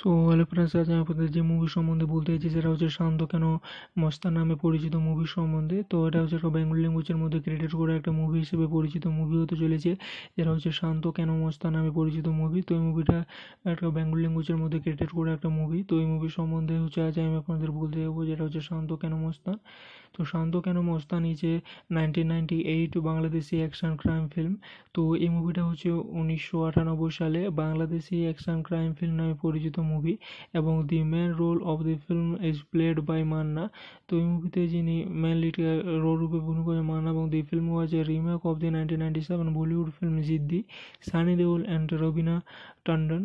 So hello friends আজ আমি আপনাদের যে মুভি সম্বন্ধে বলতে চাইছি সেটা হচ্ছে শান্ত কেন মস্তা নামে পরিচিত মুভি সম্বন্ধে তো এটা হচ্ছে একটা বেঙ্গলি ল্যাঙ্গুয়েজের মধ্যে ক্রিয়েটেড করা একটা মুভি হিসেবে পরিচিত মুভি হতে চলেছে যেটা হচ্ছে শান্ত কেন মস্তা নামে পরিচিত মুভি তো এই মুভিটা একটা বেঙ্গলি ল্যাঙ্গুয়েজের মধ্যে ক্রিয়েটেড করা একটা মুভি তো এই মুভি সম্বন্ধে হচ্ছে আজ আমি আপনাদের বলতে যাবো যেটা হচ্ছে শান্ত কেন মস্তান তো শান্ত কেন মস্তান যে nineteen eight Bangladeshi action crime film তো এই মুভিটা হচ্ছে উনিশশো আটানব্বই সালে বাংলাদেশি অ্যাকশন ক্রাইম ফিল্ম নামে পরিচিত মুভি এবং the main role of the film is played by Manna তো এই মুভিতে যিনি মেন লিড রোল রূপে ভূমি করে মান্না এবং the film was a remake of the nineteen ninety seven Bollywood film Ziddi Sunny Deol and Raveena Tandon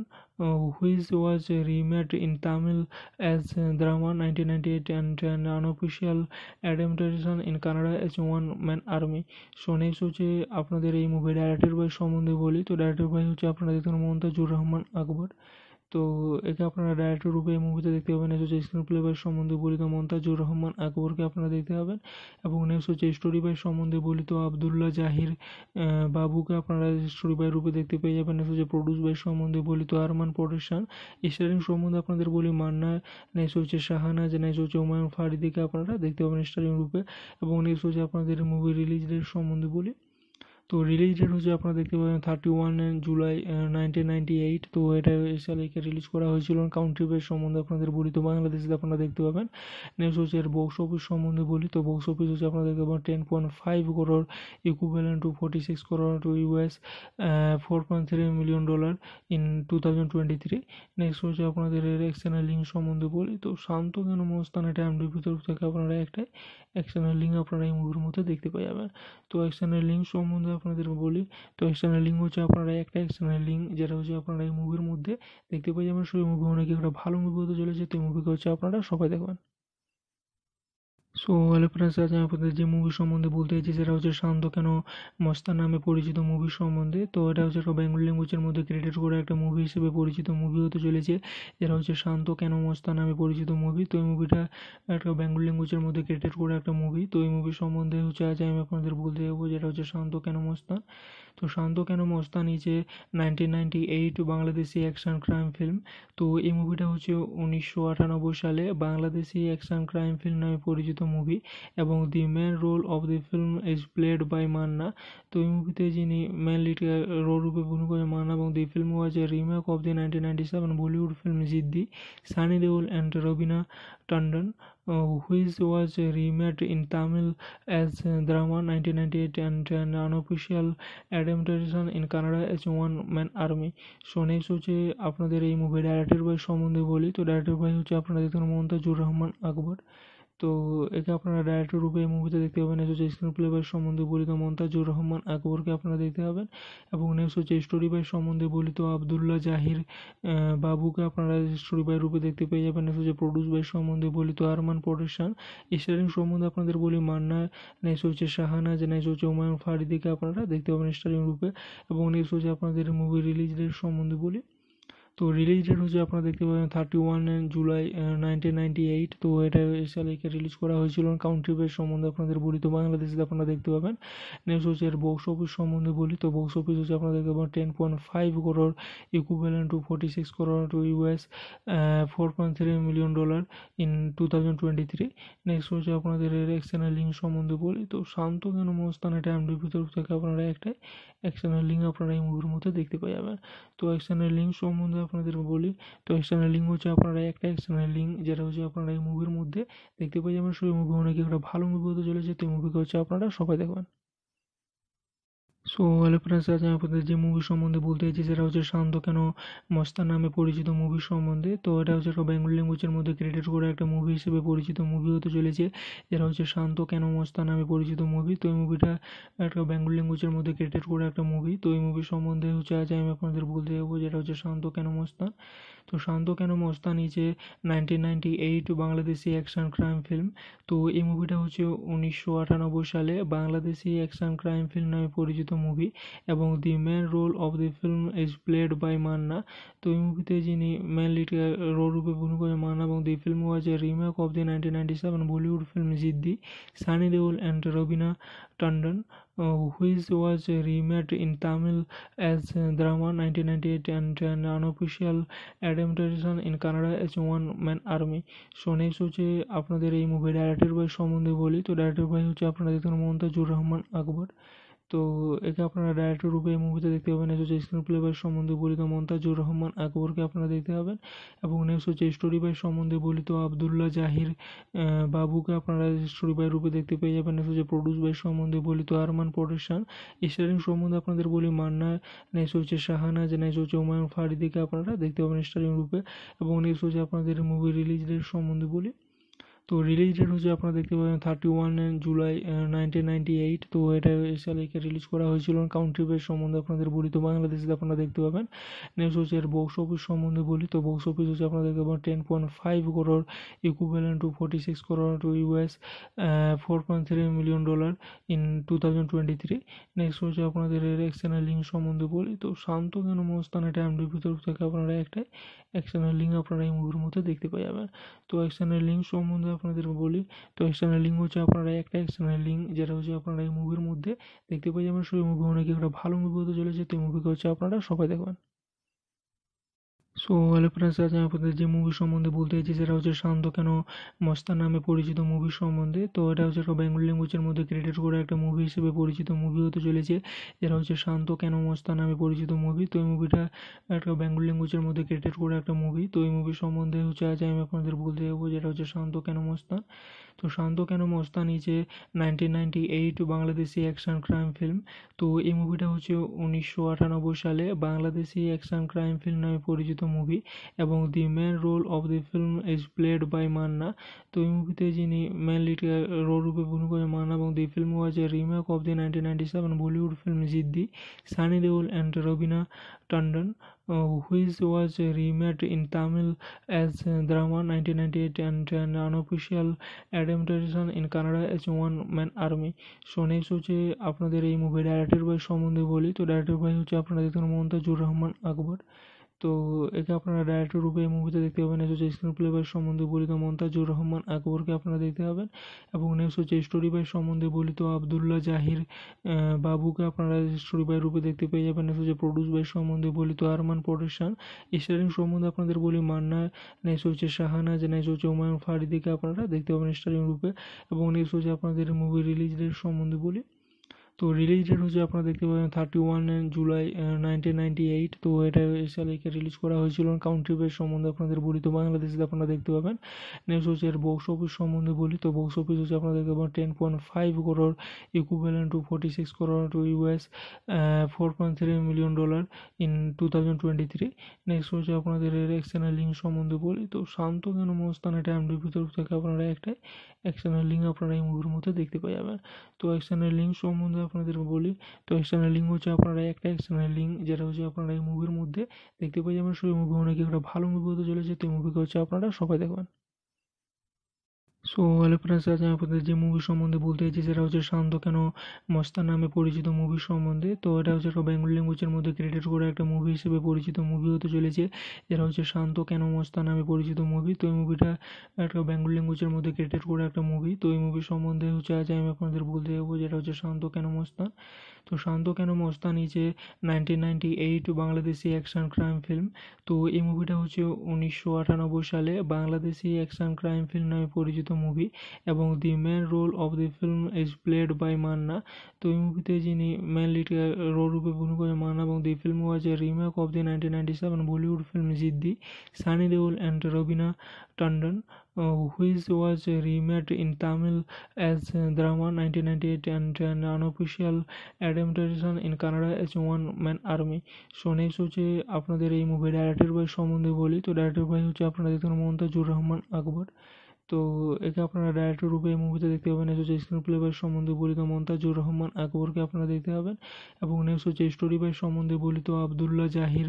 which was remade in Tamil as দ্রামা nineteen ninety eight and unofficial adaptation in Kannada as one man army so next হচ্ছে আপনাদের এই movie director by সম্বন্ধে বলি তো director ভাই হচ্ছে আপনারা দেখেন মমতাজুর রহমান আকবর তো একে আপনারা ডাইরেক্টর রূপে এই মুভিতে দেখতে পাবেন এস হচ্ছে স্ক্রিন প্লে বাই সম্বন্ধে তো মন্তাজুর রহমান আকবরকে আপনারা দেখতে পাবেন এবং নেক্সট হচ্ছে স্টোরি বাই সম্বন্ধে বলি তো আবদুল্লাহ জাহির বাবুকে আপনারা স্টোরি বাই রূপে দেখতে পেয়ে যাবেন নেক্সট হচ্ছে প্রডিউস বাই সম্বন্ধে বলি তো আরমান প্রোডাকশন স্টারিং সম্বন্ধে আপনাদের বলি মান্না নেক্সট হচ্ছে শাহানা যে নেক্সট হচ্ছে হুমায়ুন ফারিদিকে আপনারা দেখতে পাবেন স্টারিং রূপে এবং নেক্সট হচ্ছে আপনাদের মুভি রিলিজ ডেট সম্বন্ধে বলি তো রিলিজ ডেট হচ্ছে আপনারা দেখতে পাবেন thirty one July nineteen ninety eight তো এটা সালে রিলিজ করা হয়েছিল কাউন্ট্রি বেস সম্বন্ধে আপনাদের বলি তো বাংলাদেশে আপনারা দেখতে পাবেন নেক্সট হচ্ছে এর বক্স অফিস সম্বন্ধে বলি তো বক্স অফিস হচ্ছে আপনারা দেখতে পাবেন ten point five crore equivalent to forty six crore to US four point three million dollar in two thousand twenty three next হচ্ছে আপনাদের এর এক্সটার্নাল লিঙ্ক সম্বন্ধে বলি তো শান্ত কেন মস্তান এটা এমডিপি তরফ থেকে আপনারা একটাই এক্সটার্নাল লিঙ্ক আপনারা এই মুভির মধ্যে দেখতে পাওয়া যাবেন তো এক্সটার্নাল লিঙ্ক সম্বন্ধে আপনাদের বলি তো এক্সটার্নাল লিঙ্ক হচ্ছে আপনারা একটা এক্সটার্নাল লিঙ্ক যেটা হচ্ছে আপনারা এই মুভির মধ্যে দেখতে পাই যাবেন সেই মুভি অনেক একটা ভালো মুভি হতে চলেছে তো এই মুভিকে হচ্ছে আপনারা সবাই দেখবেন সো হ্যালো ফ্রেন্ডস আজ আমি আপনাদের যে মুভি সম্বন্ধে বলতে চাইছি সেটা হচ্ছে শান্ত কেন মস্তা নামে পরিচিত মুভি সম্বন্ধে তো এটা হচ্ছে একটা বেঙ্গল ল্যাঙ্গুয়েজের মধ্যে ক্রিয়েটেড করা একটা মুভি হিসেবে পরিচিত মুভি হতে চলেছে যেটা হচ্ছে শান্ত কেন মস্তা নামে পরিচিত মুভি তো এই মুভিটা একটা বেঙ্গল ল্যাঙ্গুয়েজের মধ্যে ক্রিয়েটেড করা একটা মুভি তো এই মুভি সম্বন্ধে হচ্ছে আজ আমি আপনাদের বলতে যাবো যেটা হচ্ছে শান্ত কেন মস্তান তো শান্ত কেন মস্তানি যে nineteen ninety eight Bangladeshi action crime film তো এই মুভিটা হচ্ছে উনিশশো আটানব্বই সালে বাংলাদেশি অ্যাকশন ক্রাইম ফিল্ম নামে পরিচিত মুভি এবং the main role of the film is played by Manna তো এই মুভিতে যিনি মেন লিড রোল রূপে করে মান্না এবং the film was a remake of the nineteen ninety seven Bollywood film Ziddi Sunny Deol and Raveena Tandon uh, which was remade in Tamil as Drama 1998 and an unofficial adaptation in Canada as One Man Army. So, next, হচ্ছে আপনাদের এই movie director ভাই সম্বন্ধে বলি তো director ভাই হচ্ছে আপনারা দেখুন মমতাজুর রহমান আকবর তো একে আপনারা ডাইরেক্টর রূপে এই মুভিতে দেখতে পাবেন এস হচ্ছে স্ক্রিন প্লে বাই সম্বন্ধে বলিত মন্তাজুর রহমান আকবরকে আপনারা দেখতে পাবেন এবং নেক্সট হচ্ছে স্টোরি বাই সম্বন্ধে বলিত আবদুল্লাহ জাহির বাবুকে আপনারা স্টোরি বাই রূপে দেখতে পেয়ে যাবেন নেক্সট হচ্ছে প্রডিউস বাই সম্বন্ধে বলিত আরমান প্রোডাকশন স্টারিং সম্বন্ধে আপনাদের বলি মান্না নেক্সট হচ্ছে শাহানাজ নেক্সট হচ্ছে হুমায়ুন ফারিদিকে আপনারা দেখতে পাবেন স্টারিং রূপে এবং নেক্সট হচ্ছে আপনাদের মুভি রিলিজ ডেট সম্বন্ধে বলি তো রিলিজ ডেট হচ্ছে আপনারা দেখতে পাবেন thirty one July nineteen ninety eight তো এটা সালে রিলিজ করা হয়েছিল কাউন্ট্রি বেস সম্বন্ধে আপনাদের বলি তো বাংলাদেশে আপনারা দেখতে পাবেন নেক্সট হচ্ছে এর বক্স অফিস সম্বন্ধে বলি তো বক্স অফিস হচ্ছে আপনারা দেখতে পাবেন ten point five crore equivalent to forty six crore to US four point three million dollar in two thousand twenty three next হচ্ছে আপনাদের এর এক্সটার্নাল লিঙ্ক সম্বন্ধে বলি তো শান্ত কেন মস্তান টাইম ডিপির তরফ থেকে আপনারা একটা এক্সটার্নাল লিঙ্ক আপনারা এই মুভির মধ্যে দেখতে পাওয়া যাবেন তো এক্সটার্নাল লিঙ্ক সম্বন্ধে আপনাদের বলি তো এক্সটার্নাল লিঙ্ক হচ্ছে আপনারা একটা এক্সটার্নাল লিঙ্ক যেটা হচ্ছে আপনারা এই মুভির মধ্যে দেখতে পেয়ে যাবেন সেই মুভি অনেক একটা ভালো মুভি হতে চলেছে তো এই মুভিকে হচ্ছে আপনারা সবাই দেখবেন সো হ্যালো ফ্রেন্ডস আজ আমি আপনাদের যে মুভি সম্বন্ধে বলতে চাইছি সেটা হচ্ছে শান্ত কেন মস্তান নামে পরিচিত মুভি সম্বন্ধে তো এটা হচ্ছে একটা বেঙ্গল ল্যাঙ্গুয়েজের মধ্যে ক্রিয়েটেড করা একটা মুভি হিসেবে পরিচিত মুভি হতে চলেছে যেটা হচ্ছে শান্ত কেন মস্তা নামে পরিচিত মুভি তো এই মুভিটা একটা বেঙ্গল ল্যাঙ্গুয়েজের মধ্যে ক্রিয়েটেড করা একটা মুভি তো এই মুভি সম্বন্ধে হচ্ছে আজ আমি আপনাদের বলতে যাবো যেটা হচ্ছে শান্ত কেন মস্তান তো শান্ত কেন মস্তানি যে nineteen ninety eight Bangladeshi action crime film তো এই মুভিটা হচ্ছে উনিশশো আটানব্বই সালে বাংলাদেশি অ্যাকশন ক্রাইম ফিল্ম নামে পরিচিত মুভি এবং the main role of the film is played by Manna তো এই মুভিতে যিনি মেন লিড রোল রূপে ভূমি করে মান্না এবং the film was a remake of the nineteen ninety seven Bollywood film Ziddi Sunny Deol and Raveena Tandon, uh, which was remade in Tamil as Drama 1998" and an unofficial adaptation in Canada as "One Man Army". So, next, হচ্ছে আপনাদের এই movie director ভাই সম্বন্ধে বলি তো director ভাই হচ্ছে আপনারা দেখতে পারেন মমতাজুর রহমান আকবর তো একে আপনারা ডাইরেক্টর রূপে এই মুভিতে দেখতে পাবেন এস হচ্ছে স্ক্রিন প্লে বাই সম্বন্ধে তো মন্তাজুর রহমান আকবরকে আপনারা দেখতে পাবেন এবং নেক্সট হচ্ছে স্টোরি বাই সম্বন্ধে বলি তো আবদুল্লাহ জাহির বাবুকে আপনারা স্টোরি বাই রূপে দেখতে পেয়ে যাবেন নেক্সট হচ্ছে প্রডিউস বাই সম্বন্ধে বলিত আরমান প্রোডাকশন স্টারিং সম্বন্ধে আপনাদের বলি মান্না নেক্সট হচ্ছে শাহানা যে নেক্সট হচ্ছে হুমায়ুন ফারিদিকে আপনারা দেখতে পাবেন স্টারিং রূপে এবং নেক্সট হচ্ছে আপনাদের মুভি রিলিজ ডেট সম্বন্ধে বলি তো রিলিজ ডেট হচ্ছে আপনারা দেখতে পাবেন thirty one July nineteen ninety eight তো এটা সালে রিলিজ করা হয়েছিল কাউন্ট্রি বেস সম্বন্ধে আপনাদের বলি তো বাংলাদেশে আপনারা দেখতে পাবেন নেক্সট হচ্ছে এর বক্স অফিস সম্বন্ধে বলি তো বক্স অফিস হচ্ছে আপনারা দেখতে পাবেন ten point five crore equivalent to forty six crore to US four point three million dollar in two thousand twenty three next হচ্ছে আপনাদের এর এক্সটার্নাল লিঙ্ক সম্বন্ধে বলি তো শান্ত কেন মস্তান এটা এমডিপি তরফ থেকে আপনারা একটাই এক্সটার্নাল লিঙ্ক আপনারা এই মুভির মধ্যে দেখতে পাওয়া যাবেন তো এক্সটার্নাল লিঙ্ক সম্বন্ধে আপনাদের বলি তো এক্সটার্নাল লিঙ্ক হচ্ছে আপনারা একটা এক্সটার্নাল লিঙ্ক যেটা হচ্ছে আপনারা এই মুভির মধ্যে দেখতে পেয়ে যাবেন সেই মুভি অনেক একটা ভালো মুভি হতে চলেছে তো এই মুভিকে হচ্ছে আপনারা সবাই দেখবেন সো হ্যালো ফ্রেন্ডস আজ আমি আপনাদের যে মুভি সম্বন্ধে বলতে চাইছি সেটা হচ্ছে শান্ত কেন মস্তা নামে পরিচিত মুভি সম্বন্ধে তো এটা হচ্ছে একটা বেঙ্গলি ল্যাঙ্গুয়েজের মধ্যে ক্রিয়েটেড করা একটা মুভি হিসেবে পরিচিত মুভি হতে চলেছে যেটা হচ্ছে শান্ত কেন মস্তা নামে পরিচিত মুভি তো এই মুভিটা একটা বেঙ্গলি ল্যাঙ্গুয়েজের মধ্যে ক্রিয়েটেড করা একটা মুভি তো এই মুভি সম্বন্ধে হচ্ছে আজ আমি আপনাদের বলতে যাব যেটা হচ্ছে শান্ত কেন মস্তান তো শান্ত কেন মস্তান নিচে nineteen ninety eight Bangladeshi action crime film তো এই মুভিটা হচ্ছে উনিশশো আটানব্বই সালে বাংলাদেশি অ্যাকশন ক্রাইম ফিল্ম নামে পরিচিত মুভি এবং the main role of the film is played by Manna তো এই মুভিতে যিনি মেন লিড রোল রূপে অভিনয় করেন মান্না এবং the film was a remake of the nineteen ninety seven Bollywood film Ziddi Sunny Deol and Raveena Tandon which was remade in Tamil as দ্রামা nineteen ninety eight and unofficial adaptation in Kannada as one man army so next হচ্ছে আপনাদের এই movie director by সম্বন্ধে বলি তো director by হচ্ছে আপনারা দেখতে মোমতাজুর রহমান আকবর তো একে আপনারা ডাইরেক্টর রূপে এই মুভিতে দেখতে পাবেন এস হচ্ছে স্ক্রিন প্লে বাই সম্বন্ধে বলিত মন্তাজুর রহমান আকবরকে আপনারা দেখতে পাবেন এবং নেক্সট হচ্ছে স্টোরি বাই সম্বন্ধে বলিত আবদুল্লাহ জাহির বাবুকে আপনারা স্টোরি বাই রূপে দেখতে পেয়ে যাবেন নেক্সট হচ্ছে প্রডিউস বাই সম্বন্ধে বলিত আরমান প্রোডাকশন স্টারিং সম্বন্ধে আপনাদের বলি মান্না নেক্সট হচ্ছে শাহানাজ নেক্সট হচ্ছে হুমায়ুন ফারিদিকে আপনারা দেখতে পাবেন স্টারিং রূপে এবং নেক্সট হচ্ছে আপনাদের মুভি রিলিজ ডেট সম্বন্ধে বলি তো রিলিজ ডেট হচ্ছে আপনারা দেখতে পাবেন thirty one July nineteen ninety eight তো এটা সালে রিলিজ করা হয়েছিল কাউন্ট্রি বেস সম্বন্ধে আপনাদের বলি তো বাংলাদেশে আপনারা দেখতে পাবেন নেক্সট হচ্ছে এর বক্স অফিস সম্বন্ধে বলি তো বক্স অফিস হচ্ছে আপনারা দেখতে পাবেন ten point five crore equivalent to forty six crore to US four point three million dollar in two thousand twenty three next হচ্ছে আপনাদের এর এক্সটার্নাল লিঙ্ক সম্বন্ধে বলি তো শান্ত কেন মস্তান এটা এমডিপি তরফ থেকে আপনারা একটাই এক্সটার্নাল লিঙ্ক আপনারা এই মুভির মধ্যে দেখতে পেয়ে যাবেন তো এক্সটার্নাল লিঙ্ক সম্বন্ধে আপনাদের বলি তো এক্সটার্নাল লিঙ্ক হচ্ছে আপনারা একটা এক্সটার্নাল লিঙ্ক যেটা হচ্ছে আপনারা এই মুভির মধ্যে দেখতে পেয়ে যাবেন সেই মুভি অনেক একটা ভালো মুভি হতে চলেছে তো এই মুভিকে হচ্ছে আপনারা সবাই দেখবেন সো হ্যালো ফ্রেন্ডস আজ আমি আপনাদের যে মুভি সম্বন্ধে বলতে চাইছি সেটা হচ্ছে শান্ত কেন মস্তা নামে পরিচিত মুভি সম্বন্ধে তো এটা হচ্ছে একটা বেঙ্গল ল্যাঙ্গুয়েজের মধ্যে ক্রিয়েটেড করা একটা মুভি হিসেবে পরিচিত মুভি হতে চলেছে যেটা হচ্ছে শান্ত কেন মস্তা নামে পরিচিত মুভি তো এই মুভিটা একটা বেঙ্গল ল্যাঙ্গুয়েজের মধ্যে ক্রিয়েটেড করা একটা মুভি তো এই মুভি সম্বন্ধে হচ্ছে আজ আমি আপনাদের বলতে যাবো যেটা হচ্ছে শান্ত কেন মস্তা তো শান্ত কেন মস্তানি যে nineteen ninety eight Bangladeshi action crime film তো এই মুভিটা হচ্ছে উনিশশো আটানব্বই সালে বাংলাদেশি অ্যাকশন ক্রাইম ফিল্ম নামে পরিচিত মুভি এবং the main role of the film is played by Manna তো এই মুভিতে যিনি মেন লিড রোল রূপে ভূমিকা মান্না এবং the film was a remake of the nineteen ninety seven Bollywood film Ziddi Sunny Deol and Raveena Tandon, uh, which was remade in Tamil as Drama (1998) and an unofficial adaptation in Canada as "One Man Army". So next হচ্ছে আপনাদের এই movie director ভাই সম্বন্ধে বলি তো director ভাই হচ্ছে আপনারা দেখতে পারেন মমতাজুর রহমান আকবর তো একে আপনারা ডাইরেক্টর রূপে এই মুভিতে দেখতে পাবেন নেক্সট হচ্ছে স্ক্রিন প্লে বাই সম্বন্ধে বলিত মন্তাজুর রহমান আকবরকে আপনারা দেখতে পাবেন এবং নেক্সট হচ্ছে স্টোরি বাই সম্বন্ধে বলিত আবদুল্লাহ জাহির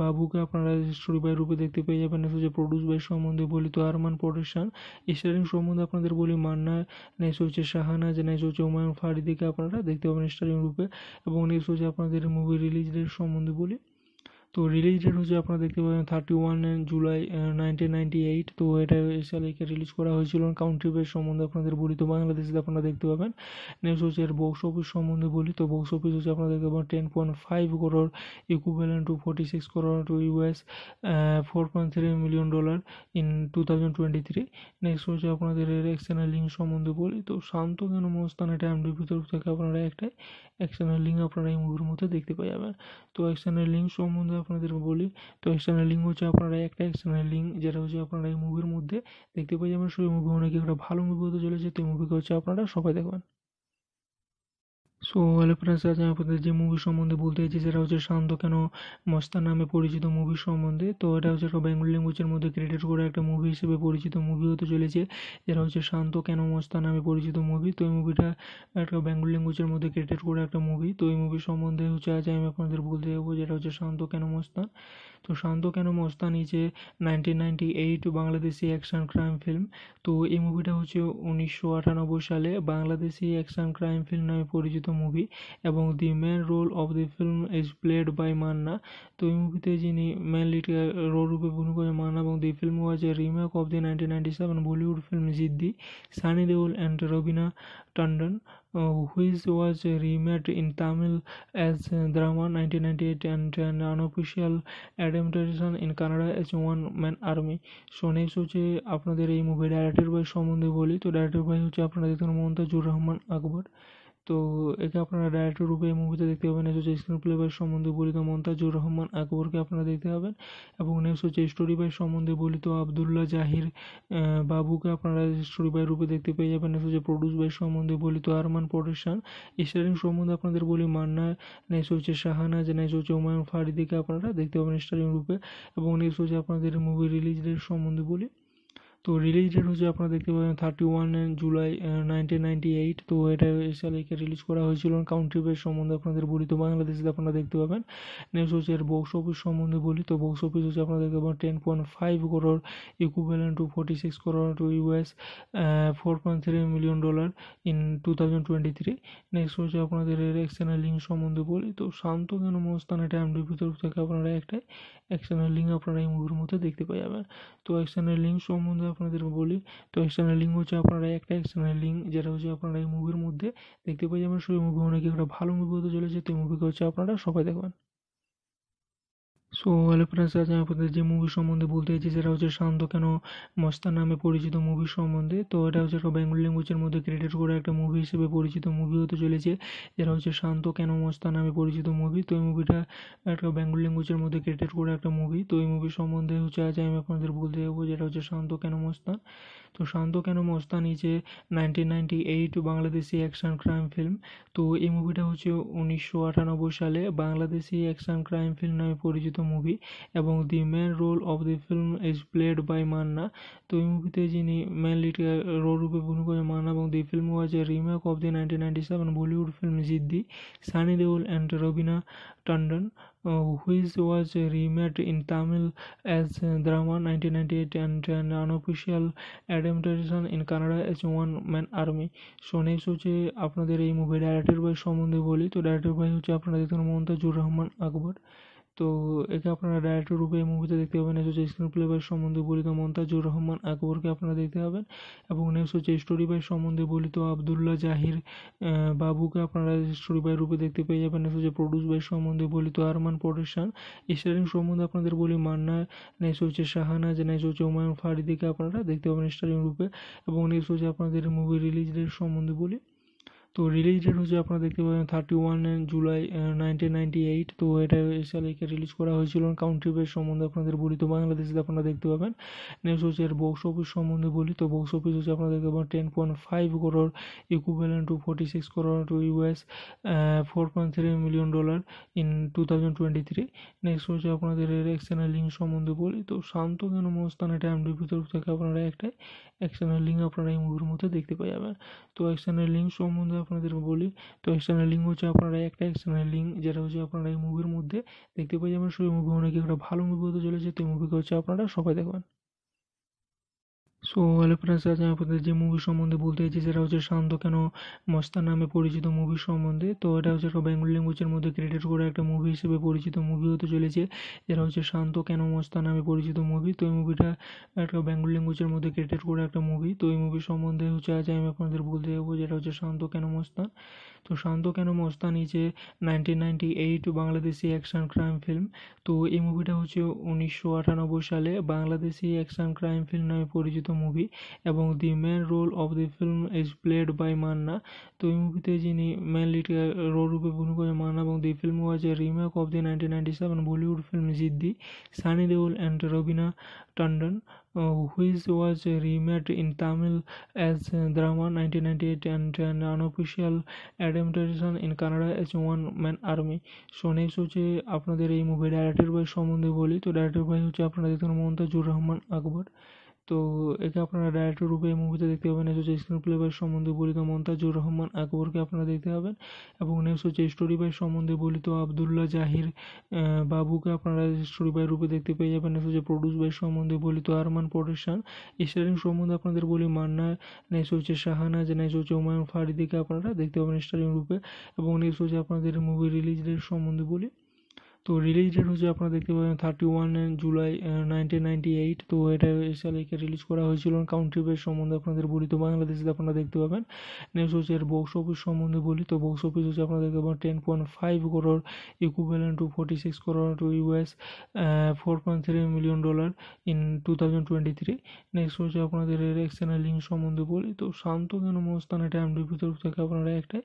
বাবুকে আপনারা স্টোরি বাই রূপে দেখতে পেয়ে যাবেন নেক্সট হচ্ছে প্রডিউস বাই সম্বন্ধে বলিত আরমান প্রোডাকশন স্টারিং সম্বন্ধে আপনাদের বলি মান্না নেক্সট হচ্ছে শাহানাজ নেক্সট হচ্ছে হুমায়ুন ফারিদিকে আপনারা দেখতে পাবেন স্টারিং রূপে এবং নেক্সট হচ্ছে আপনাদের মুভি রিলিজ ডেট সম্বন্ধে বলি তো রিলিজ ডেট হচ্ছে আপনারা দেখতে পাবেন thirty one July nineteen ninety eight তো এটা সালে রিলিজ করা হয়েছিল কাউন্ট্রি বেস সম্বন্ধে আপনাদের বলি তো বাংলাদেশে আপনারা দেখতে পাবেন নেক্সট হচ্ছে এর বক্স অফিস সম্বন্ধে বলি তো বক্স অফিস হচ্ছে আপনারা দেখতে পাবেন ten point five crore equivalent to forty six crore to US four point three million dollar in two thousand twenty three next হচ্ছে আপনাদের এর এক্সটার্নাল লিঙ্ক সম্বন্ধে বলি তো শান্ত কেন মস্তান এটা এমডিপি তরফ থেকে আপনারা একটাই এক্সটার্নাল লিঙ্ক আপনারা এই মুভির মধ্যে দেখতে পাই যাবেন তো এক্সটার্নাল লিঙ্ক সম্বন্ধে আপনাদের বলি তো এক্সটার্নাল লিঙ্ক হচ্ছে আপনারা একটা এক্সটার্নাল লিঙ্ক যেটা হচ্ছে আপনারা এই মুভির মধ্যে দেখতে পেয়ে যাবেন সেই মুভি অনেক একটা ভালো মুভি হতে চলেছে তো এই মুভিকে হচ্ছে আপনারা সবাই দেখবেন সো হ্যালো ফ্রেন্ডস আজ আমি আপনাদের যে মুভি সম্বন্ধে বলতে চাইছি সেটা হচ্ছে শান্ত কেন মস্তা নামে পরিচিত মুভি সম্বন্ধে তো এটা হচ্ছে একটা বেঙ্গল ল্যাঙ্গুয়েজের মধ্যে ক্রিয়েটেড করা একটা মুভি হিসেবে পরিচিত মুভি হতে চলেছে যেটা হচ্ছে শান্ত কেন মস্তা নামে পরিচিত মুভি তো এই মুভিটা একটা বেঙ্গল ল্যাঙ্গুয়েজের মধ্যে ক্রিয়েটেড করা একটা মুভি তো এই মুভি সম্বন্ধে হচ্ছে আজ আমি আপনাদের বলতে যাবো যেটা হচ্ছে শান্ত কেন মস্তা তো শান্ত কেন মস্তান নিচে nineteen ninety eight Bangladeshi action crime film তো এই মুভিটা হচ্ছে উনিশশো আটানব্বই সালে বাংলাদেশি অ্যাকশন ক্রাইম ফিল্ম নামে পরিচিত মুভি এবং the main role of the film is played by Manna তো এই মুভিতে যিনি মেন লিড রোল রূপে ভূমি করেন মান্না এবং the film was a remake of the nineteen ninety seven Bollywood film Ziddi Sunny Deol and Raveena Tandon which was remade in Tamil as দ্রামা nineteen ninety eight and unofficial adaptation in Kannada as one man army so next হচ্ছে আপনাদের এই movie director by সম্বন্ধে বলি তো director ভাই হচ্ছে আপনারা দেখুন মমতাজুর রহমান আকবর তো একে আপনারা ডাইরেক্টর রূপে এই মুভিতে দেখতে পাবেন এস হচ্ছে স্ক্রিন প্লে বাই সম্বন্ধে বলিত মন্তাজুর রহমান আকবরকে আপনারা দেখতে পাবেন এবং নেক্সট হচ্ছে স্টোরি বাই সম্বন্ধে বলিত আবদুল্লাহ জাহির বাবুকে আপনারা স্টোরি বাই রূপে দেখতে পেয়ে যাবেন নেক্সট হচ্ছে প্রডিউস বাই সম্বন্ধে বলিত আরমান প্রোডাকশন স্টারিং সম্বন্ধে আপনাদের বলি মান্না নেক্সট হচ্ছে শাহানাজ নেক্সট হচ্ছে হুমায়ুন ফারিদিকে আপনারা দেখতে পাবেন স্টারিং রূপে এবং নেক্সট হচ্ছে আপনাদের মুভি রিলিজ ডেট সম্বন্ধে বলি তো রিলিজ ডেট হচ্ছে আপনারা দেখতে পাবেন thirty one July nineteen ninety eight তো এটা সালে রিলিজ করা হয়েছিল কাউন্ট্রি বেস সম্বন্ধে আপনাদের বলি তো বাংলাদেশে আপনারা দেখতে পাবেন নেক্সট হচ্ছে এর বক্স অফিস সম্বন্ধে বলি তো বক্স অফিস হচ্ছে আপনারা দেখতে পাবেন ten point five crore equivalent to forty six crore to US four point three million dollar in two thousand twenty three next হচ্ছে আপনাদের এর এক্সটার্নাল লিঙ্ক সম্বন্ধে বলি তো শান্ত কেন মস্তানে টাইম ডিপির তরফ থেকে আপনারা একটা এক্সটার্নাল লিঙ্ক আপনারা এই মুভির মধ্যে দেখতে পাওয়া যাবেন তো এক্সটার্নাল লিঙ্ক সম্বন্ধে আপনাদের বলি তো এক্সটার্নাল লিঙ্ক হচ্ছে আপনারা একটা এক্সটার্নাল লিঙ্ক যেটা হচ্ছে আপনারা এই মুভির মধ্যে দেখতে পেয়ে যাবেন সেই মুভি অনেক একটা ভালো মুভি হতে চলেছে তো এই মুভিকে হচ্ছে আপনারা সবাই দেখবেন সো হ্যালো ফ্রেন্ডস আজ আমি আপনাদের যে মুভি সম্বন্ধে বলতে চাইছি সেটা হচ্ছে শান্ত কেন মস্তা নামে পরিচিত মুভি সম্বন্ধে তো এটা হচ্ছে একটা বেঙ্গল ল্যাঙ্গুয়েজের মধ্যে ক্রিয়েটেড করা একটা মুভি হিসেবে পরিচিত মুভি হতে চলেছে যেটা হচ্ছে শান্ত কেন মস্তা নামে পরিচিত মুভি তো এই মুভিটা একটা বেঙ্গল ল্যাঙ্গুয়েজের মধ্যে ক্রিয়েটেড করা একটা মুভি তো এই মুভি সম্বন্ধে হচ্ছে আজ আমি আপনাদের বলতে যাবো যেটা হচ্ছে শান্ত কেন মস্তান তো শান্ত কেন মস্তান নিচে nineteen ninety eight Bangladeshi action crime film তো এই মুভিটা হচ্ছে উনিশশো আটানব্বই সালে বাংলাদেশি অ্যাকশন ক্রাইম ফিল্ম নামে পরিচিত মুভি এবং the main role of the film is played by Manna তো এই মুভিতে যিনি মেন লিড রোল রূপে ভূমি করেন মান্না এবং the film was a remake of the nineteen ninety seven Bollywood film Ziddi Sunny Deol and Raveena Tandon which was remade in Tamil as দ্রামা nineteen ninety eight and unofficial adaptation in Kannada as one man army so next হচ্ছে আপনাদের এই movie director by সম্বন্ধে বলি তো director ভাই হচ্ছে আপনাদের মমতাজুর রহমান আকবর তো একে আপনারা ডাইরেক্টর রূপে এই মুভিতে দেখতে পাবেন এস হচ্ছে স্ক্রিন প্লে বাই সম্বন্ধে তো মন্তাজুর রহমান আকবরকে আপনারা দেখতে পাবেন এবং নেক্সট হচ্ছে স্টোরি বাই সম্বন্ধে বলি তো আবদুল্লাহ জাহির বাবুকে আপনারা স্টোরি বাই রূপে দেখতে পেয়ে যাবেন নেক্সট হচ্ছে প্রডিউস বাই সম্বন্ধে বলিত আরমান প্রোডাকশন স্টারিং সম্বন্ধে আপনাদের বলি মান্না নেক্সট হচ্ছে শাহানা যে নেক্সট হচ্ছে হুমায়ুন ফারিদিকে আপনারা দেখতে পাবেন স্টারিং রূপে এবং নেক্সট হচ্ছে আপনাদের মুভি রিলিজ ডেট সম্বন্ধে বলি তো রিলিজ ডেট হচ্ছে আপনারা দেখতে পাবেন thirty one July nineteen ninety eight তো এটা সালে এটা রিলিজ করা হয়েছিল কাউন্ট্রি বেস সম্বন্ধে আপনাদের বলি তো বাংলাদেশে আপনারা দেখতে পাবেন নেক্সট হচ্ছে এর বক্স অফিস সম্বন্ধে বলি তো বক্স অফিস হচ্ছে আপনারা দেখতে পাবেন ten point five crore equivalent to forty six crore to US four point three million dollar in two thousand twenty three next হচ্ছে আপনাদের এর এক্সটার্নাল লিঙ্ক সম্বন্ধে বলি তো শান্ত কেন মস্তান এটা এমডিপি তরফ থেকে আপনারা একটাই এক্সটার্নাল লিঙ্ক আপনারা এই মুভির মধ্যে দেখতে পাওয়া যাবেন তো এক্সটার্নাল লিঙ্ক সম্বন্ধে আপনাদের বলি তো এক্সটার্নাল লিঙ্ক হচ্ছে আপনারা একটা এক্সটার্নাল লিঙ্ক যেটা হচ্ছে আপনারা এই মুভির মধ্যে দেখতে পেয়ে যাবেন সেই মুভি অনেক একটা ভালো মুভি হতে চলেছে তো এই মুভিকে হচ্ছে আপনারা সবাই দেখবেন সো হ্যালো ফ্রেন্ডস আজ আমি আপনাদের যে মুভি সম্বন্ধে বলতে চাইছি সেটা হচ্ছে শান্ত কেন মস্তা নামে পরিচিত মুভি সম্বন্ধে তো এটা হচ্ছে একটা বেঙ্গলি ল্যাঙ্গুয়েজের মধ্যে ক্রিয়েটেড করা একটা মুভি হিসেবে পরিচিত মুভি হতে চলেছে যেটা হচ্ছে শান্ত কেন মস্তা নামে পরিচিত মুভি তো এই মুভিটা একটা বেঙ্গলি ল্যাঙ্গুয়েজের মধ্যে ক্রিয়েটেড করা একটা মুভি তো এই মুভি সম্বন্ধে হচ্ছে আজ আমি আপনাদের বলতে যাবো যেটা হচ্ছে শান্ত কেন মস্তা তো শান্ত কেন মস্তানি যে nineteen ninety eight Bangladeshi action crime film তো এই মুভিটা হচ্ছে উনিশশো আটানব্বই সালে বাংলাদেশি অ্যাকশন ক্রাইম ফিল্ম নামে পরিচিত মুভি এবং the main role of the film is played by Manna তো এই মুভিতে যিনি মেন লিড রোল রূপে ভূমি করে মান্না এবং the film was a remake of the nineteen ninety seven Bollywood film Ziddi Sunny Deol and Raveena Tandon uh, which was remade in Tamil as Drama 1998 and an unofficial adaptation in Canada as One Man Army. So next হচ্ছে আপনাদের এই movie director ভাই সম্বন্ধে বলি তো director ভাই হচ্ছে আপনারা দেখতে মমতাজুর রহমান আকবর তো একে আপনারা ডাইরেক্টর রূপে এই মুভিতে দেখতে পাবেন এস হচ্ছে স্ক্রিন প্লে বাই সম্বন্ধে বলিত মন্তাজুর রহমান আকবরকে আপনারা দেখতে পাবেন এবং নেক্সট হচ্ছে স্টোরি বাই সম্বন্ধে বলিত আবদুল্লাহ জাহির বাবুকে আপনারা স্টোরি বাই রূপে দেখতে পেয়ে যাবেন নেক্সট হচ্ছে প্রডিউস বাই সম্বন্ধে বলিত আরমান প্রোডাকশন স্টারিং সম্বন্ধে আপনাদের বলি মান্না নেক্সট হচ্ছে শাহানাজ নেক্সট হচ্ছে হুমায়ুন ফারিদিকে আপনারা দেখতে পাবেন স্টারিং রূপে এবং নেক্সট হচ্ছে আপনাদের মুভি রিলিজ ডেট সম্বন্ধে বলি তো রিলিজ ডেট হচ্ছে আপনারা দেখতে পাবেন thirty one July nineteen ninety eight তো এটা সালে রিলিজ করা হয়েছিল কাউন্ট্রি বেস সম্বন্ধে আপনাদের বলি তো বাংলাদেশে আপনারা দেখতে পাবেন নেক্সট হচ্ছে এর বক্স অফিস সম্বন্ধে বলি তো বক্স অফিস হচ্ছে আপনারা দেখতে পাবেন ten point five crore equivalent to forty six crore to US four point three million dollar in two thousand twenty three next হচ্ছে আপনাদের এর এক্সটার্নাল লিঙ্ক সম্বন্ধে বলি তো শান্ত কেন মস্তান এটা এমডিপি তরফ থেকে আপনারা একটাই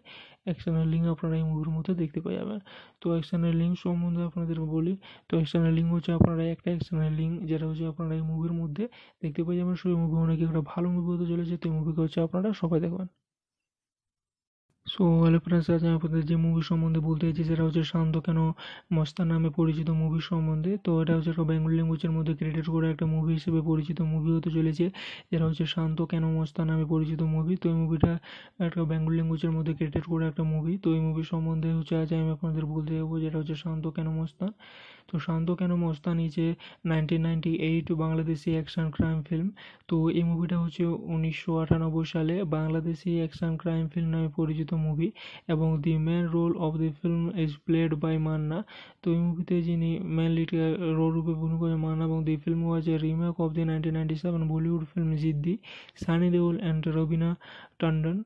এক্সটার্নাল লিঙ্ক আপনারা এই মুভির মধ্যে দেখতে পাওয়া যাবেন তো এক্সটার্নাল লিঙ্ক সম্বন্ধে আপনাদের বলি তো এক্সটার্নাল লিঙ্ক হচ্ছে আপনারা একটা এক্সটার্নাল লিঙ্ক যেটা হচ্ছে আপনারা এই মুভির মধ্যে দেখতে পেয়ে যাবেন সেই মুভি অনেক একটা ভালো মুভি হতে চলেছে তো এই মুভিকে হচ্ছে আপনারা সবাই দেখবেন সো হ্যালো ফ্রেন্ডস আজ আমি আপনাদের যে মুভি সম্বন্ধে বলতে চাইছি সেটা হচ্ছে শান্ত কেন মস্তা নামে পরিচিত মুভি সম্বন্ধে তো এটা হচ্ছে একটা বেঙ্গল ল্যাঙ্গুয়েজের মধ্যে ক্রিয়েটেড করা একটা মুভি হিসেবে পরিচিত মুভি হতে চলেছে যেটা হচ্ছে শান্ত কেন মস্তা নামে পরিচিত মুভি তো এই মুভিটা একটা বেঙ্গল ল্যাঙ্গুয়েজের মধ্যে ক্রিয়েটেড করা একটা মুভি তো এই মুভি সম্বন্ধে হচ্ছে আজ আমি আপনাদের বলতে যাবো যেটা হচ্ছে শান্ত কেন মস্তা তো শান্ত কেন মস্তান নিচে nineteen ninety eight Bangladeshi action crime film তো এই মুভিটা হচ্ছে উনিশশো আটানব্বই সালে বাংলাদেশি অ্যাকশন ক্রাইম ফিল্ম নামে পরিচিত মুভি এবং the main role of the film is played by Manna তো এই মুভিতে যিনি মেন লিড রোল রূপে ভূমি করেন মান্না এবং the film was a remake of the nineteen ninety seven Bollywood film Ziddi Sunny Deol and Raveena Tandon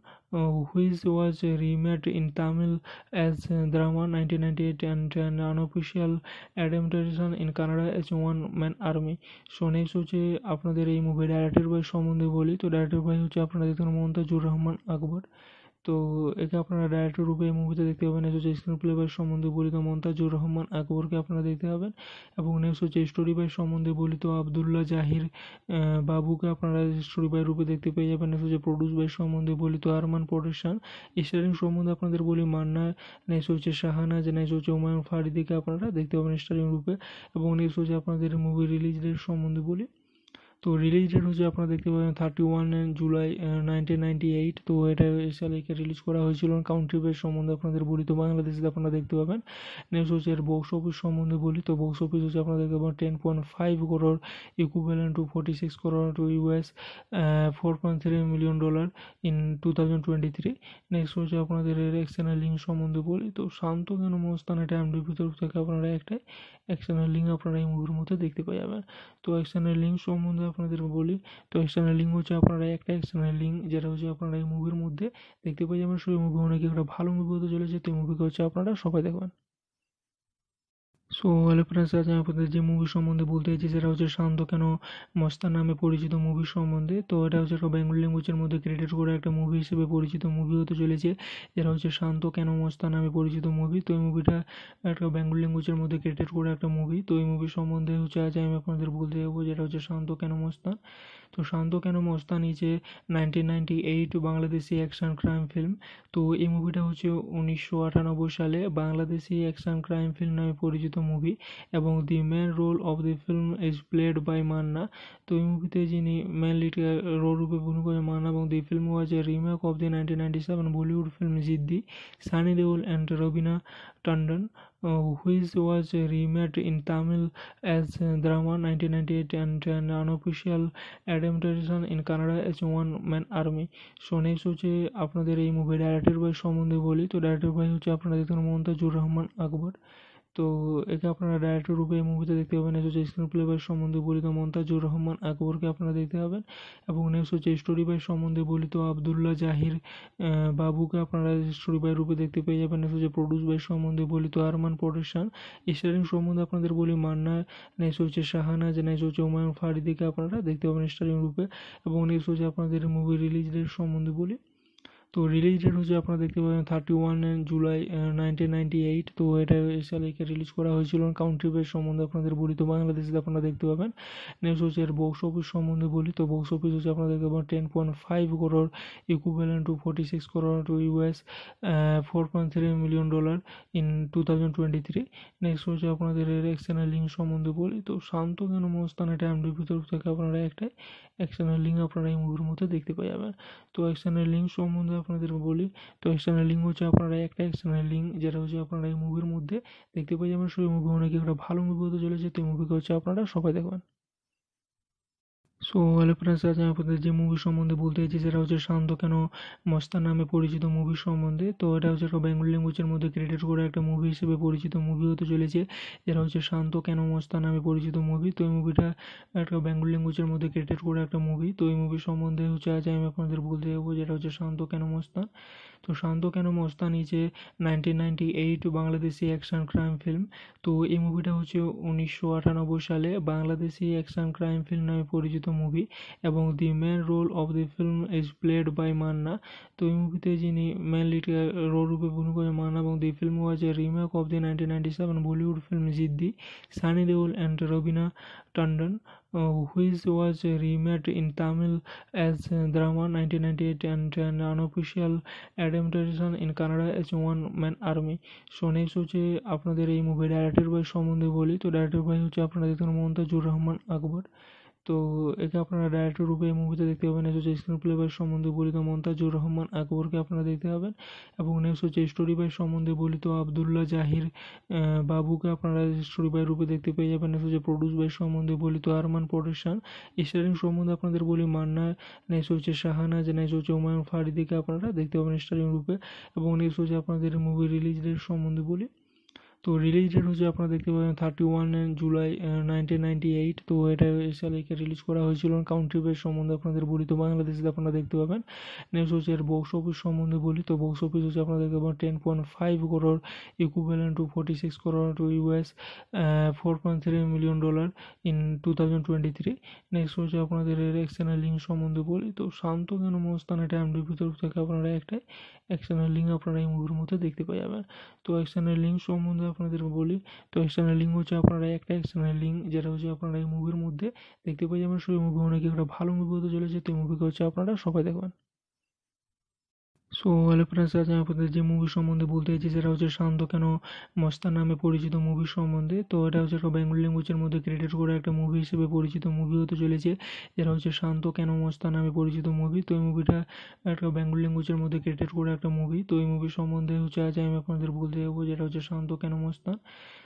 which was remade in Tamil as দ্রামা nineteen ninety eight and unofficial adaptation in Kannada as One man army so next হচ্ছে আপনাদের এই movie director ভাই সম্বন্ধে বলি তো director ভাই হচ্ছে আপনারা দেখুন মমতাজুর রহমান আকবর তো একে আপনারা ডাইরেক্টর রূপে এই মুভিতে দেখতে পাবেন এস হচ্ছে স্ক্রিন প্লে বাই সম্বন্ধে বলিত মন্তাজুর রহমান আকবরকে আপনারা দেখতে পাবেন এবং নেক্সট হচ্ছে স্টোরি বাই সম্বন্ধে বলিত আবদুল্লাহ জাহির বাবুকে আপনারা স্টোরি বাই রূপে দেখতে পেয়ে যাবেন নেক্সট হচ্ছে প্রডিউস বাই সম্বন্ধে বলিত আরমান প্রোডাকশন স্টারিং সম্বন্ধে আপনাদের বলি মান্না নেক্সট হচ্ছে শাহানাজ নেক্সট হচ্ছে হুমায়ুন ফারিদিকে আপনারা দেখতে পাবেন স্টারিং রূপে এবং নেক্সট হচ্ছে আপনাদের মুভি রিলিজ ডেট সম্বন্ধে বলি তো রিলিজ ডেট হচ্ছে আপনারা দেখতে পাবেন thirty one July nineteen ninety eight তো এটা সালে রিলিজ করা হয়েছিল কাউন্ট্রি বেস সম্বন্ধে আপনাদের বলি তো বাংলাদেশে আপনারা দেখতে পাবেন নেক্সট হচ্ছে এর বক্স অফিস সম্বন্ধে বলি তো বক্স অফিস হচ্ছে আপনারা দেখতে পাবেন ten point five crore equivalent to forty six crore to US four point three million dollar in two thousand twenty three next হচ্ছে আপনাদের এর এক্সটার্নাল লিঙ্ক সম্বন্ধে বলি তো শান্ত কেন মস্তান এটা এমডিপি তরফ থেকে আপনারা একটাই এক্সটার্নাল লিঙ্ক আপনারা এই মুভির মধ্যে দেখতে পাওয়া যাবেন তো এক্সটার্নাল লিঙ্ক সম্বন্ধে আপনাদের বলি তো এক্সটার্নাল লিঙ্ক হচ্ছে আপনারা একটা এক্সটার্নাল লিঙ্ক যেটা হচ্ছে আপনারা এই মুভির মধ্যে দেখতে যে যাবেন সেই মুভি অনেক একটা ভালো মুভি হতে চলেছে তো এই মুভিকে হচ্ছে আপনারা সবাই দেখবেন সো হ্যালো ফ্রেন্ডস আজ আমি আপনাদের যে মুভি সম্বন্ধে বলতে চাইছি সেটা হচ্ছে শান্ত কেন মস্তা নামে পরিচিত মুভি সম্বন্ধে তো এটা হচ্ছে একটা বেঙ্গল ল্যাঙ্গুয়েজের মধ্যে ক্রিয়েটেড করা একটা মুভি হিসেবে পরিচিত মুভি হতে চলেছে যেটা হচ্ছে শান্ত কেন মস্তা নামে পরিচিত মুভি তো এই মুভিটা একটা বেঙ্গল ল্যাঙ্গুয়েজের মধ্যে ক্রিয়েটেড করা একটা মুভি তো এই মুভি সম্বন্ধে হচ্ছে আজ আমি আপনাদের বলতে যাবো যেটা হচ্ছে শান্ত কেন মস্তা তো শান্ত কেন মস্তানি যে nineteen ninety eight Bangladeshi action crime film তো এই মুভিটা হচ্ছে উনিশশো আটানব্বই সালে বাংলাদেশি অ্যাকশন ক্রাইম ফিল্ম নামে পরিচিত মুভি এবং the main role of the film is played by Manna তো এই মুভিতে যিনি মেন লিড রোল রূপে ভূমিকা মান্না এবং the film was a remake of the nineteen ninety seven Bollywood film Ziddi Sunny Deol and Raveena Tandon uh, which was remade in Tamil as Drama 1998 and an unofficial adaptation in Canada as One Man Army. So next হচ্ছে আপনাদের এই movie director ভাই সম্বন্ধে বলি তো director ভাই হচ্ছে আপনারা দেখুন মমতাজুর রহমান আকবর তো একে আপনারা ডাইরেক্টর রূপে এই মুভিতে দেখতে পাবেন এস হচ্ছে স্ক্রিন প্লে বাই সম্বন্ধে বলিত মন্তাজুর রহমান আকবরকে আপনারা দেখতে পাবেন এবং নেক্সট হচ্ছে স্টোরি বাই সম্বন্ধে বলিত আবদুল্লাহ জাহির বাবুকে আপনারা স্টোরি বাই রূপে দেখতে পেয়ে যাবেন নেক্সট হচ্ছে প্রডিউস বাই সম্বন্ধে বলিত আরমান প্রোডাকশন স্টারিং সম্বন্ধে আপনাদের বলি মান্না নেক্সট হচ্ছে শাহানাজ নেক্সট হচ্ছে হুমায়ুন ফারিদিকে আপনারা দেখতে পাবেন স্টারিং রূপে এবং নেক্সট হচ্ছে আপনাদের মুভি রিলিজ ডেট সম্বন্ধে বলি তো রিলিজ ডেট হচ্ছে আপনারা দেখতে পাবেন thirty one July nineteen ninety eight তো এটা সালে রিলিজ করা হয়েছিল কাউন্ট্রি বেস সম্বন্ধে আপনাদের বলি তো বাংলাদেশে আপনারা দেখতে পাবেন নেক্সট হচ্ছে এর বক্স অফিস সম্বন্ধে বলি তো বক্স অফিস হচ্ছে আপনারা দেখতে পাবেন ten point five crore equivalent to forty six crore to US four point three million dollar in two thousand twenty three next হচ্ছে আপনাদের এর অ্যাকশনের লিঙ্ক সম্বন্ধে বলি তো শান্ত কেন মস্তান এটা এমডিপি তরফ থেকে আপনারা একটা অ্যাকশনের লিঙ্ক আপনারা এই মুভির মধ্যে দেখতে পাওয়া যাবেন তো অ্যাকশনের লিঙ্ক সম্বন্ধে আপনাদের বলি তো এক্সটার্নাল লিঙ্ক হচ্ছে আপনারা একটা এক্সটার্নাল লিঙ্ক যেটা হচ্ছে আপনারা এই মুভির মধ্যে দেখতে পেয়ে যাবেন সেই মুভি অনেক একটা ভালো মুভি হতে চলেছে তো এই মুভিকে হচ্ছে আপনারা সবাই দেখবেন সো হ্যালো ফ্রেন্ডস আজ আমি আপনাদের যে মুভি সম্বন্ধে বলতে চাইছি সেটা হচ্ছে শান্ত কেন মস্তা নামে পরিচিত মুভি সম্বন্ধে তো এটা হচ্ছে একটা বেঙ্গল ল্যাঙ্গুয়েজের মধ্যে ক্রিয়েটেড করা একটা মুভি হিসেবে পরিচিত মুভি হতে চলেছে যেটা হচ্ছে শান্ত কেন মস্তা নামে পরিচিত মুভি তো এই মুভিটা একটা বেঙ্গল ল্যাঙ্গুয়েজের মধ্যে ক্রিয়েটেড করা একটা মুভি তো এই মুভি সম্বন্ধে হচ্ছে আজ আমি আপনাদের বলতে যাবো যেটা হচ্ছে শান্ত কেন মস্তান তো শান্ত কেন মস্তানি যে nineteen ninety eight Bangladeshi action crime film তো এই মুভিটা হচ্ছে উনিশশো আটানব্বই সালে বাংলাদেশি অ্যাকশন ক্রাইম ফিল্ম নামে পরিচিত মুভি এবং the main role of the film is played by Manna তো এই মুভিতে যিনি মেন লিড রোল রূপে ভূমি করে মান্না এবং the film was a remake of the nineteen ninety seven Bollywood film Ziddi Sunny Deol and Raveena Tandon, uh, which was remade in Tamil as Drama (1998) and an unofficial adaptation in Canada as "One Man Army". So next হচ্ছে আপনাদের এই movie director ভাই সম্বন্ধে বলি তো director ভাই হচ্ছে আপনারা দেখতে পারেন মমতাজুর রহমান আকবর তো একে আপনারা ডাইরেক্টর রূপে এই মুভিতে দেখতে পাবেন এস হচ্ছে স্ক্রিন প্লে বাই সম্বন্ধে বলিত মন্তাজুর রহমান আকবরকে আপনারা দেখতে পাবেন এবং নেক্সট হচ্ছে স্টোরি বাই সম্বন্ধে বলিত আবদুল্লাহ জাহির বাবুকে আপনারা স্টোরি বাই রূপে দেখতে পেয়ে যাবেন নেক্সট হচ্ছে প্রডিউস বাই সম্বন্ধে বলিত আরমান প্রোডাকশন স্টারিং সম্বন্ধে আপনাদের বলি মান্না নেক্সট হচ্ছে শাহানাজ নেক্সট হচ্ছে হুমায়ুন ফারিদিকে আপনারা দেখতে পাবেন স্টারিং রূপে এবং নেক্সট হচ্ছে আপনাদের মুভি রিলিজ ডেট সম্বন্ধে বলি তো রিলিজ ডেট হচ্ছে আপনারা দেখতে পাবেন thirty one July nineteen ninety eight তো এটা সালে এটা রিলিজ করা হয়েছিল কাউন্ট্রি বেস সম্বন্ধে আপনাদের বলি তো বাংলাদেশে আপনারা দেখতে পাবেন নেক্সট হচ্ছে এর বক্স অফিস সম্বন্ধে বলি তো বক্স অফিস হচ্ছে আপনারা দেখতে পাবেন ten point five crore equivalent to forty six crore to US four point three million dollar in two thousand twenty three next হচ্ছে আপনাদের এর এক্সটার্নাল লিঙ্ক সম্বন্ধে বলি তো শান্ত কেন মস্তান এটা এমডিপি তরফ থেকে আপনারা একটাই এক্সটার্নাল লিঙ্ক আপনারা এই মুভির মধ্যে দেখতে পাওয়া যাবেন তো এক্সটার্নাল লিঙ্ক সম্বন্ধে আপনাদের বলি তো এক্সটার্নাল লিঙ্ক হচ্ছে আপনারা একটা এক্সটার্নাল লিঙ্ক যেটা হচ্ছে আপনারা এই মুভির মধ্যে দেখতে পেয়ে যাবেন সেই মুভি অনেক একটা ভালো মুভি হতে চলেছে তো এই মুভিকে হচ্ছে আপনারা সবাই দেখবেন সো হ্যালো ফ্রেন্ডস আজ আমি আপনাদের যে মুভি সম্বন্ধে বলতে চাইছি সেটা হচ্ছে শান্ত কেন মস্তা নামে পরিচিত মুভি সম্বন্ধে তো এটা হচ্ছে একটা বেঙ্গল ল্যাঙ্গুয়েজের মধ্যে ক্রিয়েটেড করা একটা মুভি হিসেবে পরিচিত মুভি হতে চলেছে যেটা হচ্ছে শান্ত কেন মস্তা নামে পরিচিত মুভি তো এই মুভিটা একটা বেঙ্গল ল্যাঙ্গুয়েজের মধ্যে ক্রিয়েটেড করা একটা মুভি তো এই মুভি সম্বন্ধে হচ্ছে আজ আমি আপনাদের বলতে যাব যেটা হচ্ছে শান্ত কেন মস্তান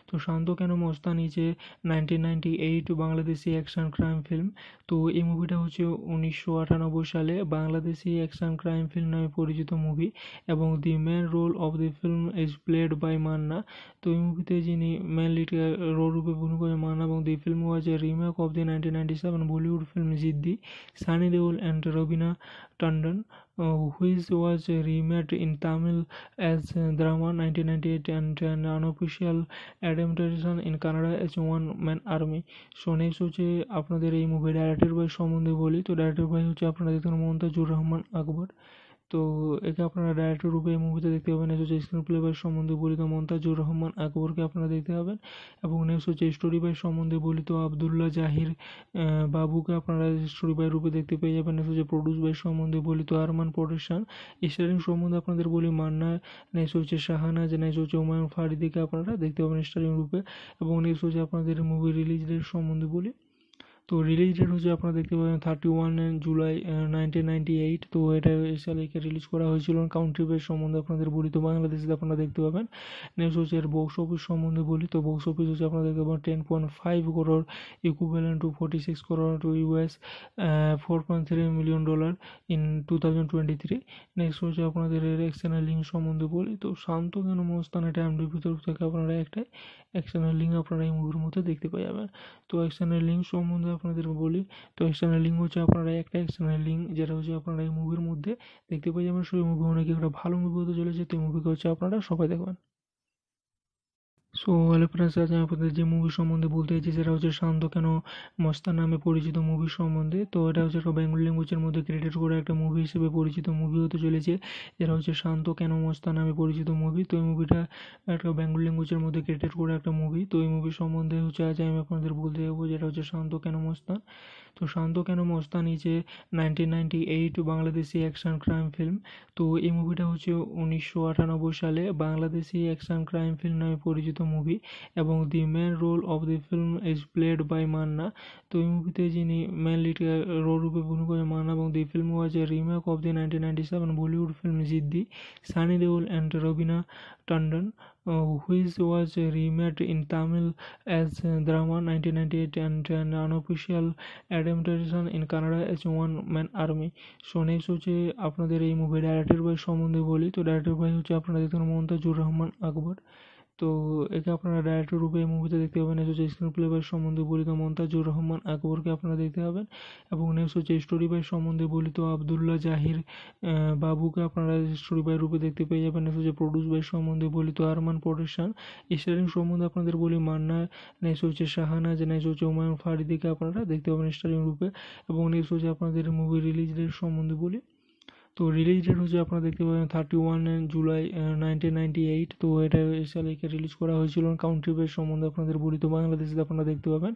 তো Shanto Keno Mastan is a nineteen ninety eight Bangladeshi action crime film তো এই মুভিটা হচ্ছে উনিশশো আটানব্বই সালে বাংলাদেশি অ্যাকশন ক্রাইম ফিল্ম নামে পরিচিত মুভি এবং the main role of the film is played by Manna তো এই মুভিতে যিনি মেন লিড রোল রূপে অভিনয় করেন মান্না এবং the film was a remake of the nineteen ninety seven Bollywood film Ziddi Sunny Deol and Raveena Tandon which was remade in Tamil as দ্রামা nineteen ninety eight and unofficial adaptation in Kannada as one man army so next হচ্ছে আপনাদের এই movie director by সম্বন্ধে বলি তো director ভাই হচ্ছে আপনারা দেখতে মোমতাজুর রহমান আকবর তো একে আপনারা ডাইরেক্টর রূপে এই মুভিতে দেখতে পাবেন এস হচ্ছে স্ক্রিন প্লে বাই সম্বন্ধে বলিত মন্তাজুর রহমান আকবরকে আপনারা দেখতে পাবেন এবং নেক্সট হচ্ছে স্টোরি বাই সম্বন্ধে বলিত আবদুল্লাহ জাহির বাবুকে আপনারা স্টোরি বাই রূপে দেখতে পেয়ে যাবেন নেক্সট হচ্ছে প্রডিউস বাই সম্বন্ধে বলিত আরমান প্রোডাকশন স্টারিং সম্বন্ধে আপনাদের বলি মান্না নেক্সট হচ্ছে শাহানা যে নেক্সট হচ্ছে হুমায়ুন ফারিদিকে আপনারা দেখতে পাবেন স্টারিং রূপে এবং নেক্সট হচ্ছে আপনাদের মুভি রিলিজ ডেট সম্বন্ধে বলি তো রিলিজ ডেট হচ্ছে আপনারা দেখতে পাবেন thirty one July nineteen ninety eight তো এটা সালে রিলিজ করা হয়েছিল কাউন্ট্রি বেস সম্বন্ধে আপনাদের বলি তো বাংলাদেশে আপনারা দেখতে পাবেন নেক্সট হচ্ছে এর বক্স অফিস সম্বন্ধে বলি তো বক্স অফিস হচ্ছে আপনারা দেখতে পাবেন ten point five crore equivalent to forty six crore to US four point three million dollar in two thousand twenty three next হচ্ছে আপনাদের এর এক্সটার্নাল লিঙ্ক সম্বন্ধে বলি তো শান্ত কেন মস্তান এটা এমডিপি তরফ থেকে আপনারা একটাই এক্সটার্নাল লিঙ্ক আপনারা এই মুভির মধ্যে দেখতে পেয়ে যাবেন তো এক্সটার্নাল লিঙ্ক সম্বন্ধে আপনাদের বলি তো এক্সটার্নাল লিঙ্ক হচ্ছে আপনারা একটা এক্সটার্নাল লিঙ্ক যেটা হচ্ছে আপনারা এই মুভির মধ্যে দেখতে পেয়ে যাবেন সেই মুভি অনেক একটা ভালো মুভি হতে চলেছে তো এই মুভিকে হচ্ছে আপনারা সবাই দেখবেন সো হ্যালো ফ্রেন্ডস আজ আমি আপনাদের যে মুভি সম্বন্ধে বলতে চাইছি সেটা হচ্ছে শান্ত কেন মস্তা নামে পরিচিত মুভি সম্বন্ধে তো এটা হচ্ছে একটা বেঙ্গল ল্যাঙ্গুয়েজের মধ্যে ক্রিয়েটেড করা একটা মুভি হিসেবে পরিচিত মুভি হতে চলেছে যেটা হচ্ছে শান্ত কেন মস্তা নামে পরিচিত মুভি তো এই মুভিটা একটা বেঙ্গল ল্যাঙ্গুয়েজের মধ্যে ক্রিয়েটেড করা একটা মুভি তো এই মুভি সম্বন্ধে হচ্ছে আজ আমি আপনাদের বলতে যাবো যেটা হচ্ছে শান্ত কেন মস্তা তো শান্ত কেন মস্তান নিচে nineteen ninety eight Bangladeshi action crime film তো এই মুভিটা হচ্ছে উনিশশো আটানব্বই সালে বাংলাদেশি অ্যাকশন ক্রাইম ফিল্ম নামে পরিচিত মুভি এবং the main role of the film is played by Manna তো এই মুভিতে যিনি মেন লিড রোল রূপে ভূমি করেন মান্না এবং the film was a remake of the nineteen ninety seven Bollywood film Ziddi Sunny Deol and Raveena Tandon which was remade in Tamil as দ্রামা nineteen ninety eight and unofficial adaptation in Kannada as one man army so next হচ্ছে আপনাদের এই movie director ভাই সম্বন্ধে বলি তো director ভাই হচ্ছে আপনাদের দেখুন মমতাজুর রহমান আকবর তো একে আপনারা ডাইরেক্টর রূপে এই মুভিতে দেখতে পাবেন এস হচ্ছে স্ক্রিন প্লে বাই সম্বন্ধে বলিত মন্তাজুর রহমান আকবরকে আপনারা দেখতে পাবেন এবং নেক্সট হচ্ছে স্টোরি বাই সম্বন্ধে বলিত আবদুল্লাহ জাহির বাবুকে আপনারা স্টোরি বাই রূপে দেখতে পেয়ে যাবেন নেক্সট হচ্ছে প্রডিউস বাই সম্বন্ধে বলিত আরমান প্রোডাকশন স্টারিং সম্বন্ধে আপনাদের বলি মান্না নেক্সট হচ্ছে শাহানাজ নেক্সট হচ্ছে হুমায়ুন ফারিদিকে আপনারা দেখতে পাবেন স্টারিং রূপে এবং নেক্সট হচ্ছে আপনাদের মুভি রিলিজ ডেট সম্বন্ধে বলি তো রিলিজ ডেট হচ্ছে আপনারা দেখতে পাবেন thirty one July nineteen ninety eight তো এটা রিলিজ করা হয়েছিল কাউন্ট্রি বেস সম্বন্ধে আপনাদের বলি তো বাংলাদেশে আপনারা দেখতে পাবেন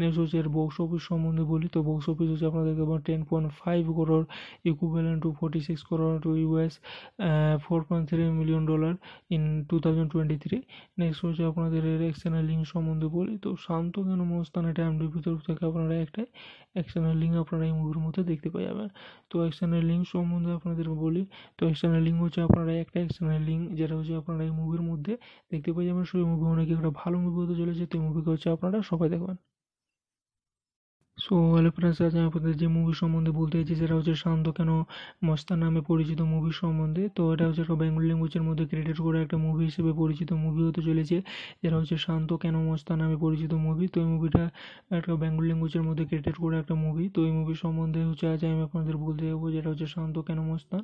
নেক্সট হচ্ছে এর বক্স অফিস সম্বন্ধে বলি তো বক্স অফিস হচ্ছে আপনারা দেখতে পাবেন ten point five crore equivalent to forty six crore to US four point three million dollar in two thousand twenty three next হচ্ছে আপনাদের এর এক্সটার্নাল লিঙ্ক সম্বন্ধে বলি তো শান্ত কেন মস্তান এটা এমডিপি তরফ থেকে আপনারা একটাই এক্সটার্নাল লিঙ্ক আপনারা এই মুভির মধ্যে দেখতে পাওয়া যাবেন তো এক্সটার্নাল লিঙ্ক সম্বন্ধে আপনাদের বলি তো এক্সটার্নাল লিঙ্ক হচ্ছে আপনারা একটা এক্সটার্নাল লিঙ্ক যেটা হচ্ছে আপনারা এই মুভির মধ্যে দেখতে পাওয়া যাবেন সেই মুভি অনেক একটা ভালো মুভি হতে চলেছে তো এই মুভিকে হচ্ছে আপনারা সবাই দেখবেন সো হ্যালো ফ্রেন্ডস আজ আমি আপনাদের যে মুভি সম্বন্ধে বলতে চাইছি সেটা হচ্ছে শান্ত কেন মস্তা নামে পরিচিত মুভি সম্বন্ধে তো এটা হচ্ছে একটা বেঙ্গল ল্যাঙ্গুয়েজের মধ্যে ক্রিয়েটেড করা একটা মুভি হিসেবে পরিচিত মুভি হতে চলেছে যেটা হচ্ছে শান্ত কেন মস্তা নামে পরিচিত মুভি তো এই মুভিটা একটা বেঙ্গল ল্যাঙ্গুয়েজের মধ্যে ক্রিয়েটেড করা একটা মুভি তো এই মুভি সম্বন্ধে হচ্ছে আজ আমি আপনাদের বলতে যাবো যেটা হচ্ছে শান্ত কেন মস্তা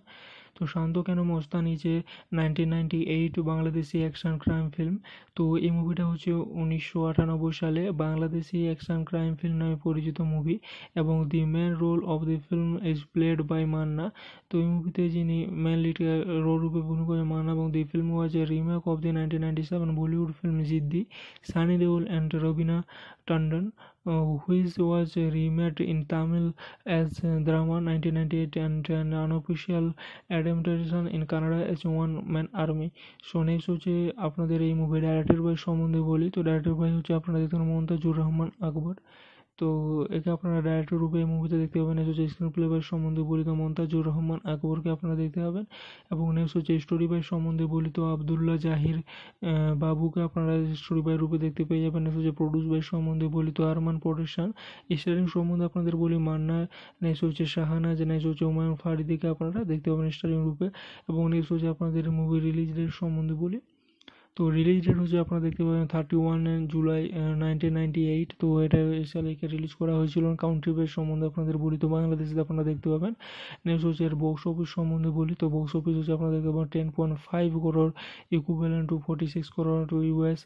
তো শান্ত কেন মস্তানি যে nineteen ninety eight Bangladeshi action crime film তো এই মুভিটা হচ্ছে উনিশশো আটানব্বই সালে বাংলাদেশি অ্যাকশন ক্রাইম ফিল্ম নামে পরিচিত মুভি এবং the main role of the film is played by Manna তো এই মুভিতে যিনি মেন লিড রোল রূপে ভূমিকা মান্না এবং the film was a remake of the nineteen ninety seven Bollywood film Ziddi Sunny Deol and Raveena Tandon, uh, which was remade in Tamil as Drama 1998" and an unofficial adaptation in Canada as "One Man Army". So, next, হচ্ছে আপনাদের এই movie director ভাই সম্বন্ধে বলি তো director ভাই হচ্ছে আপনারা দেখতে পারেন মমতাজুর রহমান আকবর তো একে আপনারা ডাইরেক্টর রূপে এই মুভিতে দেখতে পাবেন এস হচ্ছে স্ক্রিন প্লে বাই সম্বন্ধে বলিত মন্তাজুর রহমান আকবরকে আপনারা দেখতে পাবেন এবং নেক্সট হচ্ছে স্টোরি বাই সম্বন্ধে বলিত আবদুল্লাহ জাহির বাবুকে আপনারা স্টোরি বাই রূপে দেখতে পেয়ে যাবেন নেক্সট হচ্ছে প্রডিউস বাই সম্বন্ধে বলিত আরমান প্রোডাকশন স্টারিং সম্বন্ধে আপনাদের বলি মান্না নেক্সট হচ্ছে শাহানাজ নেক্সট হচ্ছে হুমায়ুন ফারিদিকে আপনারা দেখতে পাবেন স্টারিং রূপে এবং নেক্সট হচ্ছে আপনাদের মুভি রিলিজ ডেট সম্বন্ধে বলি তো রিলিজ ডেট হচ্ছে আপনারা দেখতে পাবেন thirty one July nineteen ninety eight তো এটা সালে রিলিজ করা হয়েছিল কাউন্ট্রি বেস সম্বন্ধে আপনাদের বলি তো বাংলাদেশে আপনারা দেখতে পাবেন নেক্সট হচ্ছে এর বক্স অফিস সম্বন্ধে বলি তো বক্স অফিস হচ্ছে আপনারা দেখতে পাবেন ten point five crore equivalent to forty six crore to US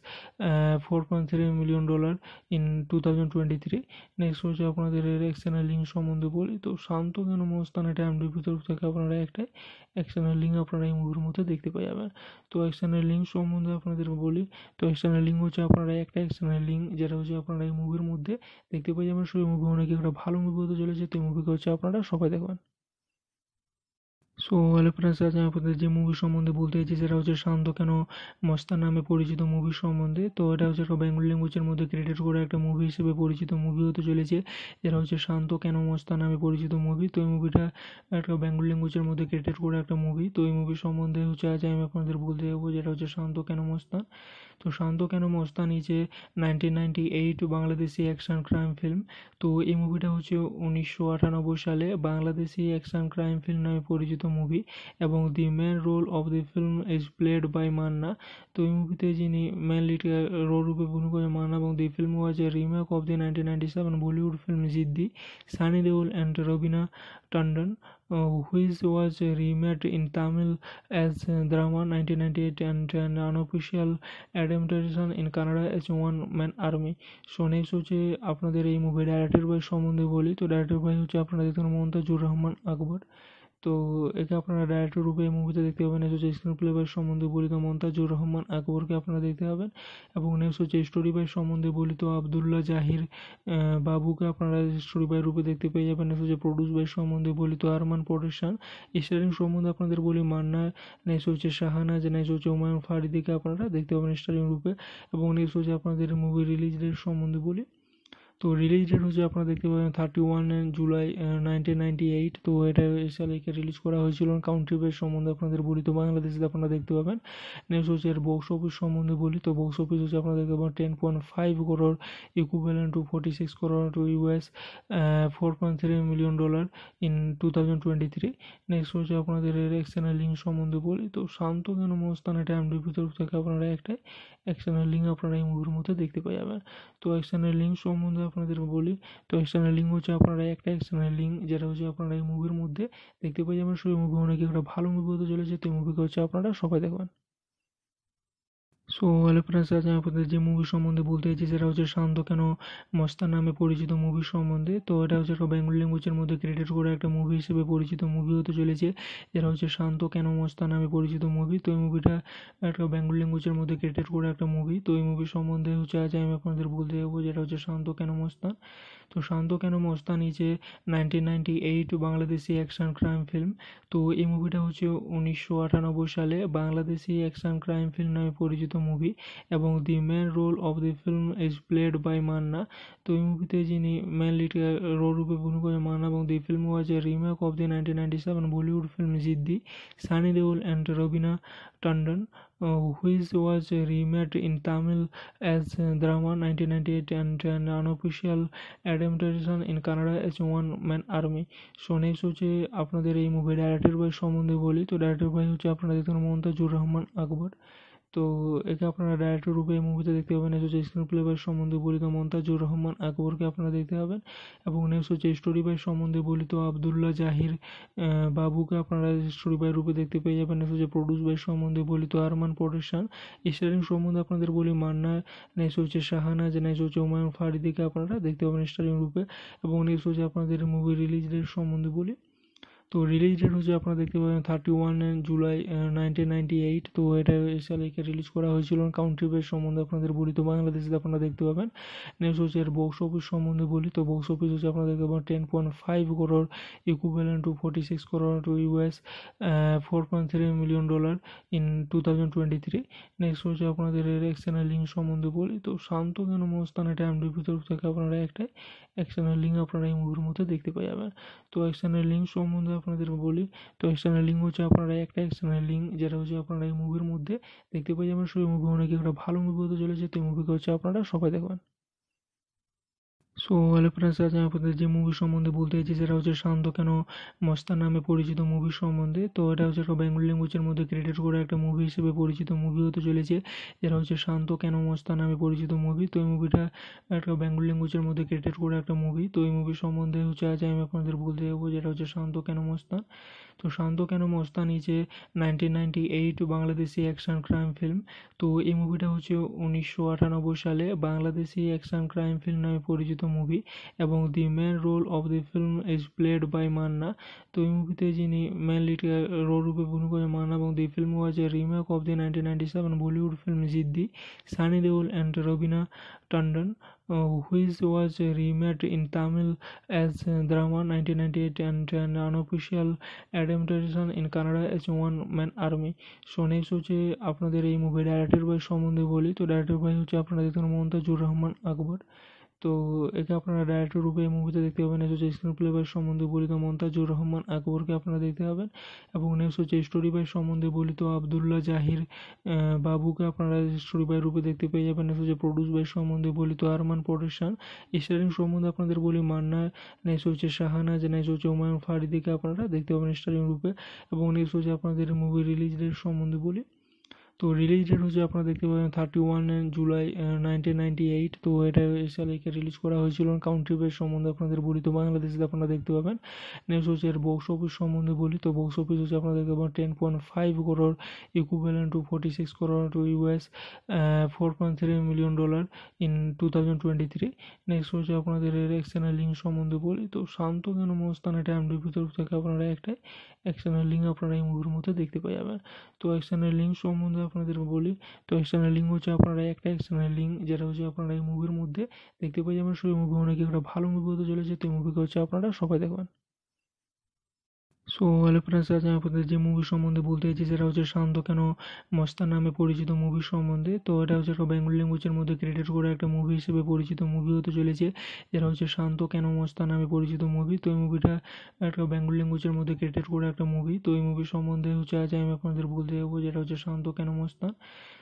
four point three million dollar in two thousand twenty three next হচ্ছে আপনাদের এর এক্সটার্নাল লিঙ্ক সম্বন্ধে বলি তো শান্ত কেন মস্তান এটা এমডিপি তরফ থেকে আপনারা একটা এক্সটার্নাল লিঙ্ক আপনারা এই মুভির মধ্যে দেখতে পাওয়া যাবেন তো এক্সটার্নাল লিঙ্ক সম্বন্ধে আপনাদের বলি তো এক্সটার্নাল লিঙ্ক হচ্ছে আপনারা একটা এক্সটার্নাল লিঙ্ক যেটা হচ্ছে আপনারা এই মুভির মধ্যে দেখতে পেয়ে যাবেন সেই মুভি অনেক একটা ভালো মুভি হতে চলেছে তো এই মুভিকে হচ্ছে আপনারা সবাই দেখবেন সো হ্যালো ফ্রেন্ডস আজ আমি আপনাদের যে মুভি সম্বন্ধে বলতে চাইছি সেটা হচ্ছে শান্ত কেন মস্তা নামে পরিচিত মুভি সম্বন্ধে তো এটা হচ্ছে একটা বেঙ্গল ল্যাঙ্গুয়েজের মধ্যে ক্রিয়েটেড করা একটা মুভি হিসেবে পরিচিত মুভি হতে চলেছে যেটা হচ্ছে শান্ত কেন মস্তা নামে পরিচিত মুভি তো এই মুভিটা একটা বেঙ্গল ল্যাঙ্গুয়েজের মধ্যে ক্রিয়েটেড করা একটা মুভি তো এই মুভি সম্বন্ধে হচ্ছে আজ আমি আপনাদের বলতে যাবো যেটা হচ্ছে শান্ত কেন মস্তা তো শান্ত কেন মস্তান নিচে nineteen ninety eight Bangladeshi action crime film তো এই মুভিটা হচ্ছে উনিশশো আটানব্বই সালে বাংলাদেশি অ্যাকশন ক্রাইম ফিল্ম নামে পরিচিত মুভি এবং the main role of the film is played by Manna তো এই মুভিতে যিনি মেন লিড রোল রূপে ভূমিকা করেন মান্না এবং the film was a remake of the nineteen ninety seven Bollywood film Ziddi Sunny Deol and Raveena Tandon Tandon which was remade in Tamil as drama 1998 and an unofficial adaptation in Kannada as one man army so next হচ্ছে আপনাদের এই movie director by সম্বন্ধে বলি তো director ভাই হচ্ছে আপনারা দেখেন মমতাজুর রহমান আকবর তো একে আপনারা ডাইরেক্টর রূপে এই মুভিতে দেখতে পাবেন এস হচ্ছে স্ক্রিন প্লে বাই সম্বন্ধে বলিত মন্তাজুর রহমান আকবরকে আপনারা দেখতে পাবেন এবং নেক্সট হচ্ছে স্টোরি বাই সম্বন্ধে বলিত আবদুল্লাহ জাহির বাবুকে আপনারা স্টোরি বাই রূপে দেখতে পেয়ে যাবেন নেক্সট হচ্ছে প্রডিউস বাই সম্বন্ধে বলিত আরমান প্রোডাকশন স্টারিং সম্বন্ধে আপনাদের বলি মান্না নেক্সট হচ্ছে শাহানাজ নেক্সট হচ্ছে হুমায়ুন ফারিদিকে আপনারা দেখতে পাবেন স্টারিং রূপে এবং নেক্সট হচ্ছে আপনাদের মুভি রিলিজ ডেট সম্বন্ধে বলি তো রিলিজ ডেট হচ্ছে আপনারা দেখতে পাবেন thirty one July nineteen ninety eight তো এটা সালে রিলিজ করা হয়েছিল কাউন্ট্রি বেস সম্বন্ধে আপনাদের বলি তো বাংলাদেশে আপনারা দেখতে পাবেন নেক্সট হচ্ছে এর বক্স অফিস সম্বন্ধে বলি তো বক্স অফিস হচ্ছে আপনারা দেখতে পাবেন ten point five crore equivalent to forty six crore to US four point three million dollar in two thousand twenty three next হচ্ছে আপনাদের এর এক্সটার্নাল লিঙ্ক সম্বন্ধে বলি তো শান্ত কেন মস্তান এটা এমডিপি তরফ থেকে আপনারা একটাই এক্সটার্নাল লিঙ্ক আপনারা এই মুভির মধ্যে দেখতে পাওয়া যাবেন তো এক্সটার্নাল লিঙ্ক সম্বন্ধে আপনাদের বলি তো এক্সটার্নাল লিঙ্ক হচ্ছে আপনারা একটা এক্সটার্নাল লিঙ্ক যেটা হচ্ছে আপনারা এই মুভির মধ্যে দেখতে পেয়ে যাবেন সেই মুভি অনেক একটা ভালো মুভি হতে চলেছে তো এই মুভিকে হচ্ছে আপনারা সবাই দেখবেন সো হ্যালো ফ্রেন্ডস আজ আমি আপনাদের যে মুভি সম্বন্ধে বলতে চাইছি সেটা হচ্ছে শান্ত কেন মস্তা নামে পরিচিত মুভি সম্বন্ধে তো এটা হচ্ছে একটা বেঙ্গল ল্যাঙ্গুয়েজের মধ্যে ক্রিয়েটেড করা একটা মুভি হিসেবে পরিচিত মুভি হতে চলেছে যেটা হচ্ছে শান্ত কেন মস্তা নামে পরিচিত মুভি তো এই মুভিটা একটা বেঙ্গল ল্যাঙ্গুয়েজের মধ্যে ক্রিয়েটেড করা একটা মুভি তো এই মুভি সম্বন্ধে হচ্ছে আজ আমি আপনাদের বলতে যাবো যেটা হচ্ছে শান্ত কেন মস্তান তো শান্ত কেন মস্তানি যে nineteen ninety eight Bangladeshi action crime film তো এই মুভিটা হচ্ছে উনিশশো আটানব্বই সালে বাংলাদেশি অ্যাকশন ক্রাইম ফিল্ম নামে পরিচিত মুভি এবং the main role of the film is played by Manna তো এই মুভিতে যিনি মেন লিড রোল রূপে ভূমি করে মান্না এবং the film was a remake of the nineteen ninety seven Bollywood film Ziddi Sunny Deol and Raveena Tandon uh, which was remade in Tamil as Drama 1998" and an unofficial adaptation in Canada as "One Man Army". So, next, হচ্ছে আপনাদের এই movie director ভাই সম্বন্ধে বলি তো director ভাই হচ্ছে আপনারা দেখতে পারেন মমতাজুর রহমান আকবর তো একে আপনারা ডাইরেক্টর রূপে এই মুভিতে দেখতে পাবেন এস হচ্ছে স্ক্রিন প্লে বাই সম্বন্ধে তো মন্তাজুর রহমান আকবরকে আপনারা দেখতে পাবেন এবং নেক্সট হচ্ছে স্টোরি বাই সম্বন্ধে বলিত আবদুল্লাহ জাহির বাবুকে আপনারা স্টোরি বাই রূপে দেখতে পেয়ে যাবেন নেক্সট হচ্ছে প্রডিউস বাই সম্বন্ধে বলিত আরমান প্রোডাকশন স্টারিং সম্বন্ধে আপনাদের বলি মান্না নেক্সট হচ্ছে শাহানা যে নেক্সট হচ্ছে হুমায়ুন ফারিদিকে আপনারা দেখতে পাবেন স্টারিং রূপে এবং নেক্সট হচ্ছে আপনাদের মুভি রিলিজ ডেট সম্বন্ধে বলি তো রিলিজ ডেট হচ্ছে আপনারা দেখতে পাবেন thirty one July nineteen ninety eight তো এটা সালে রিলিজ করা হয়েছিল কাউন্ট্রি বেস সম্বন্ধে আপনাদের বলি তো বাংলাদেশে আপনারা দেখতে পাবেন নেক্সট হচ্ছে এর বক্স অফিস সম্বন্ধে বলি তো বক্স অফিস হচ্ছে আপনারা দেখতে পাবেন ten point five crore equivalent to forty six crore to US four point three million dollar in two thousand twenty three next হচ্ছে আপনাদের এর অ্যাকশনের লিঙ্ক সম্বন্ধে বলি তো শান্ত কেন মস্তান এটা এমডিপি তরফ থেকে আপনারা একটাই অ্যাকশনের লিঙ্ক আপনারা এই মুভির মধ্যে দেখতে পাওয়া যাবেন তো অ্যাকশনের লিঙ্ক সম্বন্ধে আপনাদের বলি তো এক্সটার্নাল লিঙ্ক হচ্ছে আপনারা একটা এক্সটার্নাল লিঙ্ক যেটা হচ্ছে আপনারা এই মুভির মধ্যে দেখতে পেয়ে যাবেন সেই মুভি অনেক একটা ভালো মুভি হতে চলেছে তো এই মুভিকে হচ্ছে আপনারা সবাই দেখবেন সো হ্যালো ফ্রেন্ডস আজ আমি আপনাদের যে মুভি সম্বন্ধে বলতে চাইছি সেটা হচ্ছে শান্ত কেন মস্তা নামে পরিচিত মুভি সম্বন্ধে তো এটা হচ্ছে একটা বেঙ্গল ল্যাঙ্গুয়েজের মধ্যে ক্রিয়েটেড করা একটা মুভি হিসেবে পরিচিত মুভি হতে চলেছে যেটা হচ্ছে শান্ত কেন মস্তা নামে পরিচিত মুভি তো এই মুভিটা একটা বেঙ্গল ল্যাঙ্গুয়েজের মধ্যে ক্রিয়েটেড করা একটা মুভি তো এই মুভি সম্বন্ধে হচ্ছে আজ আমি আপনাদের বলতে যাবো যেটা হচ্ছে শান্ত কেন মস্তা তো শান্ত কেন মস্তা নিচে nineteen ninety eight Bangladeshi action crime film তো এই মুভিটা হচ্ছে উনিশশো আটানব্বই সালে বাংলাদেশি অ্যাকশন ক্রাইম ফিল্ম নামে পরিচিত মুভি এবং the main role of the film is played by Manna তো এই মুভিতে যিনি মেন লিড রোল রূপে ভূমি করেছেন মান্না এবং the film was a remake of the nineteen ninety seven Bollywood film Ziddi Sunny Deol and Raveena Tandon uh, which was remade in Tamil as Drama 1998 and an unofficial adaptation in Canada as One Man Army. So next হচ্ছে আপনাদের এই movie director ভাই সম্বন্ধে বলি তো director ভাই হচ্ছে আপনারা দেখুন মমতাজুর রহমান আকবর তো একে আপনারা ডাইরেক্টর রূপে এই মুভিতে দেখতে পাবেন এস হচ্ছে স্ক্রিন প্লে বাই সম্বন্ধে বলিত মন্তাজুর রহমান আকবরকে আপনারা দেখতে পাবেন এবং নেক্সট হচ্ছে স্টোরি বাই সম্বন্ধে বলিত আবদুল্লাহ জাহির বাবুকে আপনারা স্টোরি বাই রূপে দেখতে পেয়ে যাবেন নেক্সট হচ্ছে প্রডিউস বাই সম্বন্ধে বলিত আরমান প্রোডাকশন স্টারিং সম্বন্ধে আপনাদের বলি মান্না নেক্সট হচ্ছে শাহানাজ নেক্সট হচ্ছে হুমায়ুন ফারিদিকে আপনারা দেখতে পাবেন স্টারিং রূপে এবং নেক্সট হচ্ছে আপনাদের মুভি রিলিজ ডেট সম্বন্ধে বলি তো রিলিজ ডেট হচ্ছে আপনারা দেখতে পাবেন thirty one July nineteen ninety eight তো এটা সালে একে রিলিজ করা হয়েছিল কাউন্ট্রি বেস সম্বন্ধে আপনাদের বলি তো বাংলাদেশে আপনারা দেখতে পাবেন নেক্সট হচ্ছে এর বক্স অফিস সম্বন্ধে বলি তো বক্স অফিস হচ্ছে আপনারা দেখতে পাবেন ten point five crore equivalent to forty six crore to US four point three million dollar in two thousand twenty three next হচ্ছে আপনাদের এর এক্সটার্নাল লিঙ্ক সম্বন্ধে বলি তো শান্ত কেন মস্তান এটা এমডিপি তরফ থেকে আপনারা একটা এক্সটার্নাল লিঙ্ক আপনারা এই মুভির মধ্যে দেখতে পাই যাবেন তো এক্সটার্নাল লিঙ্ক সম্বন্ধে আপনাদের বলি তো এক্সটার্নাল লিঙ্ক হচ্ছে আপনারা একটা এক্সটার্নাল লিঙ্ক যেটা হচ্ছে আপনারা এই মুভির মধ্যে দেখতে যে যাবেন সেই মুভি অনেক একটা ভালো মুভি হতে চলেছে তো এই মুভিকে হচ্ছে আপনারা সবাই দেখবেন সো হ্যালো ফ্রেন্ডস আজ আমি আপনাদের যে মুভি সম্বন্ধে বলতে চাইছি সেটা হচ্ছে শান্ত কেন মস্তা নামে পরিচিত মুভি সম্বন্ধে তো এটা হচ্ছে একটা বেঙ্গল ল্যাঙ্গুয়েজের মধ্যে ক্রিয়েটেড করা একটা মুভি হিসেবে পরিচিত মুভি হতে চলেছে যেটা হচ্ছে শান্ত কেন মস্তা নামে পরিচিত মুভি তো এই মুভিটা একটা বেঙ্গল ল্যাঙ্গুয়েজের মধ্যে ক্রিয়েটেড করা একটা মুভি তো এই মুভি সম্বন্ধে হচ্ছে আজ আমি আপনাদের বলতে যাবো যেটা হচ্ছে শান্ত কেন মস্তা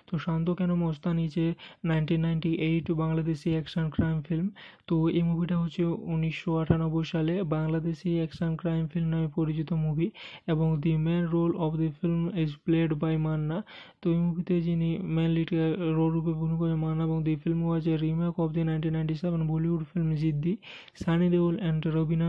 তো শান্ত কেন মস্তানি যে nineteen ninety eight Bangladeshi action crime film তো এই মুভিটা হচ্ছে উনিশশো আটানব্বই সালে বাংলাদেশি অ্যাকশন ক্রাইম ফিল্ম নামে পরিচিত মুভি এবং the main role of the film is played by Manna তো এই মুভিতে যিনি মেন লিড রোল রূপে ভূমিকা মান্না এবং the film was a remake of the nineteen ninety seven Bollywood film Ziddi Sunny Deol and Raveena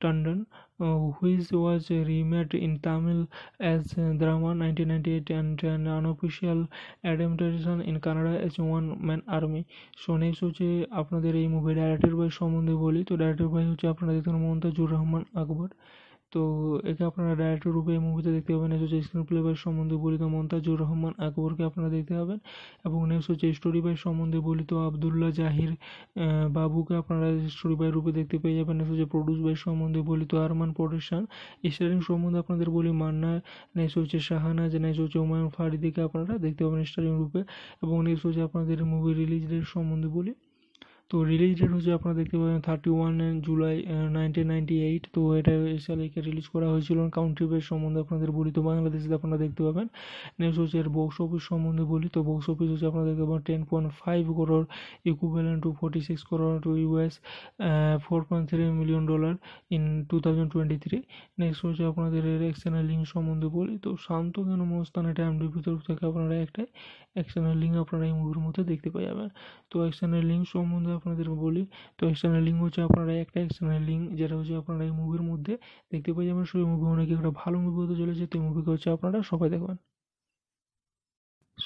Tandon, uh, which was remade in Tamil as Drama (1998) and an unofficial adaptation in Canada as "One Man Army". So next হচ্ছে আপনাদের এই movie director ভাই সম্বন্ধে বলি তো director ভাই হচ্ছে আপনারা দেখতে পারেন মমতাজুর রহমান আকবর তো একে আপনারা ডাইরেক্টর রূপে এই মুভিতে দেখতে পাবেন এস হচ্ছে স্ক্রিন প্লে বাই সম্বন্ধে বলিত মন্তাজুর রহমান আকবরকে আপনারা দেখতে পাবেন এবং নেক্সট হচ্ছে স্টোরি বাই সম্বন্ধে বলিত আবদুল্লাহ জাহির বাবুকে আপনারা স্টোরি বাই রূপে দেখতে পেয়ে যাবেন নেক্সট হচ্ছে প্রডিউস বাই সম্বন্ধে বলিত আরমান প্রোডাকশন স্টারিং সম্বন্ধে আপনাদের বলি মান্না নেক্সট হচ্ছে শাহানাজ নেক্সট হচ্ছে হুমায়ুন ফারিদিকে আপনারা দেখতে পাবেন স্টারিং রূপে এবং নেক্সট হচ্ছে আপনাদের মুভি রিলিজ ডেট সম্বন্ধে বলি তো রিলিজ ডেট হচ্ছে আপনারা দেখতে পাবেন thirty one July nineteen ninety eight তো এটা এই সালে রিলিজ করা হয়েছিল কাউন্ট্রি বেস সম্বন্ধে আপনাদের বলি তো বাংলাদেশে আপনারা দেখতে পাবেন নেক্সট হচ্ছে এর বক্স অফিস সম্বন্ধে বলি তো বক্স অফিস হচ্ছে আপনারা দেখতে পাবেন ten point five crore equivalent to forty six crore to US four point three million dollar in two thousand twenty three next হচ্ছে আপনাদের এর এক্সটার্নাল লিঙ্ক সম্বন্ধে বলি তো শান্ত কেন মস্তান এটা এমডিপি তরফ থেকে আপনারা একটাই এক্সটার্নাল লিঙ্ক আপনারা এই মুভির মধ্যে দেখতে পাই যাবেন তো এক্সটার্নাল লিঙ্ক সম্বন্ধে আপনাদের বলি তো এক্সটার্নাল লিঙ্ক হচ্ছে আপনারা একটা এক্সটার্নাল লিঙ্ক যেটা হচ্ছে আপনারা এই মুভির মধ্যে দেখতে পেয়ে যাবেন সেই মুভি অনেক একটা ভালো মুভি হতে চলেছে তো এই মুভিকে হচ্ছে আপনারা সবাই দেখবেন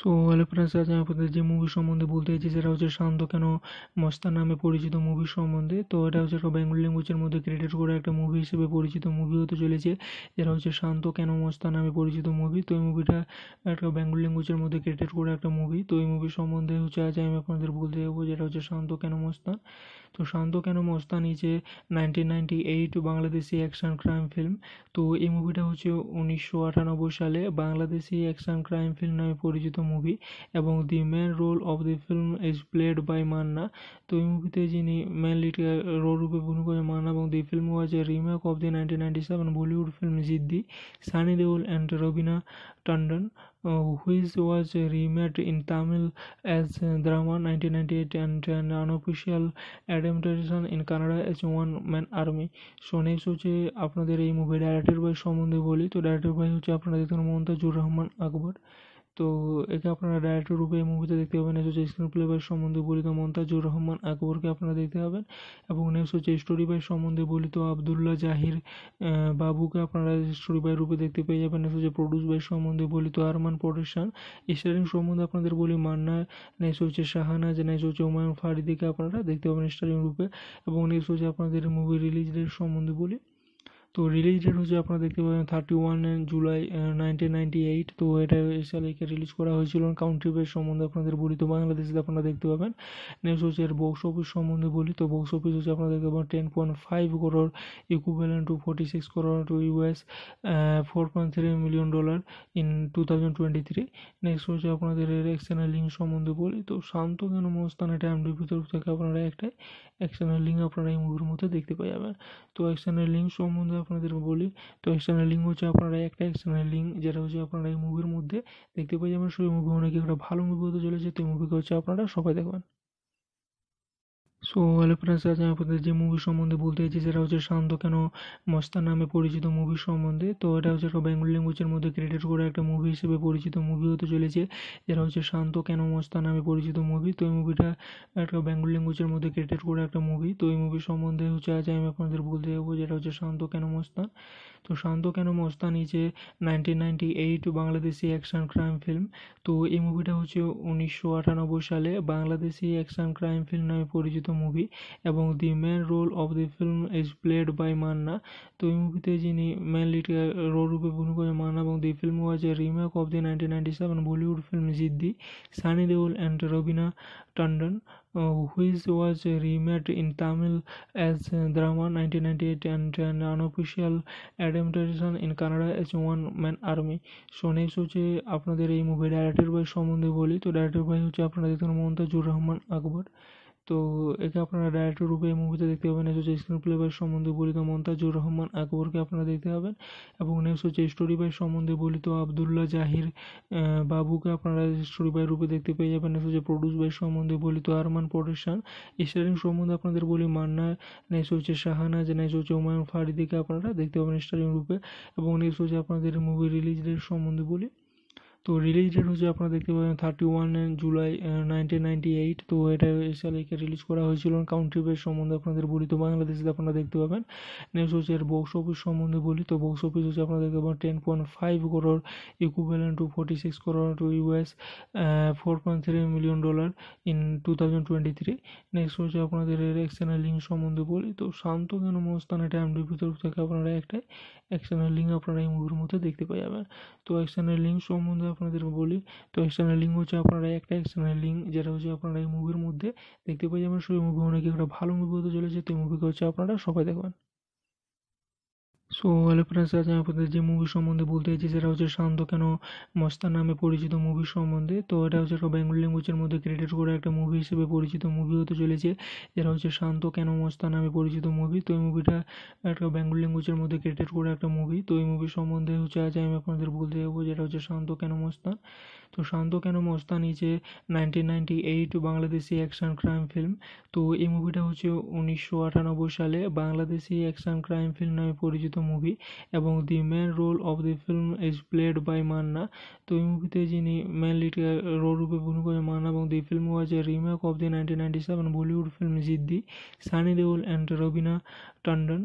সো হ্যালো ফ্রেন্ডস আজ আমি আপনাদের যে মুভি সম্বন্ধে বলতে চাইছি সেটা হচ্ছে শান্ত কেন মস্তা নামে পরিচিত মুভি সম্বন্ধে তো এটা হচ্ছে একটা বেঙ্গল ল্যাঙ্গুয়েজের মধ্যে ক্রিয়েটেড করা একটা মুভি হিসেবে পরিচিত মুভি হতে চলেছে যেটা হচ্ছে শান্ত কেন মস্তা নামে পরিচিত মুভি তো এই মুভিটা একটা বেঙ্গল ল্যাঙ্গুয়েজের মধ্যে ক্রিয়েটেড করা একটা মুভি তো এই মুভি সম্বন্ধে হচ্ছে আজ আমি আপনাদের বলতে যাবো যেটা হচ্ছে শান্ত কেন মস্তা তো শান্ত কেন মস্তান নিচে nineteen ninety eight Bangladeshi action crime film তো এই মুভিটা হচ্ছে উনিশশো আটানব্বই সালে বাংলাদেশি অ্যাকশন ক্রাইম ফিল্ম নামে পরিচিত মুভি এবং the main role of the film is played by Manna তো এই মুভিতে যিনি মেন লিড রোল রূপে ভূমি করেন মান্না এবং the film was a remake of the nineteen ninety seven Bollywood film Ziddi Sunny Deol and Raveena Tandon which was remade in Tamil as দ্রামা nineteen ninety eight and unofficial adaptation in Kannada as one man army so next হচ্ছে আপনাদের এই movie director by সম্বন্ধে বলি তো director ভাই হচ্ছে আপনারা দেখুন মমতাজুর রহমান আকবর তো একে আপনারা ডাইরেক্টর রূপে এই মুভিতে দেখতে পাবেন এস হচ্ছে স্ক্রিন প্লে বাই সম্বন্ধে বলিত মন্তাজুর রহমান আকবরকে আপনারা দেখতে পাবেন এবং নেক্সট হচ্ছে স্টোরি বাই সম্বন্ধে বলিত আবদুল্লাহ জাহির বাবুকে আপনারা স্টোরি বাই রূপে দেখতে পেয়ে যাবেন নেক্সট হচ্ছে প্রডিউস বাই সম্বন্ধে বলিত আরমান প্রোডাকশন স্টারিং সম্বন্ধে আপনাদের বলি মান্না নেক্সট হচ্ছে শাহানাজ নেক্সট হচ্ছে হুমায়ুন ফারিদিকে আপনারা দেখতে পাবেন স্টারিং রূপে এবং নেক্সট হচ্ছে আপনাদের মুভি রিলিজ ডেট সম্বন্ধে বলি তো রিলিজ ডেট হচ্ছে আপনারা দেখতে পাবেন thirty one July nineteen ninety eight তো এটা সালে রিলিজ করা হয়েছিল কাউন্ট্রি বেস সম্বন্ধে আপনাদের বলি তো বাংলাদেশে আপনারা দেখতে পাবেন নেক্সট হচ্ছে এর বক্স অফিস সম্বন্ধে বলি তো বক্স অফিস হচ্ছে আপনারা দেখতে পাবেন ten point five crore equivalent to forty six crore to US four point three million dollar in two thousand twenty three next হচ্ছে আপনাদের এর অ্যাকশনের লিঙ্ক সম্বন্ধে বলি তো শান্ত কেন মস্তানে টাইম ডিপি তরফ থেকে আপনারা একটা অ্যাকশনের লিঙ্ক আপনারা এই মুভির মধ্যে দেখতে পাওয়া যাবেন তো অ্যাকশনের লিঙ্ক সম্বন্ধে আপনাদের বলি তো এক্সটার্নাল লিঙ্ক হচ্ছে আপনারা একটা এক্সটার্নাল লিঙ্ক যেটা হচ্ছে আপনারা এই মুভির মধ্যে দেখতে পেয়ে যাবেন সেই মুভি অনেক একটা ভালো মুভি হতে চলেছে তো এই মুভিকে হচ্ছে আপনারা সবাই দেখবেন সো হ্যালো ফ্রেন্ডস আজ আমি আপনাদের যে মুভি সম্বন্ধে বলতে চাইছি সেটা হচ্ছে শান্ত কেন মস্তা নামে পরিচিত মুভি সম্বন্ধে তো এটা হচ্ছে একটা বেঙ্গল ল্যাঙ্গুয়েজের মধ্যে ক্রিয়েটেড করা একটা মুভি হিসেবে পরিচিত মুভি হতে চলেছে যেটা হচ্ছে শান্ত কেন মস্তা নামে পরিচিত মুভি তো এই মুভিটা একটা বেঙ্গল ল্যাঙ্গুয়েজের মধ্যে ক্রিয়েটেড করা একটা মুভি তো এই মুভি সম্বন্ধে হচ্ছে আজ আমি আপনাদের বলতে যাব যেটা হচ্ছে শান্ত কেন মস্তান তো শান্ত কেন মস্তান নিচে nineteen ninety eight Bangladeshi action crime film তো এই মুভিটা হচ্ছে উনিশশো আটানব্বই সালে বাংলাদেশি অ্যাকশন ক্রাইম ফিল্ম নামে পরিচিত মুভি এবং the main role of the film is played by Manna তো এই মুভিতে যিনি মেন লিড রোল রূপে করেন মান্না এবং the film was a remake of the nineteen ninety seven Bollywood film Ziddi Sunny Deol and Raveena Tandon which was remade in Tamil as দ্রামা nineteen ninety eight and unofficial adaptation in Kannada as one man army so next হচ্ছে আপনাদের এই movie director by সম্বন্ধে বলি তো director ভাই হচ্ছে আপনারা দেখুন মমতাজুর রহমান আকবর তো একে আপনারা ডাইরেক্টর রূপে এই মুভিতে দেখতে পাবেন এস হচ্ছে স্ক্রিন প্লে বাই সম্বন্ধে তো মন্তাজুর রহমান আকবরকে আপনারা দেখতে পাবেন এবং নেক্সট হচ্ছে স্টোরি বাই সম্বন্ধে বলি তো আবদুল্লাহ জাহির বাবুকে আপনারা স্টোরি বাই রূপে দেখতে পেয়ে যাবেন নেক্সট হচ্ছে প্রডিউস বাই সম্বন্ধে তো আরমান প্রোডাকশন স্টারিং সম্বন্ধে আপনাদের বলি মান্না নেক্সট হচ্ছে শাহানাজ নেক্সট হচ্ছে হুমায়ুন ফারিদিকে আপনারা দেখতে পাবেন স্টারিং রূপে এবং নেক্সট হচ্ছে আপনাদের মুভি রিলিজ ডেট সম্বন্ধে বলি তো রিলিজ ডেট হচ্ছে আপনারা দেখতে পাবেন thirty one July nineteen ninety eight তো এটা সালে রিলিজ করা হয়েছিল কাউন্ট্রি বেস সম্বন্ধে আপনাদের বলি তো বাংলাদেশে আপনারা দেখতে পাবেন নেক্সট হচ্ছে এর বক্স অফিস সম্বন্ধে বলি তো বক্স অফিস হচ্ছে আপনারা দেখতে পাবেন ten point five crore equivalent to forty six crore to US four point three million dollar in two thousand twenty three next হচ্ছে আপনাদের এর এক্সটার্নাল লিঙ্ক সম্বন্ধে বলি তো শান্ত কেন মস্তান এটা এমডিপি তরফ থেকে আপনারা একটাই এক্সটার্নাল লিঙ্ক আপনারা এই মুভির মধ্যে দেখতে পাওয়া যাবেন তো এক্সটার্নাল লিঙ্ক সম্বন্ধে আপনাদের বলি তো এক্সটার্নাল লিঙ্ক হচ্ছে আপনারা একটা এক্সটার্নাল লিঙ্ক যেটা হচ্ছে আপনারা এই মুভির মধ্যে দেখতে পেয়ে যাবেন সেই মুভি অনেক একটা ভালো মুভি হতে চলেছে তো এই মুভিকে হচ্ছে আপনারা সবাই দেখবেন সো হ্যালো ফ্রেন্ডস আজ আমি আপনাদের যে মুভি সম্বন্ধে বলতে চাইছি সেটা হচ্ছে শান্ত কেন মস্তা নামে পরিচিত মুভি সম্বন্ধে তো এটা হচ্ছে একটা বেঙ্গল ল্যাঙ্গুয়েজের মধ্যে ক্রিয়েটেড করা একটা মুভি হিসেবে পরিচিত মুভি হতে চলেছে যেটা হচ্ছে শান্ত কেন মস্তা নামে পরিচিত মুভি তো এই মুভিটা একটা বেঙ্গল ল্যাঙ্গুয়েজের মধ্যে ক্রিয়েটেড করা একটা মুভি তো এই মুভি সম্বন্ধে হচ্ছে আজ আমি আপনাদের বলতে যাবো যেটা হচ্ছে শান্ত কেন মস্তান তো শান্ত কেন মস্তান নিচে nineteen ninety eight Bangladeshi action crime film তো এই মুভিটা হচ্ছে উনিশশো আটানব্বই সালে বাংলাদেশি অ্যাকশন ক্রাইম ফিল্ম নামে পরিচিত মুভি এবং the main role of the film is played by Manna তো এই মুভিতে যিনি মেন লিড রোল রূপে ভূমিকা করেন মান্না এবং the film was a remake of the nineteen ninety seven Bollywood film Ziddi Sunny Deol and Raveena Tandon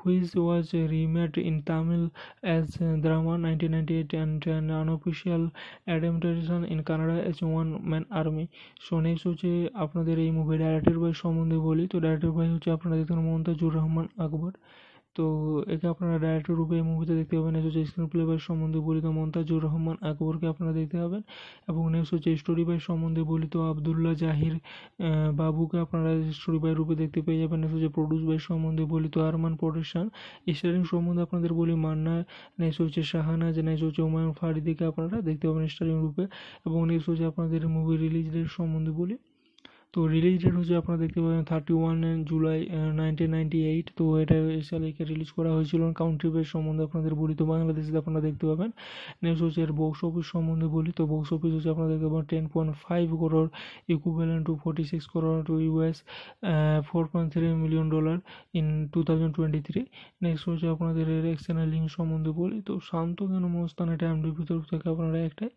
which was remade in Tamil as দ্রামা nineteen ninety eight and unofficial adaptation in Kannada as one man army so next হচ্ছে আপনাদের এই movie director ভাই সম্বন্ধে বলি তো director ভাই হচ্ছে আপনাদের দেখুন জুর রহমান আকবর তো একে আপনারা ডাইরেক্টর রূপে এই মুভিতে দেখতে পাবেন এস হচ্ছে স্ক্রিন প্লে বাই সম্বন্ধে বলিত মন্তাজুর রহমান আকবরকে আপনারা দেখতে পাবেন এবং নেক্সট হচ্ছে স্টোরি বাই সম্বন্ধে বলিত আবদুল্লাহ জাহির বাবুকে আপনারা স্টোরি বাই রূপে দেখতে পেয়ে যাবেন নেক্সট হচ্ছে প্রডিউস বাই সম্বন্ধে বলিত আরমান প্রোডাকশন স্টারিং সম্বন্ধে আপনাদের বলি মান্না নেক্সট হচ্ছে শাহানাজ নেক্সট হচ্ছে হুমায়ুন ফারিদিকে আপনারা দেখতে পাবেন স্টারিং রূপে এবং নেক্সট হচ্ছে আপনাদের মুভি রিলিজ ডেট সম্বন্ধে বলি তো রিলিজ ডেট হচ্ছে আপনারা দেখতে পাবেন thirty one July nineteen ninety eight তো এটা সালে রিলিজ করা হয়েছিল কাউন্ট্রি বেস সম্বন্ধে আপনাদের বলি তো বাংলাদেশে আপনারা দেখতে পাবেন নেক্সট হচ্ছে এর বক্স অফিস সম্বন্ধে বলি তো বক্স অফিস হচ্ছে আপনারা দেখতে পাবেন ten point five crore equivalent to forty six crore to US four point three million dollar in two thousand twenty three next হচ্ছে আপনাদের এর এক্সটার্নাল লিঙ্ক সম্বন্ধে বলি তো শান্ত কেন মস্তান এটা এমডি ভিতর থেকে আপনারা একটাই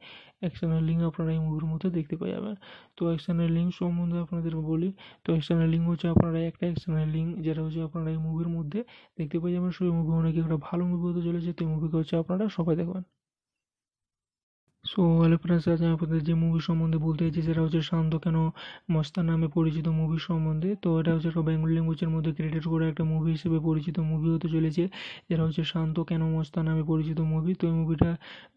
এক্সটার্নাল লিঙ্ক আপনারা এই মুভির মধ্যে দেখতে পেয়ে যাবেন তো এক্সটার্নাল লিঙ্ক সম্বন্ধে আপনাদের বলি তো এক্সটার্নাল লিঙ্ক হচ্ছে আপনারা একটা এক্সটার্নাল লিঙ্ক যেটা হচ্ছে আপনারা এই মুভির মধ্যে দেখতে পেয়ে যাবেন সেই মুভি অনেক একটা ভালো মুভি হতে চলেছে তো এই মুভিকে হচ্ছে আপনারা সবাই দেখবেন সো হ্যালো ফ্রেন্ডস আজ আমি আপনাদের যে মুভি সম্বন্ধে বলতে চাইছি সেটা হচ্ছে শান্ত কেন মস্তা নামে পরিচিত মুভি সম্বন্ধে তো এটা হচ্ছে একটা বেঙ্গল ল্যাঙ্গুয়েজের মধ্যে ক্রিয়েটেড করা একটা মুভি হিসেবে পরিচিত মুভি হতে চলেছে যেটা হচ্ছে শান্ত কেন মস্তা নামে পরিচিত মুভি তো এই মুভিটা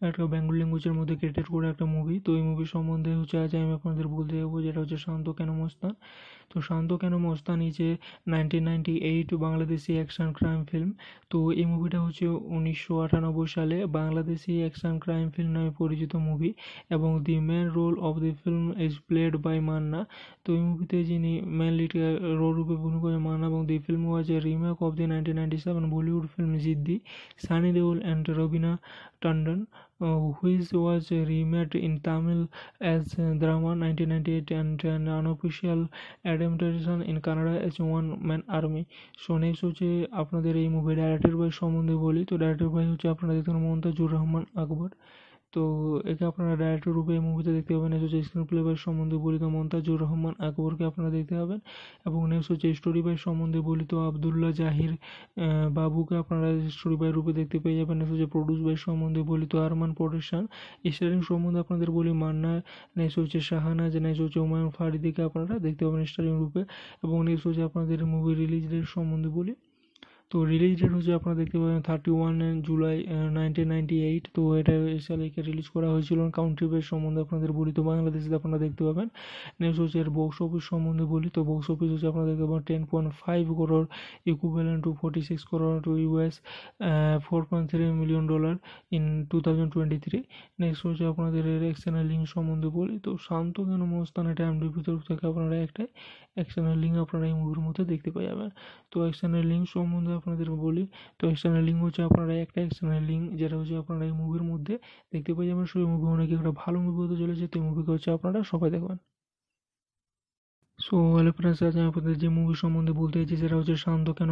একটা বেঙ্গল ল্যাঙ্গুয়েজের মধ্যে ক্রিয়েটেড করা একটা মুভি তো এই মুভি সম্বন্ধে হচ্ছে আজ আমি আপনাদের বলতে যাবো যেটা হচ্ছে শান্ত কেন মস্তা তো শান্ত কেন মস্তান নিচে nineteen ninety eight Bangladeshi action crime film তো এই মুভিটা হচ্ছে উনিশশো আটানব্বই সালে বাংলাদেশি অ্যাকশন ক্রাইম ফিল্ম নামে পরিচিত মুভি এবং the main role of the film is played by Manna তো এই মুভিতে যিনি মেন লিড রোল রূপে ভূমি করেন মান্না এবং the film was a remake of the nineteen ninety seven Bollywood film Ziddi Sunny Deol and Raveena Tandon which was remade in Tamil as দ্রামা nineteen ninety eight and unofficial adaptation in Kannada as one man army so next হচ্ছে আপনাদের এই movie director ভাই সম্বন্ধে বলি তো director ভাই হচ্ছে আপনারা দেখুন মমতাজুর রহমান আকবর তো একে আপনারা ডাইরেক্টর রূপে এই মুভিতে দেখতে পাবেন এস হচ্ছে স্ক্রিন প্লে বাই সম্বন্ধে বলিত মন্তাজুর রহমান আকবরকে আপনারা দেখতে পাবেন এবং নেক্সট হচ্ছে স্টোরি বাই সম্বন্ধে বলিত আবদুল্লাহ জাহির বাবুকে আপনারা স্টোরি বাই রূপে দেখতে পেয়ে যাবেন নেক্সট হচ্ছে প্রডিউস বাই সম্বন্ধে বলিত আরমান প্রোডাকশন স্টারিং সম্বন্ধে আপনাদের বলি মান্না নেক্সট হচ্ছে শাহানাজ নেক্সট হচ্ছে হুমায়ুন ফারিদিকে আপনারা দেখতে পাবেন স্টারিং রূপে এবং নেক্সট হচ্ছে আপনাদের মুভি রিলিজ ডেট সম্বন্ধে বলি তো রিলিজ ডেট হচ্ছে আপনারা দেখতে পাবেন thirty one July nineteen ninety eight তো এটা সালে রিলিজ করা হয়েছিল কাউন্ট্রি বেস সম্বন্ধে আপনাদের বলি তো বাংলাদেশে আপনারা দেখতে পাবেন নেক্সট হচ্ছে এর বক্স অফিস সম্বন্ধে বলি তো বক্স অফিস হচ্ছে আপনারা দেখতে পাবেন ten point five crore equivalent to forty six crore to US four point three million dollar in two thousand twenty three next হচ্ছে আপনাদের এর এক্সটার্নাল লিঙ্ক সম্বন্ধে বলি তো শান্ত কেন মস্তান এটা এমডিপি তরফ থেকে আপনারা একটা এক্সটার্নাল লিঙ্ক আপনারা এই মুভির মধ্যে দেখতে পাই যাবেন তো এক্সটার্নাল লিঙ্ক সম্বন্ধে আপনাদের বলি তো এক্সটার্নাল লিঙ্ক হচ্ছে আপনারা একটা এক্সটার্নাল লিঙ্ক যেটা হচ্ছে আপনারা এই মুভির মধ্যে দেখতে পাই যাবেন সেই মুভি অনেক একটা ভালো মুভি হতে চলেছে তো এই মুভিকে হচ্ছে আপনারা সবাই দেখবেন সো হ্যালো ফ্রেন্ডস আজ আমি আপনাদের যে মুভি সম্বন্ধে বলতে চাইছি সেটা হচ্ছে শান্ত কেন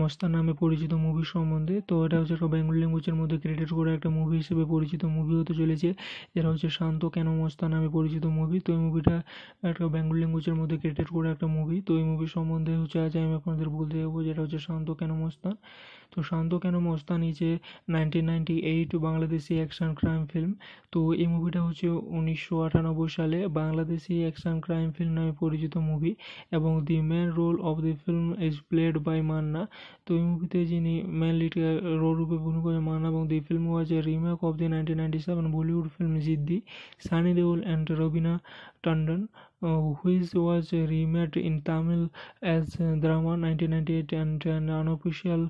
মস্তান নামে পরিচিত মুভি সম্বন্ধে তো এটা হচ্ছে একটা বেঙ্গল ল্যাঙ্গুয়েজের মধ্যে ক্রিয়েটেড করা একটা মুভি হিসেবে পরিচিত মুভি হতে চলেছে যেটা হচ্ছে শান্ত কেন মস্তা নামে পরিচিত মুভি তো এই মুভিটা একটা বেঙ্গল ল্যাঙ্গুয়েজের মধ্যে ক্রিয়েটেড করা একটা মুভি তো এই মুভি সম্বন্ধে হচ্ছে আজ আমি আপনাদের বলতে যাবো যেটা হচ্ছে শান্ত কেন মস্তান তো শান্ত কেন মস্তান নিচে nineteen ninety eight Bangladeshi action crime film তো এই মুভিটা হচ্ছে উনিশশো আটানব্বই সালে বাংলাদেশি অ্যাকশন ক্রাইম ফিল্ম নামে পরিচিত মুভি এবং the main role of the film is played by Manna তো এই মুভিতে যিনি মেন লিড রোল রূপে ভূমিকা করেন মান্না এবং the film was a remake of the nineteen ninety seven Bollywood film Ziddi Sunny Deol and Raveena Tandon which was was in Tamil as Dharma drama 1998 eight and unofficial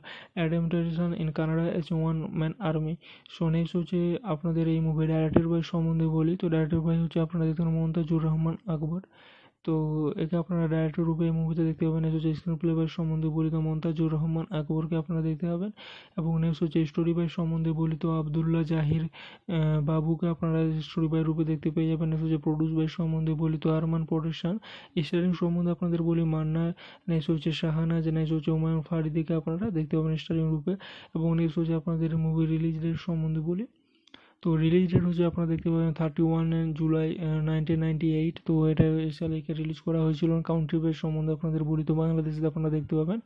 adaptation in Kannada as One Man Army. So next হচ্ছে আপনাদের এই movie director ভাই সম্বন্ধে বলি তো director ভাই হচ্ছে আপনারা দেখুন রহমান আকবর তো একে আপনারা ডাইরেক্টর রূপে এই মুভিতে দেখতে পাবেন এস হচ্ছে স্ক্রিন প্লে বাই সম্বন্ধে বলিত মন্তাজুর রহমান আকবরকে আপনারা দেখতে পাবেন এবং নেক্সট হচ্ছে স্টোরি বাই সম্বন্ধে বলিত আবদুল্লাহ জাহির বাবুকে আপনারা স্টোরি বাই রূপে দেখতে পেয়ে যাবেন নেক্সট হচ্ছে প্রডিউস বাই সম্বন্ধে বলিত আরমান প্রোডাকশন স্টারিং সম্বন্ধে আপনাদের বলি মান্না নেক্সট হচ্ছে শাহানাজ নেক্সট হচ্ছে হুমায়ুন ফারিদিকে আপনারা দেখতে পাবেন স্টারিং রূপে এবং নেক্সট হচ্ছে আপনাদের মুভি রিলিজ ডেট সম্বন্ধে বলি তো রিলিজ ডেট হচ্ছে আপনারা দেখতে পাবেন thirty one July nineteen ninety eight তো এটা সালে রিলিজ করা হয়েছিল কাউন্ট্রি বেস সম্বন্ধে আপনাদের বলি তো বাংলাদেশে আপনারা দেখতে পাবেন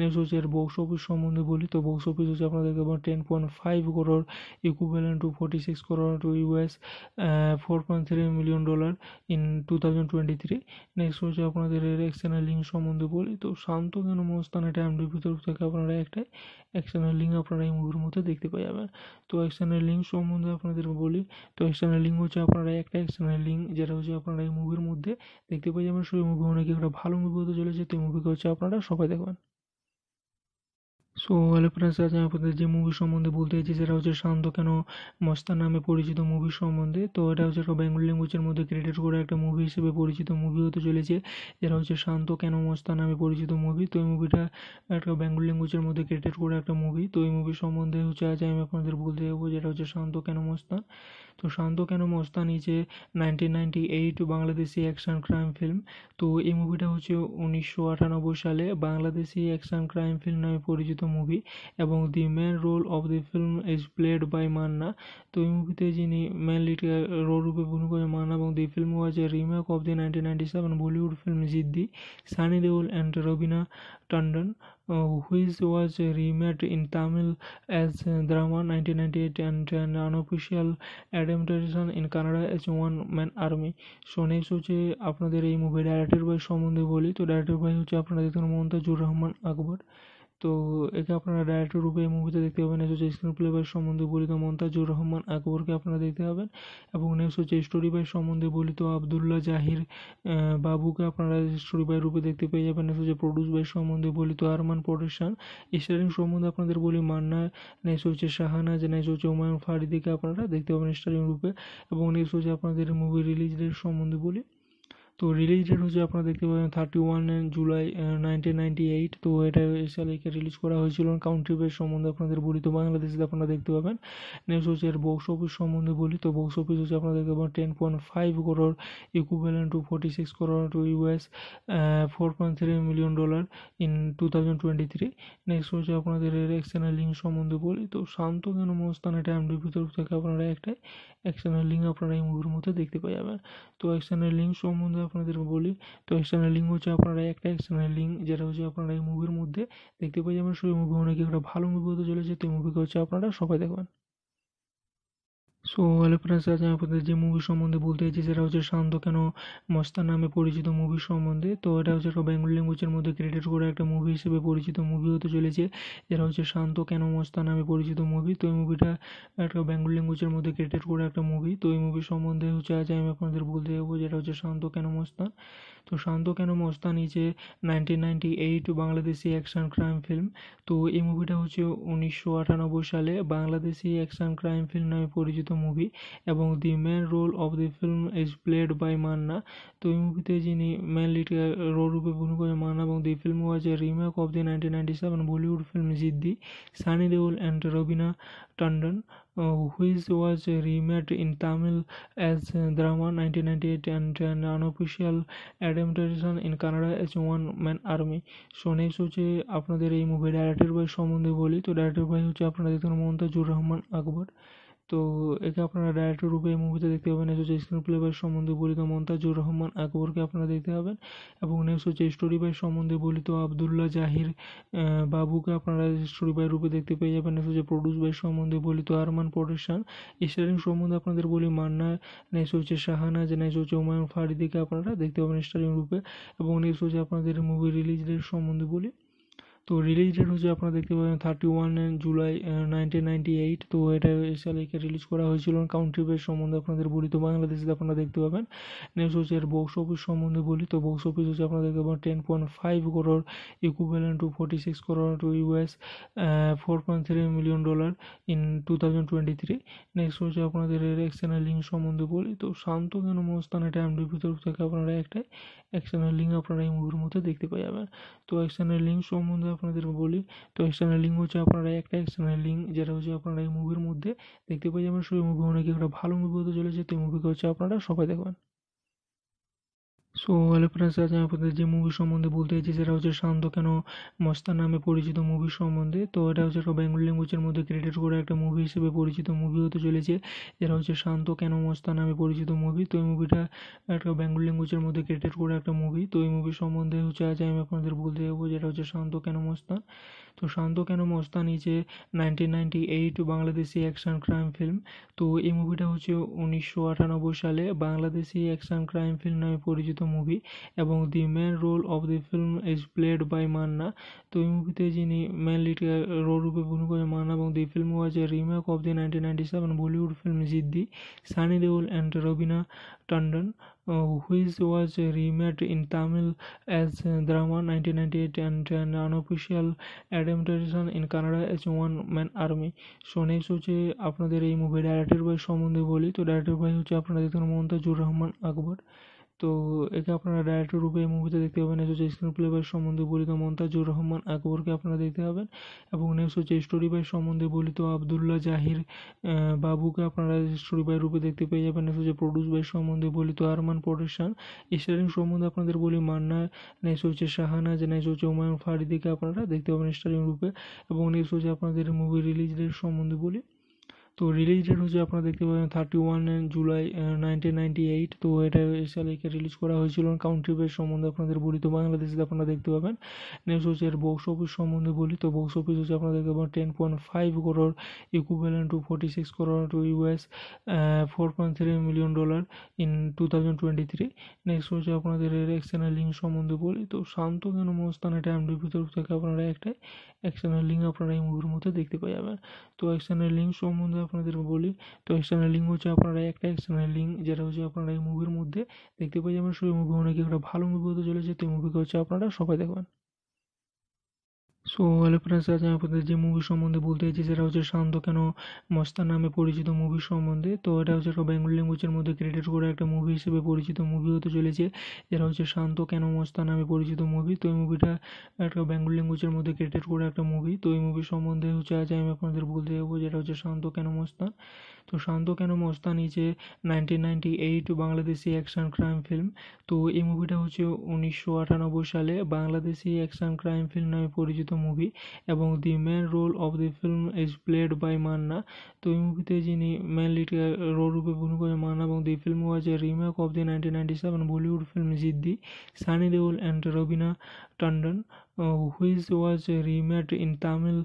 নেক্সট হচ্ছে এর বক্স অফিস সম্বন্ধে বলি তো বক্স অফিস হচ্ছে আপনারা দেখতে পাবেন ten point five crore equivalent to forty six crore to US four point three million dollar in two thousand twenty three next হচ্ছে আপনাদের এর এক্সটার্নাল লিঙ্ক সম্বন্ধে বলি তো শান্ত কেন মস্তানে টাইম ডিভির তরফ থেকে আপনারা একটা এক্সটার্নাল লিঙ্ক আপনারা এই মুভির মধ্যে দেখতে পাওয়া যাবেন তো এক্সটার্নাল লিঙ্ক সম্বন্ধে আপনাদের বলি তো এক্সটার্নাল লিঙ্ক হচ্ছে আপনারা একটা এক্সটার্নাল লিঙ্ক যেটা হচ্ছে আপনারা এই মুভির মধ্যে দেখতে পেয়ে যাবেন সেই মুভি অনেক একটা ভালো মুভি হতে চলেছে তো এই মুভিকে হচ্ছে আপনারা সবাই দেখবেন সো হ্যালো ফ্রেন্ডস আজ আমি আপনাদের যে মুভি সম্বন্ধে বলতে চাইছি সেটা হচ্ছে শান্ত কেন মস্তা নামে পরিচিত মুভি সম্বন্ধে তো এটা হচ্ছে একটা বেঙ্গল ল্যাঙ্গুয়েজের মধ্যে ক্রিয়েটেড করা একটা মুভি হিসেবে পরিচিত মুভি হতে চলেছে যেটা হচ্ছে শান্ত কেন মস্তা নামে পরিচিত মুভি তো এই মুভিটা একটা বেঙ্গল ল্যাঙ্গুয়েজের মধ্যে ক্রিয়েটেড করা একটা মুভি তো এই মুভি সম্বন্ধে হচ্ছে আজ আমি আপনাদের বলতে যাবো যেটা হচ্ছে শান্ত কেন মস্তান তো শান্ত কেন মস্তানি যে nineteen ninety eight Bangladeshi action crime film তো এই মুভিটা হচ্ছে উনিশশো আটানব্বই সালে বাংলাদেশি অ্যাকশন ক্রাইম ফিল্ম নামে পরিচিত মুভি এবং the main role of the film is played by Manna তো এই মুভিতে যিনি মেন লিড রোল রূপে করে মান্না এবং the film was a remake of the nineteen ninety seven Bollywood film Ziddi Sunny Deol and Raveena Tandon uh, which was remade in Tamil as Drama 1998" and an unofficial adaptation in Canada as "One Man Army". So, next, হচ্ছে আপনাদের এই movie director ভাই সম্বন্ধে বলি তো director ভাই হচ্ছে আপনারা দেখতে রহমান আকবর তো একে আপনারা ডাইরেক্টর রূপে এই মুভিতে দেখতে পাবেন এস হচ্ছে স্ক্রিন প্লে বাই সম্বন্ধে বলিত মন্তাজুর রহমান আকবরকে আপনারা দেখতে পাবেন এবং নেক্সট হচ্ছে স্টোরি বাই সম্বন্ধে বলিত আবদুল্লাহ জাহির বাবুকে আপনারা স্টোরি বাই রূপে দেখতে পেয়ে যাবেন নেক্সট হচ্ছে প্রডিউস বাই সম্বন্ধে বলিত আরমান প্রোডাকশন স্টারিং সম্বন্ধে আপনাদের বলি মান্না নেক্সট হচ্ছে শাহানাজ নেক্সট হচ্ছে হুমায়ুন ফারিদিকে আপনারা দেখতে পাবেন স্টারিং রূপে এবং নেক্সট হচ্ছে আপনাদের মুভি রিলিজ ডেট সম্বন্ধে বলি তো রিলিজ ডেট হচ্ছে আপনারা দেখতে পাবেন thirty one July nineteen ninety eight তো এটা সালে এটা রিলিজ করা হয়েছিল কাউন্ট্রি বেস সম্বন্ধে আপনাদের বলি তো বাংলাদেশে আপনারা দেখতে পাবেন নেক্সট হচ্ছে এর বক্স অফিস সম্বন্ধে বলি তো বক্স অফিস হচ্ছে আপনারা দেখতে পাবেন ten point five crore equivalent to forty six crore to US four point three million dollar in two thousand twenty three next হচ্ছে আপনাদের এর এক্সটার্নাল লিঙ্ক সম্বন্ধে বলি তো শান্ত কেন মস্তান এটা এমডিপি তরফ থেকে আপনারা একটাই এক্সটার্নাল লিঙ্ক আপনারা এই মুভির মধ্যে দেখতে পাওয়া যাবেন তো এক্সটার্নাল লিঙ্ক সম্বন্ধে আপনাদের বলি তো এক্সটার্নাল লিঙ্ক হচ্ছে আপনারা একটা এক্সটার্নাল লিঙ্ক যেটা হচ্ছে আপনারা এই মুভির মধ্যে দেখতে পেয়ে যাবেন সেই মুভি অনেক একটা ভালো মুভি হতে চলেছে তো এই মুভিকে হচ্ছে আপনারা সবাই দেখবেন সো হ্যালো ফ্রেন্ডস আজ আমি আপনাদের যে মুভি সম্বন্ধে বলতে চাইছি সেটা হচ্ছে শান্ত কেন মস্তা নামে পরিচিত মুভি সম্বন্ধে তো এটা হচ্ছে একটা বেঙ্গল ল্যাঙ্গুয়েজের মধ্যে ক্রিয়েটেড করা একটা মুভি হিসেবে পরিচিত মুভি হতে চলেছে যেটা হচ্ছে শান্ত কেন মস্তা নামে পরিচিত মুভি তো এই মুভিটা একটা বেঙ্গল ল্যাঙ্গুয়েজের মধ্যে ক্রিয়েটেড করা একটা মুভি তো এই মুভি সম্বন্ধে হচ্ছে আজ আমি আপনাদের বলতে যাবো যেটা হচ্ছে শান্ত কেন মস্তা তো শান্ত কেন মস্তানি যে nineteen ninety eight Bangladeshi action crime film তো এই মুভিটা হচ্ছে উনিশশো আটানব্বই সালে বাংলাদেশি অ্যাকশন ক্রাইম ফিল্ম নামে পরিচিত মুভি এবং the main role of the film is played by Manna তো এই মুভিতে যিনি মেন লিড রোল রূপে অভিনয় করেন মান্না এবং the film was a remake of the nineteen ninety seven Bollywood film Ziddi Sunny Deol and Raveena Tandon uh, which was remade in Tamil as Drama 1998 and an unofficial adaptation in Canada as One Man Army. So next হচ্ছে আপনাদের এই movie director ভাই সম্বন্ধে বলি তো director ভাই হচ্ছে আপনারা দেখুন মমতাজুর রহমান আকবর তো একে আপনারা ডাইরেক্টর রূপে এই মুভিতে দেখতে পাবেন এস হচ্ছে স্ক্রিন প্লে বাই সম্বন্ধে বলিত মন্তাজুর রহমান আকবরকে আপনারা দেখতে পাবেন এবং নেক্সট হচ্ছে স্টোরি বাই সম্বন্ধে বলিত আবদুল্লাহ জাহির বাবুকে আপনারা স্টোরি বাই রূপে দেখতে পেয়ে যাবেন নেক্সট হচ্ছে প্রডিউস বাই সম্বন্ধে বলিত আরমান প্রোডাকশন স্টারিং সম্বন্ধে আপনাদের বলি মান্না নেক্সট হচ্ছে শাহানাজ নেক্সট হচ্ছে হুমায়ুন ফারিদিকে আপনারা দেখতে পাবেন স্টারিং রূপে এবং নেক্সট হচ্ছে আপনাদের মুভি রিলিজ ডেট সম্বন্ধে বলি তো রিলিজ ডেট হচ্ছে আপনারা দেখতে পাবেন thirty one July nineteen ninety eight তো এটা এই রিলিজ করা হয়েছিল কাউন্টি বেস সম্বন্ধে আপনাদের বলি তো বাংলাদেশে আপনারা দেখতে পাবেন নেক্সট হচ্ছে এর বক্স অফিস সম্বন্ধে বলি তো বক্স অফিস হচ্ছে আপনারা দেখতে পাবেন ten point five crore equivalent to forty six crore to US four point three million dollar in two thousand twenty three next হচ্ছে আপনাদের এর এক্সটার্নাল লিঙ্ক সম্বন্ধে বলি তো শান্ত কেন মস্তান এটা এমডিপি তরফ থেকে আপনারা একটা এক্সটার্নাল লিঙ্ক আপনারা এই মুভির মধ্যে দেখতে পাওয়া যাবে তো এক্সটার্নাল লিঙ্ক সম্বন্ধে আপনাদের বলি তো এক্সটার্নাল লিঙ্ক হচ্ছে আপনারা একটা এক্সটার্নাল লিঙ্ক যেটা হচ্ছে আপনারা এই মুভির মধ্যে দেখতে যে যাবেন সেই মুভি অনেক একটা ভালো মুভি হতে চলেছে তো এই মুভিকে হচ্ছে আপনারা সবাই দেখবেন সো হ্যালো ফ্রেন্ডস আজ আমি আপনাদের যে মুভি সম্বন্ধে বলতে চাইছি সেটা হচ্ছে শান্ত কেন মস্তা নামে পরিচিত মুভি সম্বন্ধে তো এটা হচ্ছে একটা বেঙ্গল ল্যাঙ্গুয়েজের মধ্যে ক্রিয়েটেড করা একটা মুভি হিসেবে পরিচিত মুভি হতে চলেছে যেটা হচ্ছে শান্ত কেন মস্তা নামে পরিচিত মুভি তো এই মুভিটা একটা বেঙ্গল ল্যাঙ্গুয়েজের মধ্যে ক্রিয়েটেড করা একটা মুভি তো এই মুভি সম্বন্ধে হচ্ছে আজ আমি আপনাদের বলতে যাবো যেটা হচ্ছে শান্ত কেন মস্তা তো শান্ত কেন মস্তানি যে nineteen ninety eight Bangladeshi action crime film তো এই মুভিটা হচ্ছে উনিশশো আটানব্বই সালে বাংলাদেশি অ্যাকশন ক্রাইম ফিল্ম নামে পরিচিত মুভি এবং the main role of the film is played by Manna তো এই মুভিতে যিনি মেন লিড রোল রূপে ভূমি করে মান্না এবং the film was a remake of the nineteen ninety seven Bollywood film Ziddi Sunny Deol and Raveena Tandon, uh, which was remade in Tamil as Drama (1998) and an unofficial adaptation in Canada as "One Man Army". So next হচ্ছে আপনাদের এই movie directed by সম্বন্ধে বলি তো directed by হচ্ছে আপনারা দেখতে মোমতাজুর রহমান আকবর তো একে আপনারা ডাইরেক্টর রূপে এই মুভিতে দেখতে পাবেন এস হচ্ছে স্ক্রিন প্লে বাই সম্বন্ধে বলিত মন্তাজুর রহমান আকবরকে আপনারা দেখতে পাবেন এবং নেক্সট হচ্ছে স্টোরি বাই সম্বন্ধে বলিত আবদুল্লাহ জাহির বাবুকে আপনারা স্টোরি বাই রূপে দেখতে পেয়ে যাবেন নেক্সট হচ্ছে প্রডিউস বাই সম্বন্ধে বলিত আরমান প্রোডাকশন স্টারিং সম্বন্ধে আপনাদের বলি মান্না নেক্সট হচ্ছে শাহানাজ নেক্সট হচ্ছে হুমায়ুন ফারিদিকে আপনারা দেখতে পাবেন স্টারিং রূপে এবং নেক্সট হচ্ছে আপনাদের মুভি রিলিজ ডেট সম্বন্ধে বলি তো রিলিজ ডেট হচ্ছে আপনারা দেখতে পাবেন thirty one July nineteen ninety eight তো এটা সালে রিলিজ করা হয়েছিল কাউন্ট্রি বেস সম্বন্ধে আপনাদের বলি তো বাংলাদেশে আপনারা দেখতে পাবেন নেক্সট হচ্ছে এর বক্স অফিস সম্বন্ধে বলি তো বক্স অফিস হচ্ছে আপনারা দেখতে পাবেন ten point five crore equivalent to forty six crore to US four point three million dollar in two thousand twenty three next হচ্ছে আপনাদের এর এক্সটার্নাল লিঙ্ক সম্বন্ধে বলি তো শান্ত কেন মস্তান এটা এমডিপি তরফ থেকে আপনারা একটা এক্সটার্নাল লিঙ্ক আপনারা এই মুভির মধ্যে দেখতে পাই যাবেন তো এক্সটার্নাল লিঙ্ক সম্বন্ধে আপনাদের বলি তো এক্সটার্নাল লিঙ্ক হচ্ছে আপনারা একটা এক্সটার্নাল লিঙ্ক যেটা হচ্ছে আপনারা এই মুভির মধ্যে দেখতে যে যাবেন সেই মুভি অনেক একটা ভালো মুভি হতে চলেছে তো এই মুভিকে হচ্ছে আপনারা সবাই দেখবেন সো হ্যালো ফ্রেন্ডস আজ আমি আপনাদের যে মুভি সম্বন্ধে বলতে চাইছি সেটা হচ্ছে শান্ত কেন মস্তা নামে পরিচিত মুভি সম্বন্ধে তো এটা হচ্ছে একটা বেঙ্গল ল্যাঙ্গুয়েজের মধ্যে ক্রিয়েটেড করা একটা মুভি হিসেবে পরিচিত মুভি হতে চলেছে যেটা হচ্ছে শান্ত কেন মস্তা নামে পরিচিত মুভি তো এই মুভিটা একটা বেঙ্গল ল্যাঙ্গুয়েজের মধ্যে ক্রিয়েটেড করা একটা মুভি তো এই মুভি সম্বন্ধে হচ্ছে আজ আমি আপনাদের বলতে যাবো যেটা হচ্ছে শান্ত কেন মস্তান তো শান্ত কেন মস্তান নিচে nineteen ninety eight Bangladeshi action crime film তো এই মুভিটা হচ্ছে উনিশশো আটানব্বই সালে বাংলাদেশি অ্যাকশন ক্রাইম ফিল্ম নামে পরিচিত মুভি এবং the main role of the film is played by Manna তো এই মুভিতে যিনি মেন লিড রোল রূপে ভূমি করেন মান্না এবং the film was a remake of the nineteen ninety seven Bollywood film Ziddi Sunny Deol and Raveena Tandon which was remade in Tamil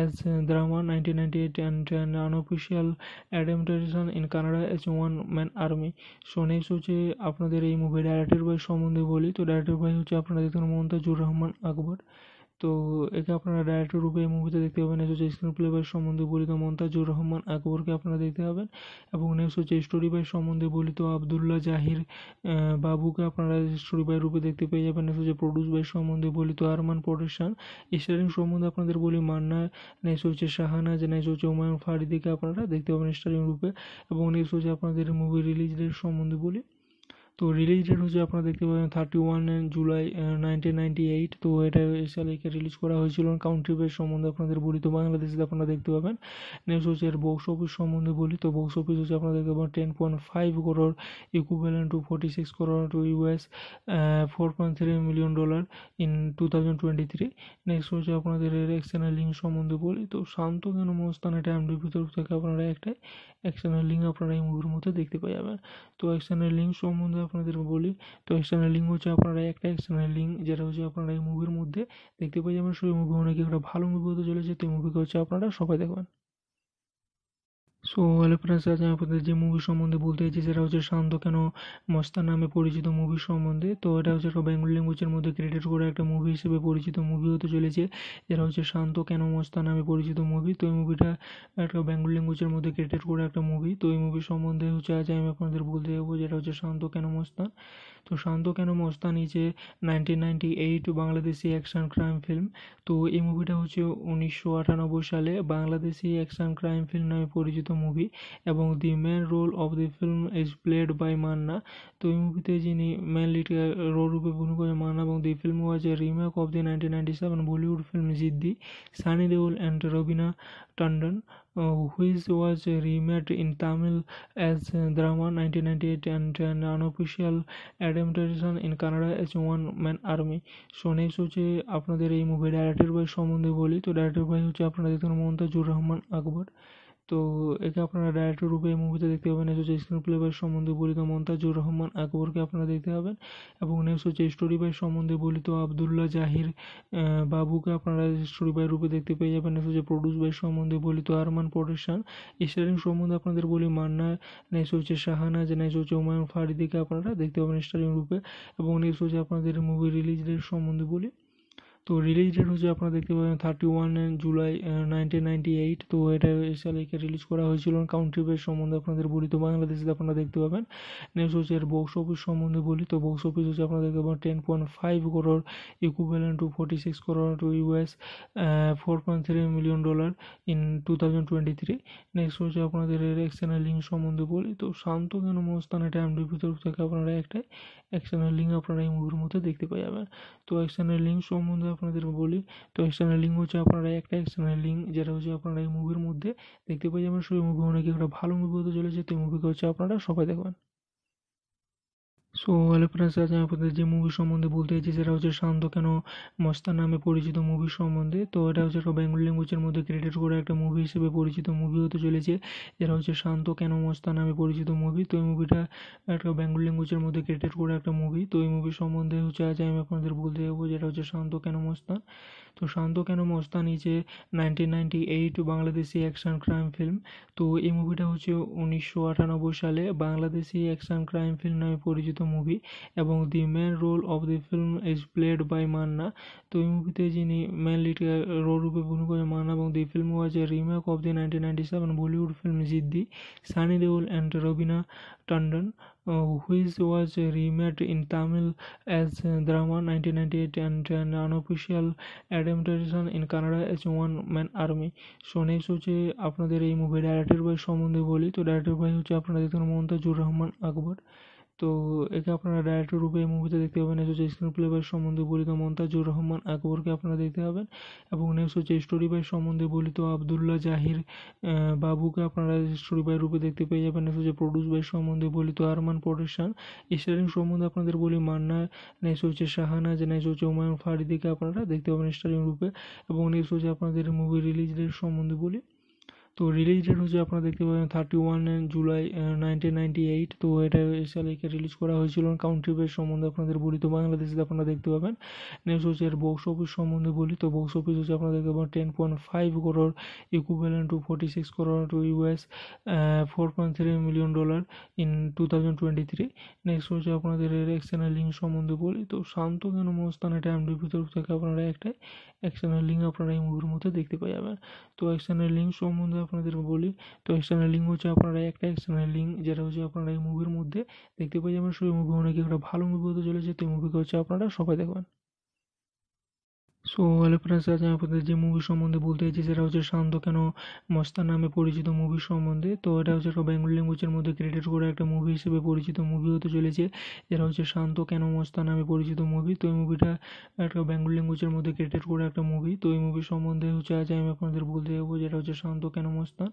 as দ্রামা nineteen ninety eight and unofficial adaptation in Kannada as one man army so next হচ্ছে আপনাদের এই movie director ভাই সম্বন্ধে বলি তো director ভাই হচ্ছে আপনাদের দেখুন মমতাজুর রহমান আকবর তো একে আপনারা ডাইরেক্টর রূপে এই মুভিতে দেখতে পাবেন এস হচ্ছে স্ক্রিন প্লে বাই সম্বন্ধে বলিত মন্তাজুর রহমান আকবরকে আপনারা দেখতে পাবেন এবং নেক্সট হচ্ছে স্টোরি বাই সম্বন্ধে বলিত আবদুল্লাহ জাহির বাবুকে আপনারা স্টোরি বাই রূপে দেখতে পেয়ে যাবেন নেক্সট হচ্ছে প্রডিউস বাই সম্বন্ধে বলিত আরমান প্রোডাকশন স্টারিং সম্বন্ধে আপনাদের বলি মান্না নেক্সট হচ্ছে শাহানা যে নেক্সট হচ্ছে হুমায়ুন ফারিদিকে আপনারা দেখতে পাবেন স্টারিং রূপে এবং নেক্সট হচ্ছে আপনাদের মুভি রিলিজ ডেট সম্বন্ধে বলি তো রিলিজ ডেট হচ্ছে আপনারা দেখতে পাবেন thirty one July nineteen ninety eight তো এটা এই সালে রিলিজ করা হয়েছিল কাউন্ট্রি বেস সম্বন্ধে আপনাদের বলি তো বাংলাদেশে আপনারা দেখতে পাবেন নেক্সট হচ্ছে এর বক্স অফিস সম্বন্ধে বলি তো বক্স অফিস হচ্ছে আপনারা দেখতে পাবেন ten point five crore equivalent to forty six crore to US four point three million dollar in two thousand twenty three next হচ্ছে আপনাদের এর এক্সটার্নাল লিঙ্ক সম্বন্ধে বলি তো শান্ত কেন মস্তান এটা এমডিপি তরফ থেকে আপনারা একটাই এক্সটার্নাল লিঙ্ক আপনারা এই মুভির মধ্যে দেখতে পেয়ে যাবেন তো এক্সটার্নাল লিঙ্ক সম্বন্ধে আপনাদের বলি তো এক্সটার্নাল লিঙ্ক হচ্ছে আপনারা একটা এক্সটার্নাল লিঙ্ক যেটা হচ্ছে আপনারা এই মুভির মধ্যে দেখতে পেয়ে যাবেন সেই মুভি অনেক একটা ভালো মুভি হতে চলেছে তো এই মুভিকে হচ্ছে আপনারা সবাই দেখবেন সো হ্যালো ফ্রেন্ডস আজ আমি আপনাদের যে মুভি সম্বন্ধে বলতে চাইছি সেটা হচ্ছে শান্ত কেন মস্তান নামে পরিচিত মুভি সম্বন্ধে তো এটা হচ্ছে একটা বেঙ্গল ল্যাঙ্গুয়েজের মধ্যে ক্রিয়েটেড করা একটা মুভি হিসেবে পরিচিত মুভি হতে চলেছে যেটা হচ্ছে শান্ত কেন মস্তা নামে পরিচিত মুভি তো এই মুভিটা একটা বেঙ্গল ল্যাঙ্গুয়েজের মধ্যে ক্রিয়েটেড করা একটা মুভি তো এই মুভি সম্বন্ধে হচ্ছে আজ আমি আপনাদের বলতে যাবো যেটা হচ্ছে শান্ত কেন মস্তা তো শান্ত কেন মস্তান নিচে nineteen ninety eight Bangladeshi action crime film তো এই মুভিটা হচ্ছে উনিশশো আটানব্বই সালে বাংলাদেশি অ্যাকশন ক্রাইম ফিল্ম নামে পরিচিত মুভি এবং the main role of the film is played by Manna তো এই মুভিতে যিনি মেন লিড রোল রূপে ভূমিকা করেন মান্না এবং the film was a remake of the nineteen ninety seven Bollywood film Ziddi Sunny Deol and Raveena Tandon which was remade in Tamil as দ্রামা nineteen ninety eight and unofficial adaptation in Kannada as one man army so next হচ্ছে আপনাদের এই movie director ভাই সম্বন্ধে বলি তো director ভাই হচ্ছে আপনাদের দেখুন জুর রহমান আকবর তো একে আপনারা ডাইরেক্টর রূপে এই মুভিতে দেখতে পাবেন এস হচ্ছে স্ক্রিন প্লে বাই সম্বন্ধে বলিত মন্তাজুর রহমান আকবরকে আপনারা দেখতে পাবেন এবং নেক্সট হচ্ছে স্টোরি বাই সম্বন্ধে বলিত আবদুল্লাহ জাহির বাবুকে আপনারা স্টোরি বাই রূপে দেখতে পেয়ে যাবেন নেক্সট হচ্ছে প্রডিউস বাই সম্বন্ধে বলিত আরমান প্রোডাকশন স্টারিং সম্বন্ধে আপনাদের বলি মান্না নেক্সট হচ্ছে শাহানাজ নেক্সট হচ্ছে হুমায়ুন ফারিদিকে আপনারা দেখতে পাবেন স্টারিং রূপে এবং নেক্সট হচ্ছে আপনাদের মুভি রিলিজ ডেট সম্বন্ধে বলি তো রিলিজ ডেট হচ্ছে আপনারা দেখতে পাবেন thirty one July nineteen ninety eight তো এটা সালে রিলিজ করা হয়েছিল কাউন্ট্রি বেস সম্বন্ধে আপনাদের বলি তো বাংলাদেশে আপনারা দেখতে পাবেন নেক্সট হচ্ছে এর বক্স অফিস সম্বন্ধে বলি তো বক্স অফিস হচ্ছে আপনারা দেখতে পাবেন ten point five crore equivalent to forty six crore to US four point three million dollar in two thousand twenty three next হচ্ছে আপনাদের এর এক্সটার্নাল লিঙ্ক সম্বন্ধে বলি তো শান্ত কেন মস্তান এটা এমডিপি তরফ থেকে আপনারা একটাই এক্সটার্নাল লিঙ্ক আপনারা এই মুভির মধ্যে দেখতে পেয়ে যাবেন তো এক্সটার্নাল লিঙ্ক সম্বন্ধে আপনাদের বলি তো এক্সটার্নাল লিঙ্ক হচ্ছে আপনারা একটা এক্সটার্নাল লিঙ্ক যেটা হচ্ছে আপনারা এই মুভির মধ্যে দেখতে পেয়ে যাবেন সেই মুভি অনেক একটা ভালো মুভি হতে চলেছে তো এই মুভিকে হচ্ছে আপনারা সবাই দেখবেন সো হ্যালো ফ্রেন্ডস আজ আমি আপনাদের যে মুভি সম্বন্ধে বলতে চাইছি সেটা হচ্ছে শান্ত কেন মস্তা নামে পরিচিত মুভি সম্বন্ধে তো এটা হচ্ছে একটা বেঙ্গল ল্যাঙ্গুয়েজের মধ্যে ক্রিয়েটেড করা একটা মুভি হিসেবে পরিচিত মুভি হতে চলেছে যেটা হচ্ছে শান্ত কেন মস্তা নামে পরিচিত মুভি তো এই মুভিটা একটা বেঙ্গল ল্যাঙ্গুয়েজের মধ্যে ক্রিয়েটেড করা একটা মুভি তো এই মুভি সম্বন্ধে হচ্ছে আজ আমি আপনাদের বলতে যাবো যেটা হচ্ছে শান্ত কেন মস্তা তো শান্ত কেন মস্তানি যে nineteen ninety eight Bangladeshi action crime film তো এই মুভিটা হচ্ছে উনিশশো আটানব্বই সালে বাংলাদেশি অ্যাকশন ক্রাইম ফিল্ম নামে পরিচিত মুভি এবং the main role of the film is played by Manna তো এই মুভিতে যিনি মেন লিড রোল রূপে অভিনয় করেন মান্না এবং the film was a remake of the nineteen ninety seven Bollywood film Ziddi Sunny Deol and Raveena Tandon, uh, which was remade in Tamil as Drama (1998) and an unofficial adaptation in Canada as "One Man Army". So next হচ্ছে আপনাদের এই movie directed by সম্বন্ধে বলি তো directed by Shomundi Boli, দেখতে মোমতাজুর রহমান আকবর তো একে আপনারা ডাইরেক্টর রূপে এই মুভিতে দেখতে পাবেন নেক্সট হচ্ছে স্ক্রিন প্লে বাই সম্বন্ধে বলিত মন্তাজুর রহমান আকবরকে আপনারা দেখতে পাবেন এবং নেক্সট হচ্ছে স্টোরি বাই সম্বন্ধে বলিত আবদুল্লাহ জাহির বাবুকে আপনারা স্টোরি বাই রূপে দেখতে পেয়ে যাবেন নেক্সট হচ্ছে প্রডিউস বাই সম্বন্ধে বলিত আরমান প্রোডাকশন স্টারিং সম্বন্ধে আপনাদের বলি মান্না নেক্সট হচ্ছে শাহানাজ নেক্সট হচ্ছে হুমায়ুন ফারিদিকে আপনারা দেখতে পাবেন স্টারিং রূপে এবং নেক্সট হচ্ছে আপনাদের মুভি রিলিজ ডেট সম্বন্ধে বলি তো রিলিজ ডেট হচ্ছে আপনারা দেখতে পাবেন thirty one July nineteen ninety eight তো এটা এই রিলিজ করা হয়েছিল কাউন্টি বেস সম্বন্ধে আপনাদের বলি তো বাংলাদেশে আপনারা দেখতে পাবেন নেক্সট হচ্ছে এর বক্স অফিস সম্বন্ধে বলি তো বক্স অফিস হচ্ছে আপনারা দেখতে পাবেন ten point five crore equivalent to forty six crore to US four point three million dollar in two thousand twenty three next হচ্ছে আপনাদের এর এক্সটার্নাল লিঙ্ক সম্বন্ধে বলি তো শান্ত কেন মস্তান এটা এমডিপি তরফ থেকে আপনারা একটা এক্সটার্নাল লিঙ্ক আপনারা এই মুভির মধ্যে দেখতে পাই যাবেন তো এক্সটার্নাল লিঙ্ক সম্বন্ধে আপনাদের বলি তো এক্সটার্নাল লিঙ্ক হচ্ছে আপনারা একটা এক্সটার্নাল লিঙ্ক যেটা হচ্ছে আপনারা এই মুভির মধ্যে দেখতে পাই যেমন সেই মুভি অনেক একটা ভালো মুভি হতে চলেছে তো এই মুভিকে হচ্ছে আপনারা সবাই দেখবেন সো হ্যালো ফ্রেন্ডস আজ আমি আপনাদের যে মুভি সম্বন্ধে বলতে চাইছি সেটা হচ্ছে শান্ত কেন মস্তা নামে পরিচিত মুভি সম্বন্ধে তো এটা হচ্ছে একটা বেঙ্গল ল্যাঙ্গুয়েজের মধ্যে ক্রিয়েটেড করা একটা মুভি হিসেবে পরিচিত মুভি হতে চলেছে যেটা হচ্ছে শান্ত কেন মস্তা নামে পরিচিত মুভি তো এই মুভিটা একটা বেঙ্গল ল্যাঙ্গুয়েজের মধ্যে ক্রিয়েটেড করা একটা মুভি তো এই মুভি সম্বন্ধে হচ্ছে আজ আমি আপনাদের বলতে যাবো যেটা হচ্ছে শান্ত কেন মস্তা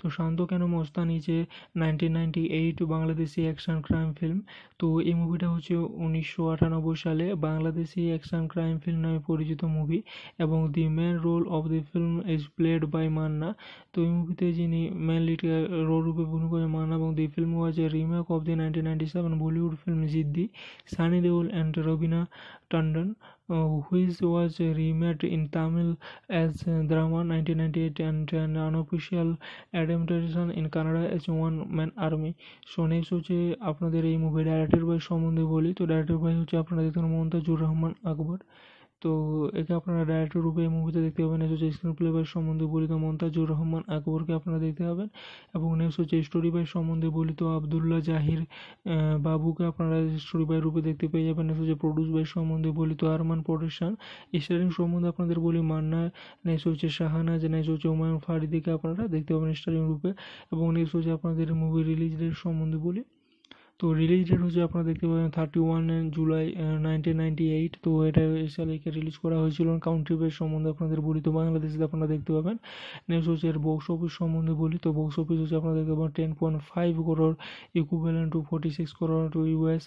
তো শান্ত কেন মস্তান নিচে nineteen ninety eight Bangladeshi action crime film তো এই মুভিটা হচ্ছে উনিশশো আটানব্বই সালে বাংলাদেশি অ্যাকশন ক্রাইম ফিল্ম নামে পরিচিত মুভি এবং the main role of the film is played by Manna তো এই মুভিতে যিনি মেন লিড রোল রূপে অভিনয় করেন মান্না এবং the film was a remake of the nineteen ninety seven Bollywood film Ziddi Sunny Deol and Raveena Tandon which was remade in Tamil as দ্রামা nineteen ninety eight and unofficial adaptation in Kannada as one man army so next হচ্ছে আপনাদের এই movie director ভাই সম্বন্ধে বলি তো director ভাই হচ্ছে আপনাদের জুর রহমান আকবর তো একে আপনারা ডাইরেক্টর রূপে এই মুভিতে দেখতে পাবেন এস হচ্ছে স্ক্রিন প্লে বাই সম্বন্ধে বলিত মন্তাজুর রহমান আকবরকে আপনারা দেখতে পাবেন এবং নেক্সট হচ্ছে স্টোরি বাই সম্বন্ধে বলিত আবদুল্লাহ জাহির বাবুকে আপনারা স্টোরি বাই রূপে দেখতে পেয়ে যাবেন নেক্সট হচ্ছে প্রডিউস বাই সম্বন্ধে বলিত আরমান প্রোডাকশন স্টারিং সম্বন্ধে আপনাদের বলি মান্না নেক্সট হচ্ছে শাহানাজ নেক্সট হচ্ছে হুমায়ুন ফারিদিকে আপনারা দেখতে পাবেন স্টারিং রূপে এবং নেক্সট হচ্ছে আপনাদের মুভি রিলিজ ডেট সম্বন্ধে বলি তো রিলিজ ডেট হচ্ছে আপনারা দেখতে পাবেন thirty one July nineteen ninety eight তো এটা সালে রিলিজ করা হয়েছিল কাউন্ট্রি বেস সম্বন্ধে আপনাদের বলি তো বাংলাদেশে আপনারা দেখতে পাবেন নেক্সট হচ্ছে এর বক্স অফিস সম্বন্ধে বলি তো বক্স অফিস হচ্ছে আপনারা দেখতে পাবেন ten point five crore equivalent to forty six crore to US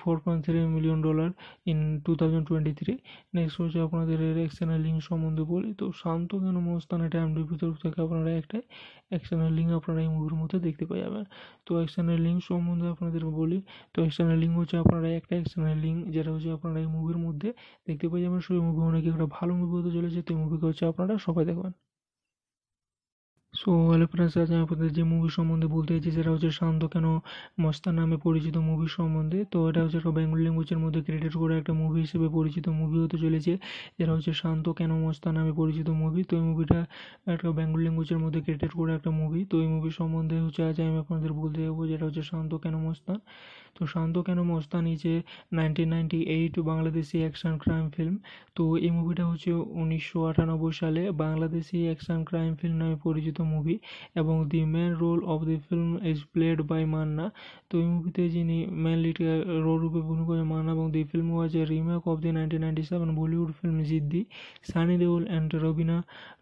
four point three million dollar in two thousand twenty three next হচ্ছে আপনাদের এর এক্সটার্নাল লিঙ্ক সম্বন্ধে বলি তো শান্ত কেন মস্তান এটা এমডিপি তরফ থেকে আপনারা একটা এক্সটার্নাল লিঙ্ক আপনারা এই মুভির মধ্যে দেখতে পাই যাবেন তো এক্সটার্নাল লিঙ্ক সম্বন্ধে আপনাদের বলি তো এক্সটার্নাল লিঙ্ক হচ্ছে আপনারা একটা এক্সটার্নাল লিঙ্ক যেটা হচ্ছে আপনারা এই মুভির মধ্যে দেখতে যে যাবেন সেই মুভি অনেক একটা ভালো মুভি হতে চলেছে তো এই মুভিকে হচ্ছে আপনারা সবাই দেখবেন সো হ্যালো ফ্রেন্ডস আজ আমি আপনাদের যে মুভি সম্বন্ধে বলতে চাইছি সেটা হচ্ছে শান্ত কেন মস্তা নামে পরিচিত মুভি সম্বন্ধে তো এটা হচ্ছে একটা বেঙ্গল ল্যাঙ্গুয়েজের মধ্যে ক্রিয়েটেড করা একটা মুভি হিসেবে পরিচিত মুভি হতে চলেছে যেটা হচ্ছে শান্ত কেন মস্তা নামে পরিচিত মুভি তো এই মুভিটা একটা বেঙ্গল ল্যাঙ্গুয়েজের মধ্যে ক্রিয়েটেড করা একটা মুভি তো এই মুভি সম্বন্ধে হচ্ছে আজ আমি আপনাদের বলতে যাবো যেটা হচ্ছে শান্ত কেন মস্তা তো শান্ত কেন মস্তানি যে nineteen ninety eight Bangladeshi action crime film তো এই মুভিটা হচ্ছে উনিশশো আটানব্বই সালে বাংলাদেশি অ্যাকশন ক্রাইম ফিল্ম নামে পরিচিত মুভি এবং the main role of the film is played by Manna তো এই মুভিতে যিনি মেন লিড রোল রূপে ভূমিকা মান্না এবং the film was a remake of the nineteen ninety seven Bollywood film Ziddi Sunny Deol and Raveena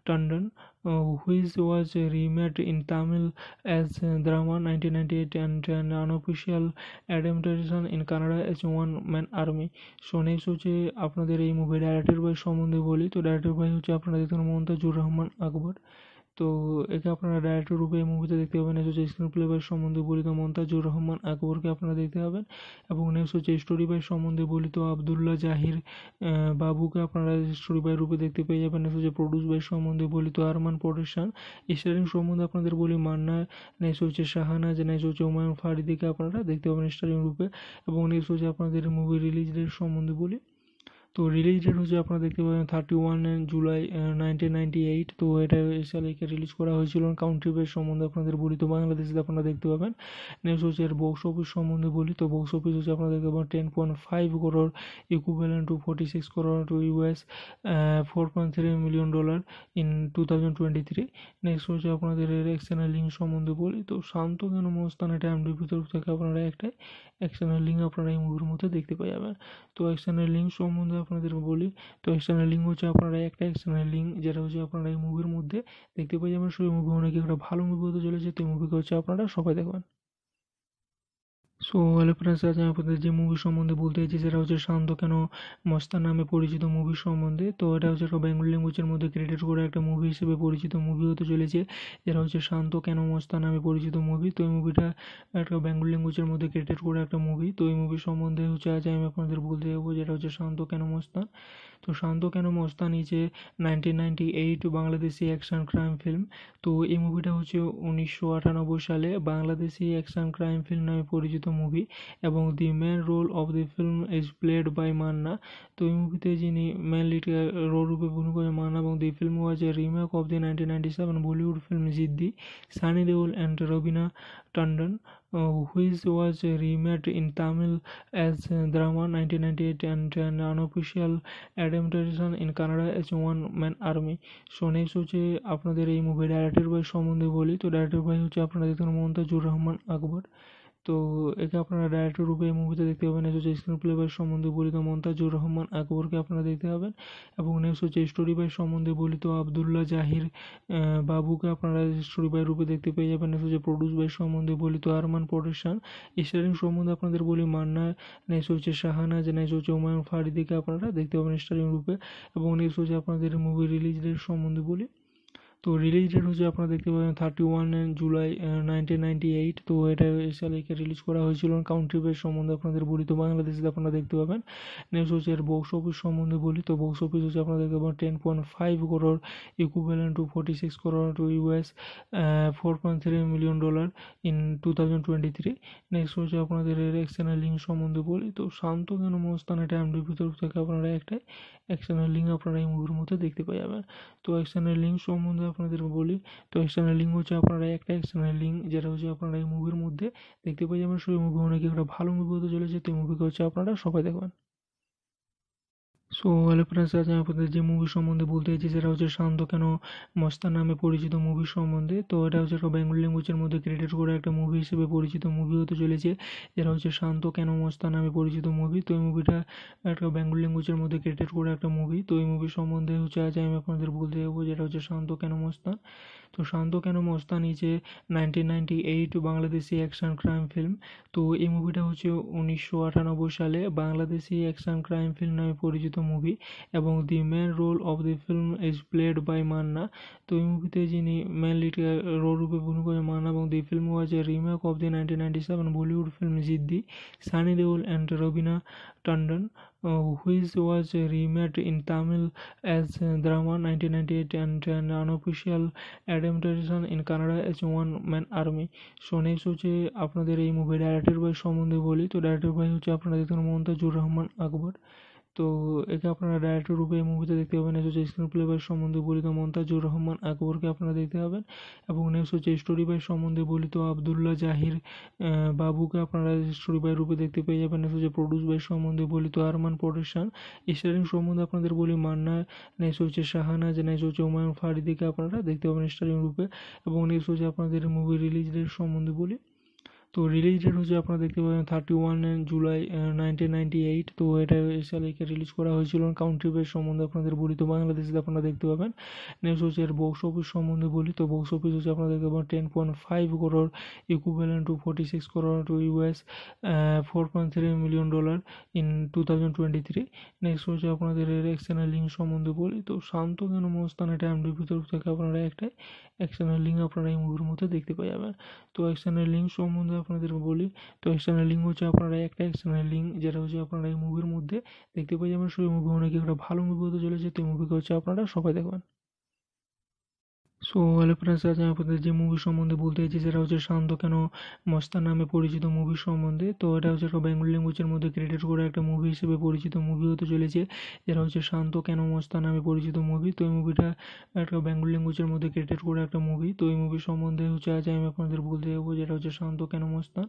Tandon uh, which was remade in Tamil as Drama 1998 and an unofficial adaptation in Canada as One Man Army. So next হচ্ছে আপনাদের এই movie director by Shomundi Boli, তো director by হচ্ছে আপনারা দেখুন মমতাজুর Rahman Akbar. তো একে আপনারা ডাইরেক্টর রূপে এই মুভিতে দেখতে পাবেন নেক্সট হচ্ছে স্ক্রিন প্লে বাই সম্বন্ধে বলিত মন্তাজুর রহমান আকবরকে আপনারা দেখতে পাবেন এবং নেক্সট হচ্ছে স্টোরি বাই সম্বন্ধে বলিত আবদুল্লাহ জাহির বাবুকে আপনারা স্টোরি বাই রূপে দেখতে পেয়ে যাবেন নেক্সট হচ্ছে প্রডিউস বাই সম্বন্ধে বলিত আরমান প্রোডাকশন স্টারিং সম্বন্ধে আপনাদের বলি মান্না নেক্সট হচ্ছে শাহানাজ নেক্সট হচ্ছে হুমায়ুন ফারিদিকে আপনারা দেখতে পাবেন স্টারিং রূপে এবং নেক্সট হচ্ছে আপনাদের মুভি রিলিজ ডেট সম্বন্ধে বলি তো রিলিজ ডেট হচ্ছে আপনারা দেখতে পাবেন thirty one July nineteen ninety eight তো এটা এই সালে রিলিজ করা হয়েছিল কাউন্ট্রি বেস সম্বন্ধে আপনাদের বলি তো বাংলাদেশে আপনারা দেখতে পাবেন নেক্সট হচ্ছে এর বক্স অফিস সম্বন্ধে বলি তো বক্স অফিস হচ্ছে আপনারা দেখতে পাবেন ten point five crore equivalent to forty six crore to US four point three million dollar in two thousand twenty three next হচ্ছে আপনাদের এর এক্সটার্নাল লিঙ্ক সম্বন্ধে বলি তো শান্ত কেন মস্তান এটা এমডিপি তরফ থেকে আপনারা একটাই এক্সটার্নাল লিঙ্ক আপনারা এই মুভির মধ্যে দেখতে পাই যাবেন তো এক্সটার্নাল লিঙ্ক সম্বন্ধে আপনাদের বলি তো এক্সটার্নাল লিঙ্ক হচ্ছে আপনারা একটা এক্সটার্নাল লিঙ্ক যেটা হচ্ছে আপনারা এই মুভির মধ্যে দেখতে পেয়ে যাবেন সেই মুভি অনেক একটা ভালো মুভি হতে চলেছে তো এই মুভিকে হচ্ছে আপনারা সবাই দেখবেন সো হ্যালো ফ্রেন্ডস আজ আমি আপনাদের যে মুভি সম্বন্ধে বলতে চাইছি সেটা হচ্ছে শান্ত কেন মস্তান নামে পরিচিত মুভি সম্বন্ধে তো এটা হচ্ছে একটা বেঙ্গল ল্যাঙ্গুয়েজের মধ্যে ক্রিয়েটেড করা একটা মুভি হিসেবে পরিচিত মুভি হতে চলেছে যেটা হচ্ছে শান্ত কেন মস্তা নামে পরিচিত মুভি তো এই মুভিটা একটা বেঙ্গল ল্যাঙ্গুয়েজের মধ্যে ক্রিয়েটেড করা একটা মুভি তো এই মুভি সম্বন্ধে হচ্ছে আজ আমি আপনাদের বলতে যাবো যেটা হচ্ছে শান্ত কেন মস্তান তো শান্ত কেন মস্তান নিচে nineteen ninety eight Bangladeshi action crime film তো এই মুভিটা হচ্ছে উনিশশো আটানব্বই সালে বাংলাদেশি অ্যাকশন ক্রাইম ফিল্ম নামে পরিচিত মুভি এবং the main role of the film is played by Manna তো এই মুভিতে যিনি মেন লিড রোল রূপে ভূমিকা করেন মান্না এবং the film was a remake of the nineteen ninety seven Bollywood film Ziddi Sunny Deol and Raveena Tandon which was remade in Tamil as দ্রামা nineteen ninety eight and and unofficial adaptation in Kannada as one man army so next হচ্ছে আপনাদের এই movie director ভাই সম্বন্ধে বলি তো director ভাই হচ্ছে আপনারা দেখুন মমতাজুর রহমান আকবর তো একে আপনারা ডাইরেক্টর রূপে এই মুভিতে দেখতে পাবেন এস হচ্ছে স্ক্রিন প্লে বাই সম্বন্ধে বলিত মন্তাজুর রহমান আকবরকে আপনারা দেখতে পাবেন এবং নেক্সট হচ্ছে স্টোরি বাই সম্বন্ধে বলিত আবদুল্লাহ জাহির বাবুকে আপনারা স্টোরি বাই রূপে দেখতে পেয়ে যাবেন নেক্সট হচ্ছে প্রডিউস বাই সম্বন্ধে বলিত আরমান প্রোডাকশন স্টারিং সম্বন্ধে আপনাদের বলি মান্না নেক্সট হচ্ছে শাহানাজ নেক্সট হচ্ছে হুমায়ুন ফারিদিকে আপনারা দেখতে পাবেন স্টারিং রূপে এবং নেক্সট হচ্ছে আপনাদের মুভি রিলিজ ডেট সম্বন্ধে বলি তো রিলিজ ডেট হচ্ছে আপনারা দেখতে পাবেন thirty one July nineteen ninety eight তো এটা সালে রিলিজ করা হয়েছিল কাউন্টি বেস সম্বন্ধে আপনাদের বলি তো বাংলাদেশে আপনারা দেখতে পাবেন নেক্সট হচ্ছে এর বক্স অফিস সম্বন্ধে বলি তো বক্স অফিস হচ্ছে আপনারা দেখতে পাবেন ten point five crore equivalent to forty six crore to US four point three million dollar in two thousand twenty three next হচ্ছে আপনাদের এর এক্সটার্নাল লিঙ্ক সম্বন্ধে বলি তো শান্ত কেন মস্তান এটা এমডিপি তরফ থেকে আপনারা একটা এক্সটার্নাল লিঙ্ক আপনারা এই মুভির মধ্যে দেখতে পাওয়া যাবে তো এক্সটার্নাল লিঙ্ক সম্বন্ধে আপনাদের বলি তো এক্সটার্নাল লিঙ্ক হচ্ছে আপনারা একটা এক্সটার্নাল লিঙ্ক যেটা হচ্ছে আপনারা এই মুভির মধ্যে দেখতে পাই যাবেন সেই মুভি অনেক একটা ভালো মুভি হতে চলেছে তো এই মুভিকে হচ্ছে আপনারা সবাই দেখবেন সো হ্যালো ফ্রেন্ডস আজ আমি আপনাদের যে মুভি সম্বন্ধে বলতে চাইছি সেটা হচ্ছে শান্ত কেন মস্তা নামে পরিচিত মুভি সম্বন্ধে তো এটা হচ্ছে একটা বেঙ্গল ল্যাঙ্গুয়েজের মধ্যে ক্রিয়েটেড করা একটা মুভি হিসেবে পরিচিত মুভি হতে চলেছে যেটা হচ্ছে শান্ত কেন মস্তা নামে পরিচিত মুভি তো এই মুভিটা একটা বেঙ্গল ল্যাঙ্গুয়েজের মধ্যে ক্রিয়েটেড করা একটা মুভি তো এই মুভি সম্বন্ধে হচ্ছে আজ আমি আপনাদের বলতে যাবো যেটা হচ্ছে শান্ত কেন মস্তা তো শান্ত কেন মস্তানি যে nineteen ninety eight Bangladeshi action crime film তো এই মুভিটা হচ্ছে উনিশশো আটানব্বই সালে বাংলাদেশি অ্যাকশন ক্রাইম ফিল্ম নামে পরিচিত মুভি এবং the main role of the film is played by Manna তো এই মুভিতে যিনি মেন লিড রোল রূপে অভিনয় করেন মান্না এবং the film was a remake of the nineteen ninety seven Bollywood film Ziddi Sunny Deol and Raveena Tandon, uh, which was remade in Tamil as Drama (1998) and an unofficial adaptation in Canada as "One Man Army". So, next, we have এই movie directed by সম্বন্ধে বলি তো directed by হচ্ছে আপনারা দেখতে মোমতাজুর রহমান আকবর তো একে আপনারা ডাইরেক্টর রূপে এই মুভিতে দেখতে পাবেন নেক্সট হচ্ছে স্ক্রিন প্লে বাই সম্বন্ধে বলিত মন্তাজুর রহমান আকবরকে আপনারা দেখতে পাবেন এবং নেক্সট হচ্ছে স্টোরি বাই সম্বন্ধে বলিত আবদুল্লাহ জাহির বাবুকে আপনারা স্টোরি বাই রূপে দেখতে পেয়ে যাবেন নেক্সট হচ্ছে প্রডিউস বাই সম্বন্ধে বলিত আরমান প্রোডাকশন স্টারিং সম্বন্ধে আপনাদের বলি মান্না নেক্সট হচ্ছে শাহানাজ নেক্সট হচ্ছে হুমায়ুন ফারিদিকে আপনারা দেখতে পাবেন স্টারিং রূপে এবং নেক্সট হচ্ছে আপনাদের মুভি রিলিজ ডেট সম্বন্ধে বলি তো রিলিজ ডেট হচ্ছে আপনারা দেখতে পাবেন thirty one July nineteen ninety eight তো এটা এই রিলিজ করা হয়েছিল কাউন্টি বেস সম্বন্ধে আপনাদের বলি তো বাংলাদেশে আপনারা দেখতে পাবেন নেক্সট হচ্ছে এর বক্স অফিস সম্বন্ধে বলি তো বক্স অফিস হচ্ছে আপনারা দেখতে পাবেন ten point five crore equivalent to forty six crore to US four point three million dollar in two thousand twenty three next হচ্ছে আপনাদের এর এক্সটার্নাল লিঙ্ক সম্বন্ধে বলি তো শান্ত কেন মস্তান এটা এমডিপি তরফ থেকে আপনারা একটা এক্সটার্নাল লিঙ্ক আপনারা এই মুভির মধ্যে দেখতে পাওয়া যাবে তো এক্সটার্নাল লিঙ্ক সম্বন্ধে আপনাদের বলি তো এক্সটার্নাল লিঙ্ক হচ্ছে আপনারা একটা এক্সটার্নাল লিঙ্ক যেটা হচ্ছে আপনারা এই মুভির মধ্যে দেখতে পাই যাবেন সেই মুভি অনেক একটা ভালো মুভি হতে চলেছে তো এই মুভিকে হচ্ছে আপনারা সবাই দেখবেন সো হ্যালো ফ্রেন্ডস আজ আমি আপনাদের যে মুভি সম্বন্ধে বলতে চাইছি সেটা হচ্ছে শান্ত কেন মস্তান নামে পরিচিত মুভি সম্বন্ধে তো এটা হচ্ছে একটা বেঙ্গল ল্যাঙ্গুয়েজের মধ্যে ক্রিয়েটেড করা একটা মুভি হিসেবে পরিচিত মুভি হতে চলেছে যেটা হচ্ছে শান্ত কেন মস্তা নামে পরিচিত মুভি তো এই মুভিটা একটা বেঙ্গল ল্যাঙ্গুয়েজের মধ্যে ক্রিয়েটেড করা একটা মুভি তো এই মুভি সম্বন্ধে হচ্ছে আজ আমি আপনাদের বলতে যাবো যেটা হচ্ছে শান্ত কেন মস্তা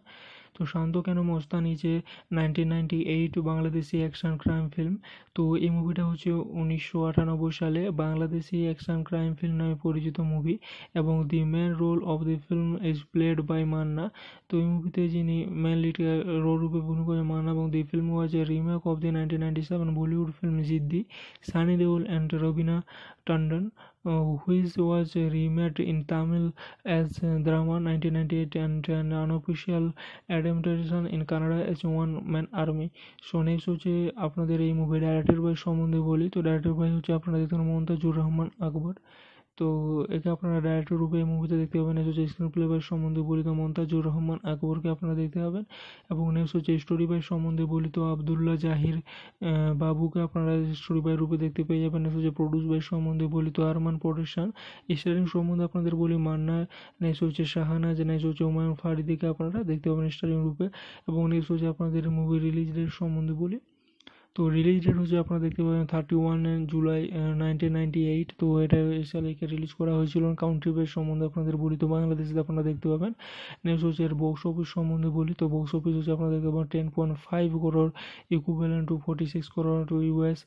তো শান্ত কেন মস্তান নিচে nineteen ninety eight Bangladeshi action crime film তো এই মুভিটা হচ্ছে উনিশশো আটানব্বই সালে বাংলাদেশি অ্যাকশন ক্রাইম ফিল্ম নামে পরিচিত মুভি এবং the main role of the film is played by Manna তো এই মুভিতে যিনি মেন লিড রোল রূপে অভিনয় করেন মান্না এবং the film was a remake of the nineteen ninety seven Bollywood film Ziddi Sunny Deol and Raveena Tandon which was remade in Tamil as দ্রামা nineteen ninety eight and and unofficial adaptation in Kannada as one man army so next হচ্ছে আপনাদের এই movie director ভাই সম্বন্ধে বলি তো director ভাই হচ্ছে আপনাদের দেখুন রহমান আকবর তো একে আপনারা ডাইরেক্টর রূপে এই মুভিতে দেখতে পাবেন এস হচ্ছে স্ক্রিন প্লে বাই সম্বন্ধে বলিত মন্তাজুর রহমান আকবরকে আপনারা দেখতে পাবেন এবং নেক্সট হচ্ছে স্টোরি বাই সম্বন্ধে বলিত আবদুল্লাহ জাহির বাবুকে আপনারা স্টোরি বাই রূপে দেখতে পেয়ে যাবেন নেক্সট হচ্ছে প্রডিউস বাই সম্বন্ধে বলিত আরমান প্রোডাকশন স্টারিং সম্বন্ধে আপনাদের বলি মান্না নেক্সট হচ্ছে শাহানাজ নেক্সট হচ্ছে হুমায়ুন ফারিদিকে আপনারা দেখতে পাবেন স্টারিং রূপে এবং নেক্সট হচ্ছে আপনাদের মুভি রিলিজ ডেট সম্বন্ধে বলি তো রিলিজ ডেট হচ্ছে আপনারা দেখতে পাবেন thirty one July nineteen ninety eight তো এটা সালে একে রিলিজ করা হয়েছিল কাউন্ট্রি বেস সম্বন্ধে আপনাদের বলি তো বাংলাদেশে আপনারা দেখতে পাবেন নেক্সট হচ্ছে এর বক্স অফিস সম্বন্ধে বলি তো বক্স অফিস হচ্ছে আপনারা দেখতে পাবেন ten point five crore equivalent to forty six crore to US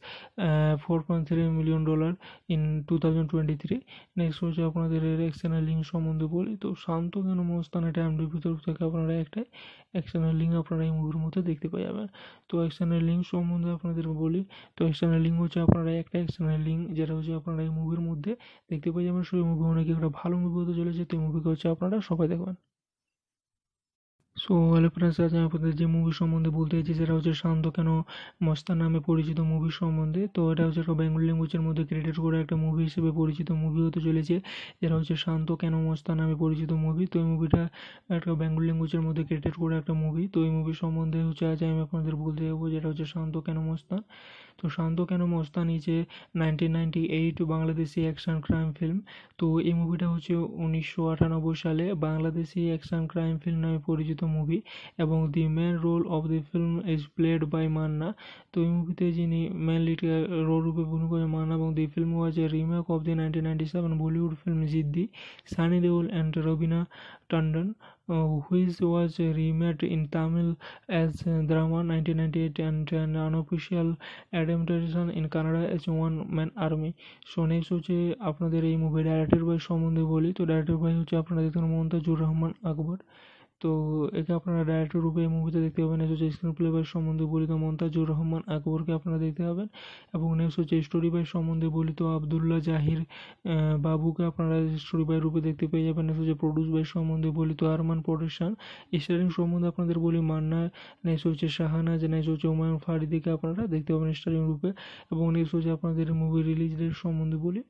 four point three million dollar in two thousand twenty three next হচ্ছে আপনাদের এর এক্সটার্নাল লিঙ্ক সম্বন্ধে বলি তো শান্ত কেন মস্তান এটা এমডিপি তরফ থেকে আপনারা একটাই এক্সটার্নাল লিঙ্ক আপনারা এই মুভির মধ্যে দেখতে পেয়ে যাবেন তো এক্সটার্নাল লিঙ্ক সম্বন্ধে আপনাদের বলি তো এক্সটার্নাল লিঙ্ক হচ্ছে আপনারা একটা এক্সটার্নাল লিঙ্ক যেটা হচ্ছে আপনারা এই মুভির মধ্যে দেখতে পেয়ে যাবেন সেই মুভি অনেক একটা ভালো মুভি হতে চলেছে তো এই মুভিকে হচ্ছে আপনারা সবাই দেখবেন সো হ্যালো ফ্রেন্ডস আজ আমি আপনাদের যে মুভি সম্বন্ধে বলতে চাইছি সেটা হচ্ছে শান্ত কেন মস্তা নামে পরিচিত মুভি সম্বন্ধে তো এটা হচ্ছে একটা বেঙ্গল ল্যাঙ্গুয়েজের মধ্যে ক্রিয়েটেড করা একটা মুভি হিসেবে পরিচিত মুভি হতে চলেছে যেটা হচ্ছে শান্ত কেন মস্তা নামে পরিচিত মুভি তো এই মুভিটা একটা বেঙ্গল ল্যাঙ্গুয়েজের মধ্যে ক্রিয়েটেড করা একটা মুভি তো এই মুভি সম্বন্ধে হচ্ছে আজ আমি আপনাদের বলতে যাবো যেটা হচ্ছে শান্ত কেন মস্তা তো শান্ত কেন মস্তান নিচে nineteen ninety eight Bangladeshi action crime film তো এই মুভিটা হচ্ছে উনিশশো আটানব্বই সালে বাংলাদেশি অ্যাকশন ক্রাইম ফিল্ম নামে পরিচিত মুভি এবং the main role of the film is played by Manna তো এই মুভিতে যিনি মেন লিড রোল রূপে ভূমি করেন মান্না এবং the film was a remake of the nineteen ninety seven Bollywood film Ziddi Sunny Deol and Raveena Tandon which was remade in Tamil as দ্রামা nineteen ninety eight and unofficial adaptation in Kannada as one man army so next হচ্ছে আপনাদের এই movie director ভাই সম্বন্ধে বলি তো director ভাই হচ্ছে আপনারা দেখুন মমতাজুর রহমান আকবর তো একে আপনারা ডাইরেক্টর রূপে এই মুভিতে দেখতে পাবেন এস হচ্ছে স্ক্রিন প্লে বাই সম্বন্ধে বলিত মন্তাজুর রহমান আকবরকে আপনারা দেখতে পাবেন এবং নেক্সট হচ্ছে স্টোরি বাই সম্বন্ধে বলিত আবদুল্লাহ জাহির বাবুকে আপনারা স্টোরি বাই রূপে দেখতে পেয়ে যাবেন নেক্সট হচ্ছে প্রডিউস বাই সম্বন্ধে বলিত আরমান প্রোডাকশন স্টারিং সম্বন্ধে আপনাদের বলি মান্না নেক্সট হচ্ছে শাহানাজ নেক্সট হচ্ছে হুমায়ুন ফারিদিকে আপনারা দেখতে পাবেন স্টারিং রূপে এবং নেক্সট হচ্ছে আপনাদের মুভি রিলিজ ডেট সম্বন্ধে বলি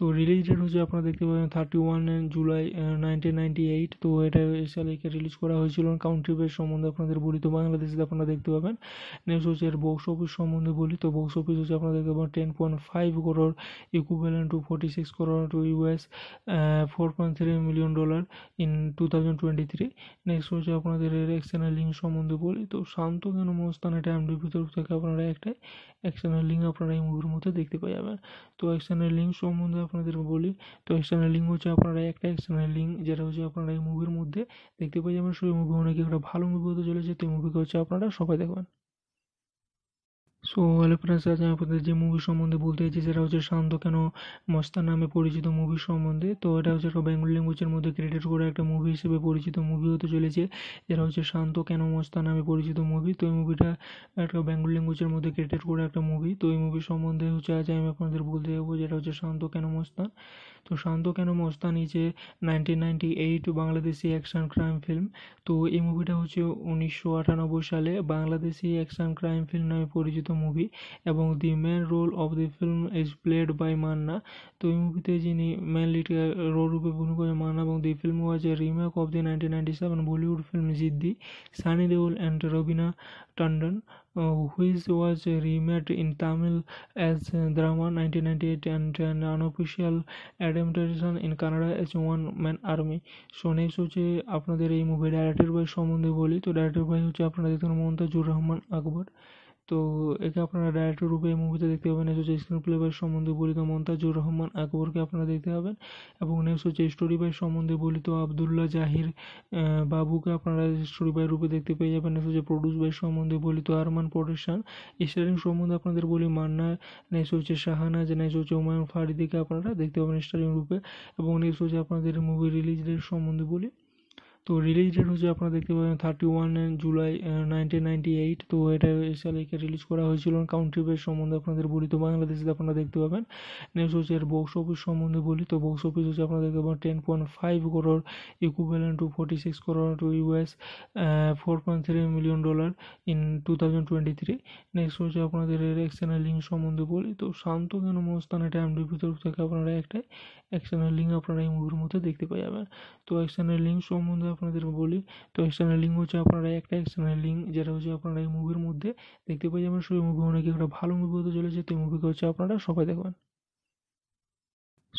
তো রিলিজ ডেট হচ্ছে আপনারা দেখতে পাবেন thirty one July nineteen ninety eight তো এটা সালে রিলিজ করা হয়েছিল কাউন্ট্রি বেস সম্বন্ধে আপনাদের বলি তো বাংলাদেশে আপনারা দেখতে পাবেন নেক্সট হচ্ছে এর বক্স অফিস সম্বন্ধে বলি তো বক্স অফিস হচ্ছে আপনারা দেখতে পাবেন ten point five crore equivalent to forty six crore to US four point three million dollar in two thousand twenty three next হচ্ছে আপনাদের এর এক্সটার্নাল লিঙ্ক সম্বন্ধে বলি তো শান্ত কেন মস্তান এটা এমডিপি তরফ থেকে আপনারা একটাই এক্সটার্নাল লিঙ্ক আপনারা এই মুভির মধ্যে দেখতে পাওয়া যাবেন তো এক্সটার্নাল লিঙ্ক সম্বন্ধে আপনাদের বলি তো এক্সটার্নাল লিঙ্ক হচ্ছে আপনারা একটা এক্সটার্নাল লিঙ্ক যেটা হচ্ছে আপনারা এই মুভির মধ্যে দেখতে পেয়ে যাবেন সেই মুভি অনেক একটা ভালো মুভি হতে চলেছে তো এই মুভিকে হচ্ছে আপনারা সবাই দেখবেন সো হ্যালো ফ্রেন্ডস আজ আমি আপনাদের যে মুভি সম্বন্ধে বলতে চাইছি সেটা হচ্ছে শান্ত কেন মস্তান নামে পরিচিত মুভি সম্বন্ধে তো এটা হচ্ছে একটা বেঙ্গল ল্যাঙ্গুয়েজের মধ্যে ক্রিয়েটেড করা একটা মুভি হিসেবে পরিচিত মুভি হতে চলেছে যেটা হচ্ছে শান্ত কেন মস্তা নামে পরিচিত মুভি তো এই মুভিটা একটা বেঙ্গল ল্যাঙ্গুয়েজের মধ্যে ক্রিয়েটেড করা একটা মুভি তো এই মুভি সম্বন্ধে হচ্ছে আজ আমি আপনাদের বলতে যাবো যেটা হচ্ছে শান্ত কেন মস্তান তো শান্ত কেন মস্তান নিচে nineteen ninety eight Bangladeshi action crime film তো এই মুভিটা হচ্ছে উনিশশো আটানব্বই সালে বাংলাদেশি অ্যাকশন ক্রাইম ফিল্ম নামে পরিচিত মুভি এবং the main role of the film is played by Manna তো এই মুভিতে যিনি মেন লিড রোল রূপে অভিনয় মান্না এবং the film was a remake of the nineteen ninety seven Bollywood film Ziddi Sunny Deol and Raveena Tandon which was remade in Tamil as দ্রামা nineteen ninety eight and unofficial adaptation in Kannada as one man army so next হচ্ছে আপনাদের এই movie director ভাই সম্বন্ধে বলি তো director ভাই হচ্ছে আপনারা দেখুন মমতাজুর রহমান আকবর তো একে আপনারা ডাইরেক্টর রূপে এই মুভিতে দেখতে পাবেন এস হচ্ছে স্ক্রিন প্লে বাই সম্বন্ধে বলিত মন্তাজুর রহমান আকবরকে আপনারা দেখতে পাবেন এবং নেক্সট হচ্ছে স্টোরি বাই সম্বন্ধে বলিত আবদুল্লাহ জাহির বাবুকে আপনারা স্টোরি বাই রূপে দেখতে পেয়ে যাবেন নেক্সট হচ্ছে প্রডিউস বাই সম্বন্ধে বলিত আরমান প্রোডাকশন স্টারিং সম্বন্ধে আপনাদের বলি মান্না নেক্সট হচ্ছে শাহানাজ নেক্সট হচ্ছে হুমায়ুন ফারিদিকে আপনারা দেখতে পাবেন স্টারিং রূপে এবং নেক্সট হচ্ছে আপনাদের মুভি রিলিজ ডেট সম্বন্ধে বলি তো রিলিজ ডেট হচ্ছে আপনারা দেখতে পাবেন thirty one July nineteen ninety eight তো এটা সালে রিলিজ করা হয়েছিল কাউন্টি বেস সম্বন্ধে আপনাদের বলি তো বাংলাদেশে আপনারা দেখতে পাবেন নেক্সট হচ্ছে এর বক্স অফিস সম্বন্ধে বলি তো বক্স অফিস হচ্ছে আপনারা দেখতে পাবেন ten point five crore equivalent to forty six crore to US four point three million dollar in two thousand twenty three next হচ্ছে আপনাদের এর এক্সটার্নাল লিঙ্ক সম্বন্ধে বলি তো শান্ত কেন মস্তান এটা এমডিপি তরফ থেকে আপনারা একটাই এক্সটার্নাল লিঙ্ক আপনারা এই মুভির মধ্যে দেখতে পেয়ে যাবেন তো এক্সটার্নাল লিঙ্ক সম্বন্ধে আপনাদের বলি তো এক্সটার্নাল লিঙ্ক হচ্ছে আপনারা একটা এক্সটার্নাল লিঙ্ক যেটা হচ্ছে আপনারা এই মুভির মধ্যে দেখতে পেয়ে যাবেন সেই মুভি অনেক একটা ভালো মুভি হতে চলেছে তো এই মুভিকে হচ্ছে আপনারা সবাই দেখবেন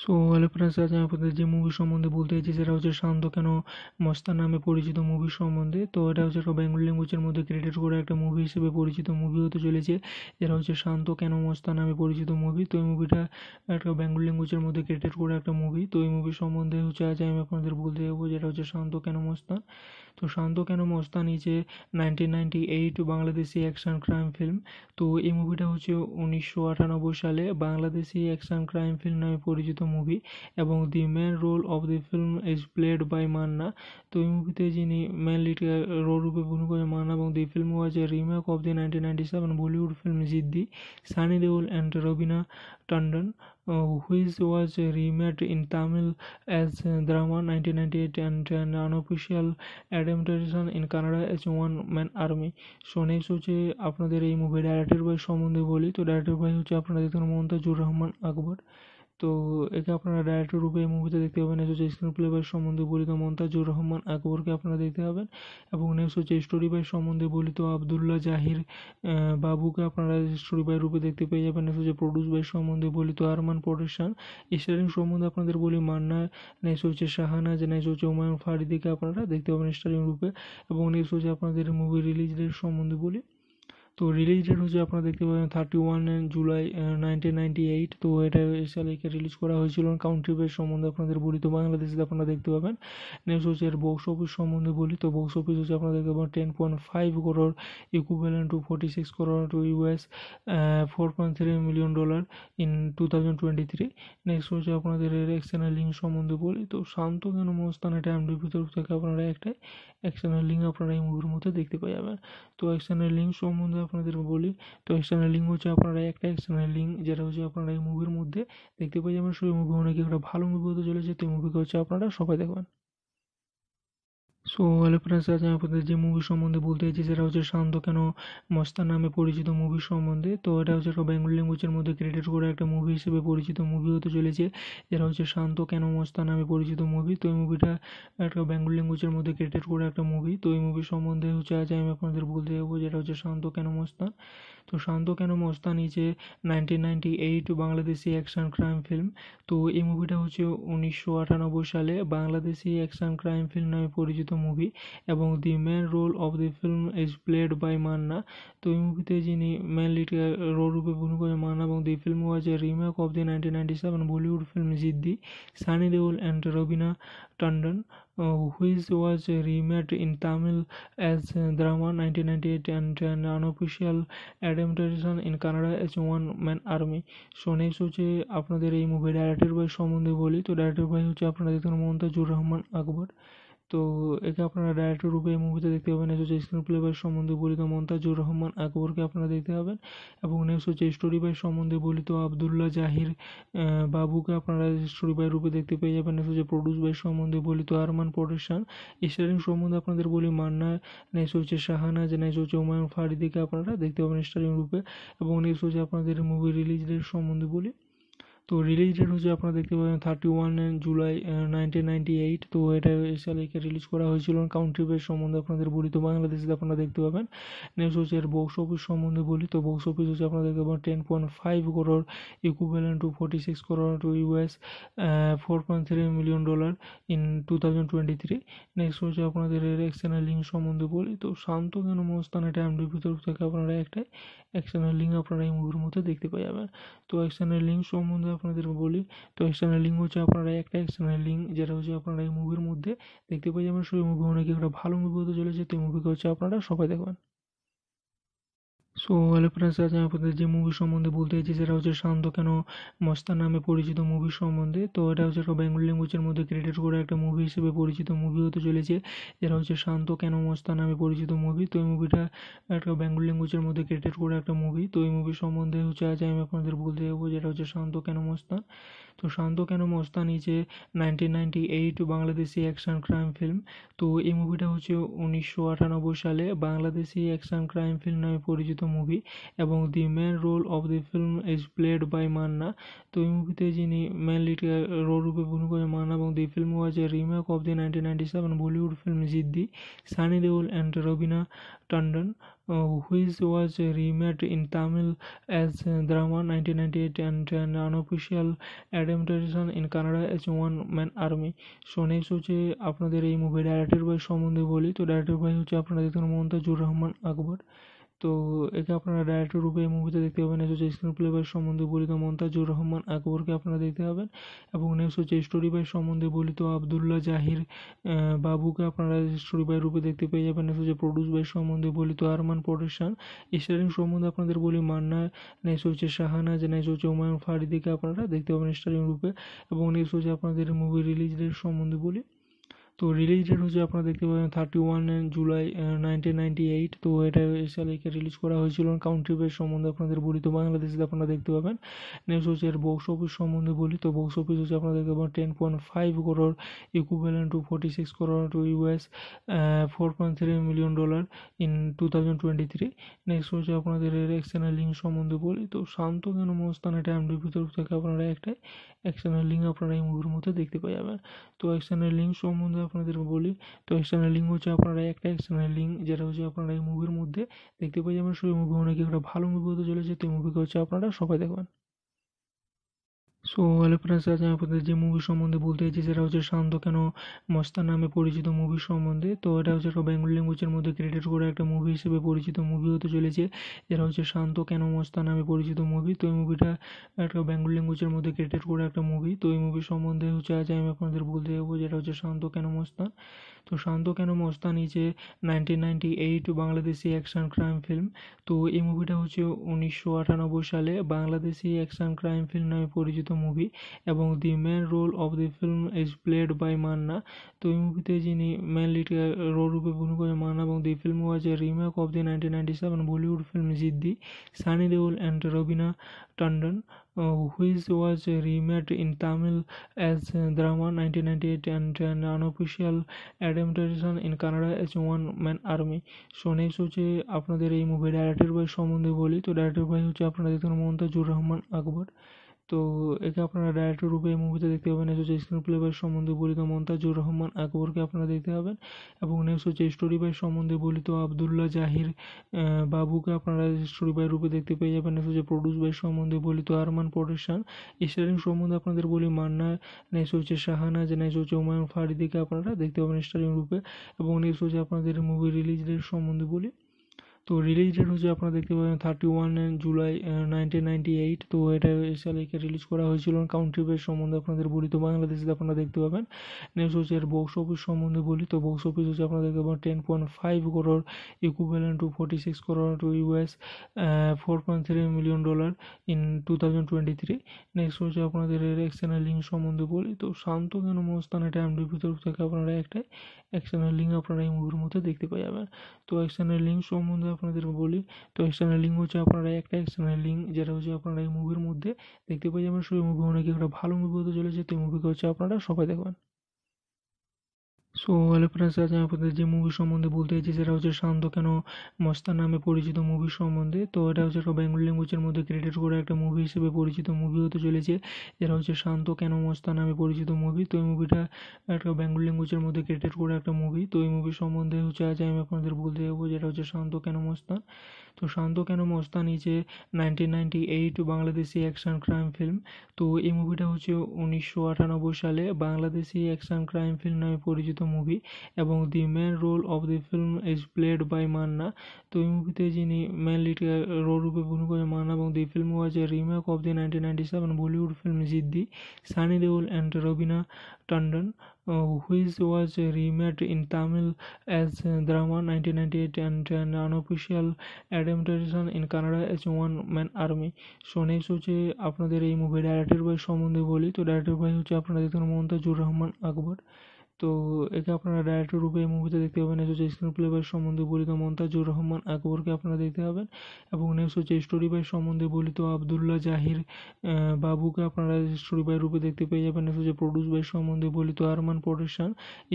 সো হ্যালো ফ্রেন্ডস আজ আমি আপনাদের যে মুভি সম্বন্ধে বলতে চাইছি সেটা হচ্ছে শান্ত কেন মস্তা নামে পরিচিত মুভি সম্বন্ধে তো এটা হচ্ছে একটা বেঙ্গল ল্যাঙ্গুয়েজের মধ্যে ক্রিয়েটেড করা একটা মুভি হিসেবে পরিচিত মুভি হতে চলেছে যেটা হচ্ছে শান্ত কেন মস্তা নামে পরিচিত মুভি তো এই মুভিটা একটা বেঙ্গল ল্যাঙ্গুয়েজের মধ্যে ক্রিয়েটেড করা একটা মুভি তো এই মুভি সম্বন্ধে হচ্ছে আজ আমি আপনাদের বলতে যাবো যেটা হচ্ছে শান্ত কেন মস্তা তো শান্ত কেন মস্তান নিচে nineteen ninety eight Bangladeshi action crime film তো এই মুভিটা হচ্ছে উনিশশো আটানব্বই সালে বাংলাদেশি অ্যাকশন ক্রাইম ফিল্ম নামে পরিচিত মুভি এবং the main role of the film is played by Manna তো এই মুভিতে যিনি মেন লিড রোল রূপে অভিনয় মান্না এবং the film was a remake of the nineteen ninety seven Bollywood film Ziddi Sunny Deol and Raveena Tandon which was remade in Tamil as দ্রামা nineteen ninety eight and unofficial adaptation in Kannada as one man army so next হচ্ছে আপনাদের এই movie director ভাই সম্বন্ধে বলি তো director ভাই হচ্ছে আপনাদের দেখুন জুর রহমান আকবর তো একে আপনারা ডাইরেক্টর রূপে এই মুভিতে দেখতে পাবেন নেক্সট হচ্ছে স্ক্রিন প্লে বাই সম্বন্ধে বলিত মন্তাজুর রহমান আকবরকে আপনারা দেখতে পাবেন এবং নেক্সট হচ্ছে স্টোরি বাই সম্বন্ধে বলিত আবদুল্লাহ জাহির বাবুকে আপনারা স্টোরি বাই রূপে দেখতে পেয়ে যাবেন নেক্সট হচ্ছে প্রডিউস বাই সম্বন্ধে বলিত আরমান প্রোডাকশন স্টারিং সম্বন্ধে আপনাদের বলি মান্না নেক্সট হচ্ছে শাহানাজ নেক্সট হচ্ছে হুমায়ুন ফারিদিকে আপনারা দেখতে পাবেন স্টারিং রূপে এবং নেক্সট হচ্ছে আপনাদের মুভি রিলিজ ডেট সম্বন্ধে বলি তো রিলিজ ডেট হচ্ছে আপনারা দেখতে পাবেন thirty one July nineteen ninety eight তো এটা এই রিলিজ করা হয়েছিল কাউন্ট্রি বেস সম্বন্ধে আপনাদের বলি তো বাংলাদেশে আপনারা দেখতে পাবেন নেক্সট হচ্ছে এর বক্স অফিস সম্বন্ধে বলি তো বক্স অফিস হচ্ছে আপনারা দেখতে পাবেন ten point five crore equivalent to forty six crore to US four point three million dollar in two thousand twenty three next হচ্ছে আপনাদের এর এক্সটার্নাল লিঙ্ক সম্বন্ধে বলি তো শান্ত কেন মস্তান এটা এমডিপি তরফ থেকে আপনারা একটা এক্সটার্নাল লিঙ্ক আপনারা এই মুভির মধ্যে দেখতে পাওয়া যাবে তো এক্সটার্নাল লিঙ্ক সম্বন্ধে আপনাদের বলি তো এক্সটার্নাল লিঙ্ক হচ্ছে আপনারা একটা এক্সটার্নাল লিঙ্ক যেটা হচ্ছে আপনারা এই মুভির মধ্যে দেখতে পাই যাবেন সেই মুভি অনেক একটা ভালো মুভি হতে চলেছে তো এই মুভিকে হচ্ছে আপনারা সবাই দেখবেন সো হ্যালো ফ্রেন্ডস আজ আমি আপনাদের যে মুভি সম্বন্ধে বলতে চাইছি সেটা হচ্ছে শান্ত কেন মস্তান নামে পরিচিত মুভি সম্বন্ধে তো এটা হচ্ছে একটা বেঙ্গল ল্যাঙ্গুয়েজের মধ্যে ক্রিয়েটেড করা একটা মুভি হিসেবে পরিচিত মুভি হতে চলেছে যেটা হচ্ছে শান্ত কেন মস্তা নামে পরিচিত মুভি তো এই মুভিটা একটা বেঙ্গল ল্যাঙ্গুয়েজের মধ্যে ক্রিয়েটেড করা একটা মুভি তো এই মুভি সম্বন্ধে হচ্ছে আজ আমি আপনাদের বলতে যাবো যেটা হচ্ছে শান্ত কেন মস্তা তো শান্ত কেন মস্তানি যে nineteen ninety eight Bangladeshi action crime film তো এই মুভিটা হচ্ছে উনিশশো আটানব্বই সালে বাংলাদেশি অ্যাকশন ক্রাইম ফিল্ম নামে পরিচিত মুভি এবং the main role of the film is played by Manna তো এই মুভিতে যিনি মেন লিড রোল রূপে ভূমি করেন মান্না এবং the film was a remake of the nineteen ninety seven Bollywood film Ziddi Sunny Deol and Raveena Tandon uh, which was remade in Tamil as Drama 1998 and an unofficial adaptation in Canada as One Man Army. So next হচ্ছে আপনাদের এই movie director ভাই সম্বন্ধে বলি তো director ভাই হচ্ছে আপনারা দেখুন মমতাজুর রহমান আকবর তো একে আপনারা ডাইরেক্টর রূপে এই মুভিতে দেখতে পাবেন নেক্সট হচ্ছে স্ক্রিন প্লে বাই সম্বন্ধে বলিত মন্তাজুর রহমান আকবরকে আপনারা দেখতে পাবেন এবং নেক্সট হচ্ছে স্টোরি বাই সম্বন্ধে বলিত আবদুল্লাহ জাহির বাবুকে আপনারা স্টোরি বাই রূপে দেখতে পেয়ে যাবেন নেক্সট হচ্ছে প্রডিউস বাই সম্বন্ধে বলিত আরমান প্রোডাকশন স্টারিং সম্বন্ধে আপনাদের বলি মান্না নেক্সট হচ্ছে যে নেক্সট হচ্ছে হুমায়ুন ফারিদিকে আপনারা দেখতে পাবেন স্টারিং রূপে এবং নেক্সট হচ্ছে আপনাদের মুভি রিলিজ ডেট সম্বন্ধে বলি তো রিলিজ ডেট হচ্ছে আপনারা দেখতে পাবেন thirty one July nineteen ninety eight তো এটা এই রিলিজ করা হয়েছিল কাউন্ট্রি বেস সম্বন্ধে আপনাদের বলি তো বাংলাদেশে আপনারা দেখতে পাবেন নেক্সট হচ্ছে এর বক্স অফিস সম্বন্ধে বলি তো বক্স অফিস হচ্ছে আপনারা দেখতে পাবেন ten point five crore equivalent to forty six crore to US four point three million dollar in two thousand twenty three next হচ্ছে আপনাদের এর এক্সটার্নাল লিঙ্ক সম্বন্ধে বলি তো শান্ত কেন মস্তান এটা এমডিপি তরফ থেকে আপনারা একটা এক্সটার্নাল লিঙ্ক আপনারা এই মুভির মধ্যে দেখতে পাই যাবেন তো এক্সটার্নাল লিঙ্ক সম্বন্ধে আপনাদের বলি তো এক্সটার্নাল লিঙ্ক হচ্ছে আপনারা একটা এক্সটার্নাল লিঙ্ক যেটা হচ্ছে আপনারা এই মুভির মধ্যে দেখতে পাই যাবেন সেই মুভি অনেক একটা ভালো মুভি হতে চলেছে তো এই মুভিকে হচ্ছে আপনারা সবাই দেখবেন সো হ্যালো ফ্রেন্ডস আজ আমি আপনাদের যে মুভি সম্বন্ধে বলতে চাইছি সেটা হচ্ছে শান্ত কেন মস্তা নামে পরিচিত মুভি সম্বন্ধে তো এটা হচ্ছে একটা বেঙ্গল ল্যাঙ্গুয়েজের মধ্যে ক্রিয়েটেড করা একটা মুভি হিসেবে পরিচিত মুভি হতে চলেছে যেটা হচ্ছে শান্ত কেন মস্তা নামে পরিচিত মুভি তো এই মুভিটা একটা বেঙ্গল ল্যাঙ্গুয়েজের মধ্যে ক্রিয়েটেড করা একটা মুভি তো এই মুভি সম্বন্ধে হচ্ছে আজ আমি আপনাদের বলতে যাবো যেটা হচ্ছে শান্ত কেন মস্তান তো শান্ত কেন মস্তানি যে nineteen ninety eight Bangladeshi action crime film তো এই মুভিটা হচ্ছে উনিশশো আটানব্বই সালে বাংলাদেশি অ্যাকশন ক্রাইম ফিল্ম নামে পরিচিত মুভি এবং the main role of the film is played by Manna তো এই মুভিতে যিনি মেন লিড রোল রূপে ভূমি করে মান্না এবং the film was a remake of the nineteen ninety seven Bollywood film Ziddi Sunny Deol and Raveena Tandon uh, which was remade in Tamil as Drama 1998 and an unofficial adaptation in Canada as One Man Army. So next হচ্ছে আপনাদের এই movie director ভাই সম্বন্ধে বলি তো director ভাই হচ্ছে আপনারা দেখুন মমতাজুর রহমান আকবর তো একে আপনারা ডাইরেক্টর রূপে এই মুভিতে দেখতে পাবেন এস হচ্ছে স্ক্রিন প্লে বাই সম্বন্ধে বলিত মন্তাজুর রহমান আকবরকে আপনারা দেখতে পাবেন এবং নেক্সট হচ্ছে স্টোরি বাই সম্বন্ধে বলিত আবদুল্লাহ জাহির বাবুকে আপনারা স্টোরি বাই রূপে দেখতে পেয়ে যাবেন নেক্সট হচ্ছে প্রডিউস বাই সম্বন্ধে বলিত আরমান প্রোডাকশন স্টারিং সম্বন্ধে আপনাদের বলি মান্না নেক্সট হচ্ছে শাহানাজ নেক্সট হচ্ছে হুমায়ুন ফারিদিকে আপনারা দেখতে পাবেন স্টারিং রূপে এবং নেক্সট হচ্ছে আপনাদের মুভি রিলিজ ডেট সম্বন্ধে বলি তো রিলিজ ডেট হচ্ছে আপনারা দেখতে পাবেন thirty one July nineteen ninety eight তো এটা সালে রিলিজ করা হয়েছিল কাউন্ট্রি বেস সম্বন্ধে আপনাদের বলি তো বাংলাদেশে আপনারা দেখতে পাবেন নেক্সট হচ্ছে এর বক্স অফিস সম্বন্ধে বলি তো বক্স অফিস হচ্ছে আপনারা দেখতে পাবেন ten point five crore equivalent to forty six crore to US four point three million dollar in two thousand twenty three next হচ্ছে আপনাদের এর এক্সটার্নাল লিঙ্ক সম্বন্ধে বলি তো শান্ত কেন মস্তান এটা এমডিপি তরফ থেকে আপনারা একটা এক্সটার্নাল লিঙ্ক আপনারা এই মুভির মধ্যে দেখতে পাই যাবেন তো এক্সটার্নাল লিঙ্ক সম্বন্ধে আপনাদের বলি তো এক্সটার্নাল লিঙ্ক হচ্ছে আপনারা একটা এক্সটার্নাল লিঙ্ক যেটা হচ্ছে আপনারা এই মুভির মধ্যে দেখতে যে যাবেন সেই মুভি অনেক একটা ভালো মুভি হতে চলেছে তো এই মুভিকে হচ্ছে আপনারা সবাই দেখবেন সো হ্যালো ফ্রেন্ডস আজ আমি আপনাদের যে মুভি সম্বন্ধে বলতে চাইছি সেটা হচ্ছে শান্ত কেন মস্তান নামে পরিচিত মুভি সম্বন্ধে তো এটা হচ্ছে একটা বেঙ্গল ল্যাঙ্গুয়েজের মধ্যে ক্রিয়েটেড করা একটা মুভি হিসেবে পরিচিত মুভি হতে চলেছে যেটা হচ্ছে শান্ত কেন মস্তা নামে পরিচিত মুভি তো এই মুভিটা একটা বেঙ্গল ল্যাঙ্গুয়েজের মধ্যে ক্রিয়েটেড করা একটা মুভি তো এই মুভি সম্বন্ধে হচ্ছে আজ আমি আপনাদের বলতে যাবো যেটা হচ্ছে শান্ত কেন মস্তা তো শান্ত কেন মস্তানি যে nineteen ninety eight Bangladeshi action crime film তো এই মুভিটা হচ্ছে উনিশশো আটানব্বই সালে বাংলাদেশি অ্যাকশন ক্রাইম ফিল্ম নামে পরিচিত মুভি এবং the main role of the film is played by Manna তো এই মুভিতে যিনি মেন লিড রোল রূপে ভূমিকা করেন মান্না এবং the film was a remake of the nineteen ninety seven Bollywood film Ziddi Sunny Deol and Raveena Tandon uh, which was remade in Tamil as Drama 1998 and an unofficial adaptation in Canada as One Man Army. So, next, হচ্ছে আপনাদের এই movie directed by Shomundi Boli. তো directed by হচ্ছে আপনারা দেখুন মমতাজুর রহমান আকবর তো একে আপনারা ডাইরেক্টর রূপে এই মুভিতে দেখতে পাবেন নেক্সট হচ্ছে স্ক্রিন প্লে বাই সম্বন্ধে বলিত মমতাজুর রহমান আকবরকে আপনারা দেখতে পাবেন এবং নেক্সট হচ্ছে স্টোরি বাই সম্বন্ধে বলিত আবদুল্লাহ জাহির বাবুকে আপনারা স্টোরি বাই রূপে দেখতে পেয়ে যাবেন নেক্সট হচ্ছে প্রডিউস বাই সম্বন্ধে বলিত আরমান প্রোডাকশন স্টারিং সম্বন্ধে আপনাদের বলি মান্না নেক্সট হচ্ছে শাহানাজ নেক্সট হচ্ছে হুমায়ুন ফারিদিকে আপনারা দেখতে পাবেন স্টারিং রূপে এবং নেক্সট হচ্ছে আপনাদের মুভি রিলিজ ডেট সম্বন্ধে বলি তো রিলিজ ডেট হচ্ছে আপনারা দেখতে পাবেন thirty one July nineteen ninety eight তো এটা সালে রিলিজ করা হয়েছিল কাউন্ট্রি বেস সম্বন্ধে আপনাদের বলি তো বাংলাদেশে আপনারা দেখতে পাবেন নেক্সট হচ্ছে এর বক্স অফিস সম্বন্ধে বলি তো বক্স অফিস হচ্ছে আপনারা দেখতে পাবেন ten point five crore equivalent to forty six crore to US four point three million dollar in two thousand twenty three next হচ্ছে আপনাদের এর এক্সটার্নাল লিঙ্ক সম্বন্ধে বলি তো শান্ত কেন মস্তান এটা এমডিপি তরফ থেকে আপনারা একটা এক্সটার্নাল লিঙ্ক আপনারা এই মুভির মধ্যে দেখতে পাওয়া যাবে তো এক্সটার্নাল লিঙ্ক সম্বন্ধে আপনাদের বলি তো এক্সটার্নাল লিঙ্ক হচ্ছে আপনারা একটা এক্সটার্নাল লিঙ্ক যেটা হচ্ছে আপনারা এই মুভির মধ্যে দেখতে পাই যাবেন সেই মুভি অনেক একটা ভালো মুভি হতে চলেছে তো এই মুভিকে হচ্ছে আপনারা সবাই দেখবেন সো হ্যালো ফ্রেন্ডস আজ আমি আপনাদের যে মুভি সম্বন্ধে বলতে চাইছি সেটা হচ্ছে শান্ত কেন মস্তা নামে পরিচিত মুভি সম্বন্ধে তো এটা হচ্ছে একটা বেঙ্গল ল্যাঙ্গুয়েজের মধ্যে ক্রিয়েটেড করা একটা মুভি হিসেবে পরিচিত মুভি হতে চলেছে যেটা হচ্ছে শান্ত কেন মস্তা নামে পরিচিত মুভি তো এই মুভিটা একটা বেঙ্গল ল্যাঙ্গুয়েজের মধ্যে ক্রিয়েটেড করা একটা মুভি তো এই মুভি সম্বন্ধে হচ্ছে আজ আমি আপনাদের বলতে যাবো যেটা হচ্ছে শান্ত কেন মস্তা তো শান্ত কেন মস্তানি যে nineteen ninety eight Bangladeshi action crime film তো এই মুভিটা হচ্ছে উনিশশো আটানব্বই সালে বাংলাদেশি অ্যাকশান ক্রাইম ফিল্ম নামে পরিচিত মুভি এবং the main role of the film is played by Manna তো এই মুভিতে যিনি মেন লিড রোল রূপে অভিনয় করেন মান্না এবং the film was a remake of the nineteen ninety seven Bollywood film Ziddi Sunny Deol and Raveena Tandon, uh, which was remade in Tamil as Drama (1998) and an unofficial adaptation in Canada as One Man Army. So, next, হচ্ছে আপনাদের এই movie director ভাই সম্বন্ধে বলি তো director ভাই হচ্ছে আপনারা দেখুন মমতাজুর রহমান আকবর তো একে আপনারা ডাইরেক্টর রূপে এই মুভিতে দেখতে পাবেন এস হচ্ছে স্ক্রিন প্লে বাই সম্বন্ধে বলিত মন্তাজুর রহমান আকবরকে আপনারা দেখতে পাবেন এবং নেক্সট হচ্ছে স্টোরি বাই সম্বন্ধে বলিত আবদুল্লাহ জাহির বাবুকে আপনারা স্টোরি বাই রূপে দেখতে পেয়ে যাবেন নেক্সট হচ্ছে প্রডিউস বাই সম্বন্ধে বলিত আরমান প্রোডাকশন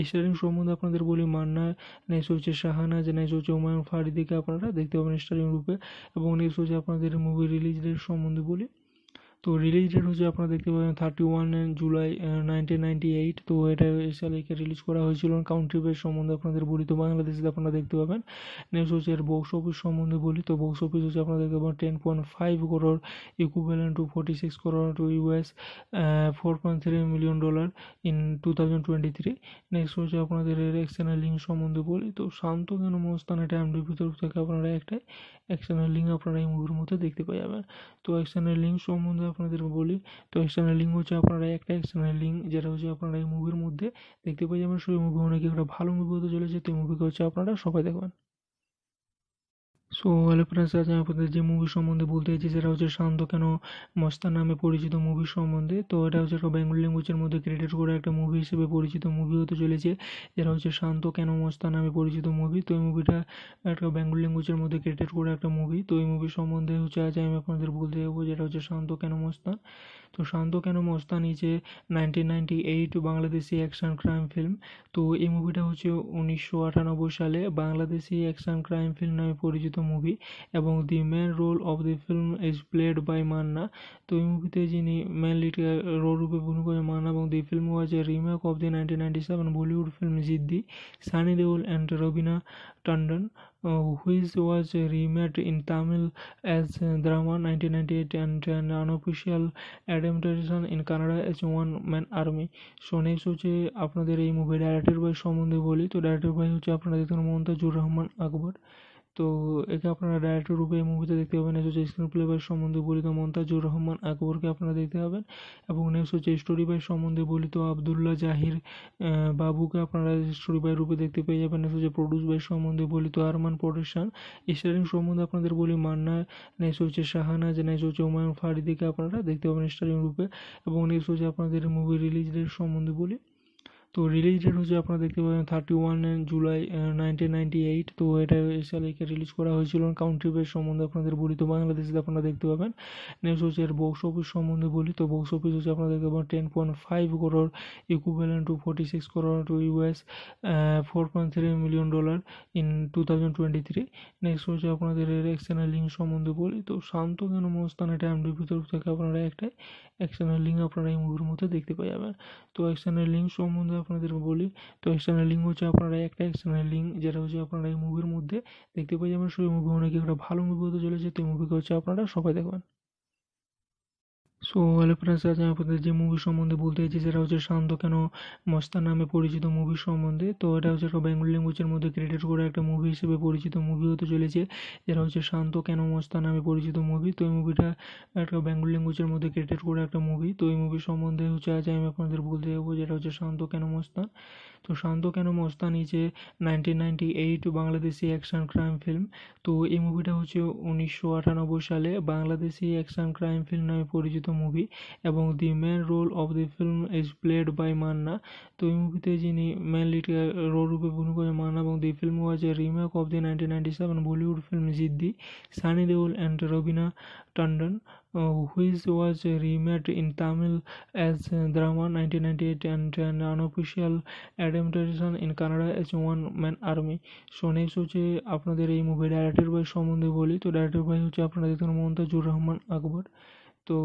স্টারিং সম্বন্ধে আপনাদের বলি মান্না নেক্সট হচ্ছে শাহানাজ নেক্সট হচ্ছে হুমায়ুন ফারিদিকে আপনারা দেখতে পাবেন স্টারিং রূপে এবং নেক্সট হচ্ছে আপনাদের মুভি রিলিজ ডেট সম্বন্ধে বলি তো রিলিজ ডেট হচ্ছে আপনারা দেখতে পাবেন thirty one July nineteen ninety eight তো এটা এই সালে রিলিজ করা হয়েছিল কাউন্ট্রি বেস সম্বন্ধে আপনাদের বলি তো বাংলাদেশে আপনারা দেখতে পাবেন নেক্সট হচ্ছে এর বক্স অফিস সম্বন্ধে বলি তো বক্স অফিস হচ্ছে আপনারা দেখতে পাবেন ten point five crore equivalent to forty six crore to US four point three million dollar in two thousand twenty three next হচ্ছে আপনাদের এর এক্সটার্নাল লিঙ্ক সম্বন্ধে বলি তো শান্ত কেন মস্তান এটা এমডিপি তরফ থেকে আপনারা একটা এক্সটার্নাল লিঙ্ক আপনারা এই মুভির মধ্যে দেখতে পাই যাবেন তো এক্সটার্নাল লিঙ্ক সম্বন্ধে আপনাদের বলি তো এক্সটার্নাল লিঙ্ক হচ্ছে আপনারা একটা এক্সটার্নাল লিঙ্ক যেটা হচ্ছে আপনারা এই মুভির মধ্যে দেখতে পাই যাবেন সেই মুভি অনেক একটা ভালো মুভি হতে চলেছে তো এই মুভিকে হচ্ছে আপনারা সবাই দেখবেন সো হ্যালো ফ্রেন্ডস আজ আমি আপনাদের যে মুভি সম্বন্ধে বলতে চাইছি সেটা হচ্ছে শান্ত কেন মস্তা নামে পরিচিত মুভি সম্বন্ধে তো এটা হচ্ছে একটা বেঙ্গল ল্যাঙ্গুয়েজের মধ্যে ক্রিয়েটেড করা একটা মুভি হিসেবে পরিচিত মুভি হতে চলেছে যেটা হচ্ছে শান্ত কেন মস্তা নামে পরিচিত মুভি তো এই মুভিটা একটা বেঙ্গল ল্যাঙ্গুয়েজের মধ্যে ক্রিয়েটেড করা একটা মুভি তো এই মুভি সম্বন্ধে হচ্ছে আজ আমি আপনাদের বলতে যাবো যেটা হচ্ছে শান্ত কেন মস্তা তো শান্ত কেন মস্তান নিচে nineteen ninety eight Bangladeshi action crime film তো এই মুভিটা হচ্ছে উনিশশো আটানব্বই সালে বাংলাদেশি অ্যাকশন ক্রাইম ফিল্ম নামে পরিচিত মুভি এবং the main role of the film is played by Manna তো এই মুভিতে যিনি মেন লিড রোল রূপে ভূমিকা করেন মান্না এবং the film was a remake of the nineteen ninety seven Bollywood film Ziddi Sunny Deol and Raveena Tandon which was remade in Tamil as দ্রামা nineteen ninety eight and unofficial adaptation in Kannada as one man army so next হচ্ছে আপনাদের এই movie director ভাই সম্বন্ধে বলি তো director ভাই হচ্ছে আপনাদের দেখুন জুর রহমান আকবর তো একে আপনারা ডাইরেক্টর রূপে এই মুভিতে দেখতে পাবেন নেক্সট হচ্ছে স্ক্রিন প্লে বাই সম্বন্ধে বলিত মন্তাজুর রহমান আকবরকে আপনারা দেখতে পাবেন এবং নেক্সট হচ্ছে স্টোরি বাই সম্বন্ধে বলিত আবদুল্লাহ জাহির বাবুকে আপনারা স্টোরি বাই রূপে দেখতে পেয়ে যাবেন নেক্সট হচ্ছে প্রডিউস বাই সম্বন্ধে বলিত আরমান প্রোডাকশন স্টারিং সম্বন্ধে আপনাদের বলি মান্না নেক্সট হচ্ছে যে নেক্সট হচ্ছে হুমায়ুন ফারিদিকে আপনারা দেখতে পাবেন স্টারিং রূপে এবং নেক্সট হচ্ছে আপনাদের মুভি রিলিজ ডেট সম্বন্ধে বলি তো রিলিজ ডেট হচ্ছে আপনারা দেখতে পাবেন thirty one July nineteen ninety eight তো এটা এই রিলিজ করা হয়েছিল কাউন্টি বেস সম্বন্ধে আপনাদের বলি তো বাংলাদেশে আপনারা দেখতে পাবেন নেক্সট হচ্ছে এর বক্স অফিস সম্বন্ধে বলি তো বক্স অফিস হচ্ছে আপনারা দেখতে পাবেন ten point five crore equivalent to forty six crore to US four point three million dollar in two thousand twenty three next হচ্ছে আপনাদের এর এক্সটার্নাল লিঙ্ক সম্বন্ধে বলি তো শান্ত কেন মস্তান এটা এমডিপি তরফ থেকে আপনারা একটাই এক্সটার্নাল লিঙ্ক আপনারা এই মুভির মধ্যে দেখতে পেয়ে যাবেন তো এক্সটার্নাল লিঙ্ক সম্বন্ধে আপনাদের বলি তো এক্সটার্নাল লিঙ্ক হচ্ছে আপনারা একটা এক্সটার্নাল লিঙ্ক যেটা হচ্ছে আপনারা এই মুভির মধ্যে দেখতে পেয়ে যাবেন সেই মুভি অনেক একটা ভালো মুভি হতে চলেছে তো এই মুভিকে হচ্ছে আপনারা সবাই দেখবেন সো হ্যালো ফ্রেন্ডস আজ আমি আপনাদের যে মুভি সম্বন্ধে বলতে চাইছি সেটা হচ্ছে শান্ত কেন মস্তা নামে পরিচিত মুভি সম্বন্ধে তো এটা হচ্ছে একটা বেঙ্গল ল্যাঙ্গুয়েজের মধ্যে ক্রিয়েটেড করা একটা মুভি হিসেবে পরিচিত মুভি হতে চলেছে যেটা হচ্ছে শান্ত কেন মস্তা নামে পরিচিত মুভি তো এই মুভিটা একটা বেঙ্গল ল্যাঙ্গুয়েজের মধ্যে ক্রিয়েটেড করা একটা মুভি তো এই মুভি সম্বন্ধে হচ্ছে আজ আমি আপনাদের বলতে যাবো যেটা হচ্ছে শান্ত কেন মস্তা তো শান্ত কেন মস্তান নিচে nineteen ninety eight Bangladeshi action crime film তো এই মুভিটা হচ্ছে উনিশশো আটানব্বই সালে বাংলাদেশি অ্যাকশন ক্রাইম ফিল্ম নামে পরিচিত মুভি এবং the main role of the film is played by Manna তো এই মুভিতে যিনি মেন লিড রোল রূপে ভূমি করেন মান্না এবং the film was a remake of the nineteen ninety seven Bollywood film Ziddi Sunny Deol and Raveena Tandon which was remade in Tamil as দ্রামা nineteen ninety eight and unofficial adaptation in Kannada as one man army so next হচ্ছে আপনাদের এই movie director ভাই সম্বন্ধে বলি তো director ভাই হচ্ছে আপনাদের দেখুন জুর রহমান আকবর তো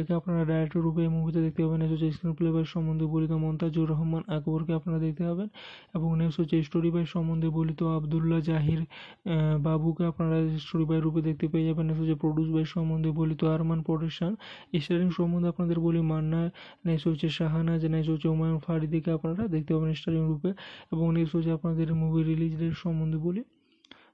একে আপনারা ডাইরেক্টর রূপে এই মুভিতে দেখতে পাবেন এস হচ্ছে স্ক্রিন প্লে বাই সম্বন্ধে বলিত মন্তাজুর রহমান আকবরকে আপনারা দেখতে পাবেন এবং নেক্সট হচ্ছে স্টোরি বাই সম্বন্ধে বলিত আবদুল্লাহ জাহির বাবুকে আপনারা স্টোরি বাই রূপে দেখতে পেয়ে যাবেন নেক্সট হচ্ছে প্রডিউস বাই সম্বন্ধে বলিত আরমান প্রোডাকশন স্টারিং সম্বন্ধে আপনাদের বলি মান্না নেক্সট হচ্ছে শাহানাজ নেক্সট হচ্ছে হুমায়ুন ফারিদিকে আপনারা দেখতে পাবেন স্টারিং রূপে এবং নেক্সট হচ্ছে আপনাদের মুভি রিলিজ ডেট সম্বন্ধে বলি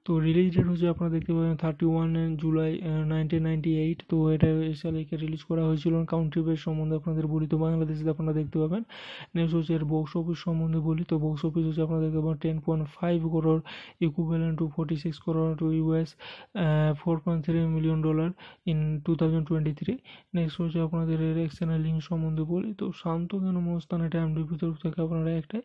তো রিলিজ ডেট হচ্ছে আপনারা দেখতে পাবেন thirty one July nineteen ninety eight তো এটা সালে রিলিজ করা হয়েছিল কাউন্ট্রি বেস সম্বন্ধে আপনাদের বলি তো বাংলাদেশে আপনারা দেখতে পাবেন নেক্সট হচ্ছে এর বক্স অফিস সম্বন্ধে বলি তো বক্স অফিস হচ্ছে আপনারা দেখতে পাবেন ten point five crore equivalent to forty six crore to US four point three million dollar in two thousand twenty three next হচ্ছে আপনাদের এর এক্সটার্নাল লিঙ্ক সম্বন্ধে বলি তো শান্ত কেন মস্তান এটা এমডিপি তরফ থেকে আপনারা একটা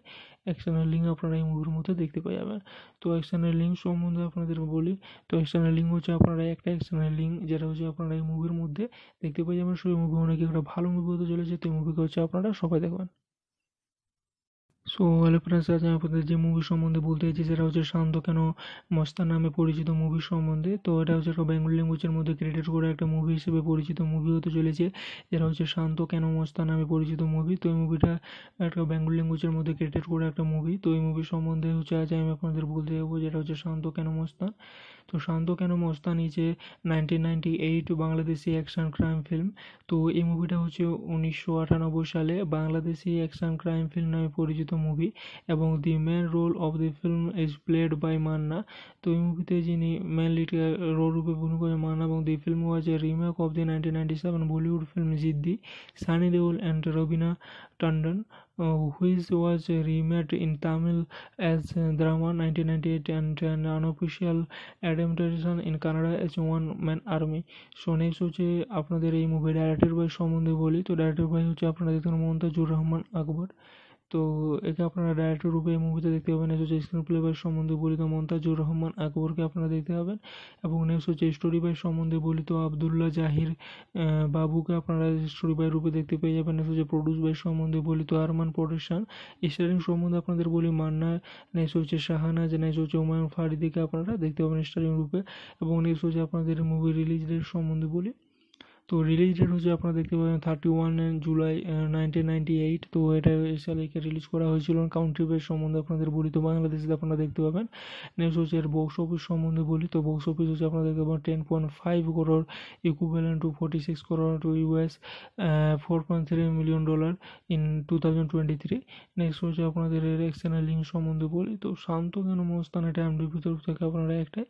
এক্সটার্নাল লিঙ্ক আপনারা এই মুভির মধ্যে দেখতে পাওয়া যাবে তো এক্সটার্নাল লিঙ্ক সম্বন্ধে আপনাদের বলি তো এক্সটার্নাল লিঙ্ক হচ্ছে আপনারা একটা এক্সটার্নাল লিঙ্ক যেটা হচ্ছে আপনারা এই মুভির মধ্যে দেখতে যে যাবেন সেই মুভি অনেক একটা ভালো মুভি হতে চলেছে তো এই মুভিকে হচ্ছে আপনারা সবাই দেখবেন সো হ্যালো ফ্রেন্ডস আজ আমি আপনাদের যে মুভি সম্বন্ধে বলতে চাইছি সেটা হচ্ছে শান্ত কেন মস্তান নামে পরিচিত মুভি সম্বন্ধে তো এটা হচ্ছে একটা বেঙ্গল ল্যাঙ্গুয়েজের মধ্যে ক্রিয়েটেড করা একটা মুভি হিসেবে পরিচিত মুভি হতে চলেছে যেটা হচ্ছে শান্ত কেন মস্তা নামে পরিচিত মুভি তো এই মুভিটা একটা বেঙ্গল ল্যাঙ্গুয়েজের মধ্যে ক্রিয়েটেড করা একটা মুভি তো এই মুভি সম্বন্ধে হচ্ছে আজ আমি আপনাদের বলতে যাবো যেটা হচ্ছে শান্ত কেন মস্তা তো শান্ত কেন মস্তানি যে nineteen ninety eight Bangladeshi action crime film তো এই মুভিটা হচ্ছে উনিশশো আটানব্বই সালে বাংলাদেশি অ্যাকশন ক্রাইম ফিল্ম নামে পরিচিত মুভি এবং the main role of the film is played by Manna তো এই মুভিতে যিনি মেন লিড রোল রূপে ভূমিকা মান্না এবং the film was a remake of the nineteen ninety seven Bollywood film Ziddi Sunny Deol and Raveena Tandon, uh, which was remade in Tamil as Drama (1998) and an unofficial adaptation in Canada as "One Man Army". So next হচ্ছে আপনাদের এই movie directed by Shomundi Boli. তো directed by হচ্ছে আপনারা দেখতে মোমতাজুর Rahman Akbar. তো একে আপনারা ডাইরেক্টর রূপে এই মুভিতে দেখতে পাবেন নেক্সট হচ্ছে স্ক্রিন প্লে বাই সম্বন্ধে বলিত মমতাজুর রহমান আকবরকে আপনারা দেখতে পাবেন এবং নেক্সট হচ্ছে স্টোরি বাই সম্বন্ধে বলিত আবদুল্লাহ জাহির বাবুকে আপনারা স্টোরি বাই রূপে দেখতে পেয়ে যাবেন নেক্সট হচ্ছে প্রডিউস বাই সম্বন্ধে বলিত আরমান প্রোডাকশন স্টারিং সম্বন্ধে আপনাদের বলি মান্না নেক্সট হচ্ছে শাহানাজ নেক্সট হচ্ছে হুমায়ুন ফারিদিকে আপনারা দেখতে পাবেন স্টারিং রূপে এবং নেক্সট হচ্ছে আপনাদের মুভি রিলিজ ডেট সম্বন্ধে বলি তো রিলিজ ডেট হচ্ছে আপনারা দেখতে পাবেন thirty one July nineteen ninety eight তো এটা সালে রিলিজ করা হয়েছিল কাউন্টি বেস সম্বন্ধে আপনাদের বলি তো বাংলাদেশে আপনারা দেখতে পাবেন নেক্সট হচ্ছে এর বক্স অফিস সম্বন্ধে বলি তো বক্স অফিস হচ্ছে আপনারা দেখতে পাবেন ten point five crore equivalent to forty six crore to US four point three million dollar in two thousand twenty three next হচ্ছে আপনাদের এর এক্সটার্নাল লিঙ্ক সম্বন্ধে বলি তো শান্ত কেন মস্তান এটা এমডিপি তরফ থেকে আপনারা একটা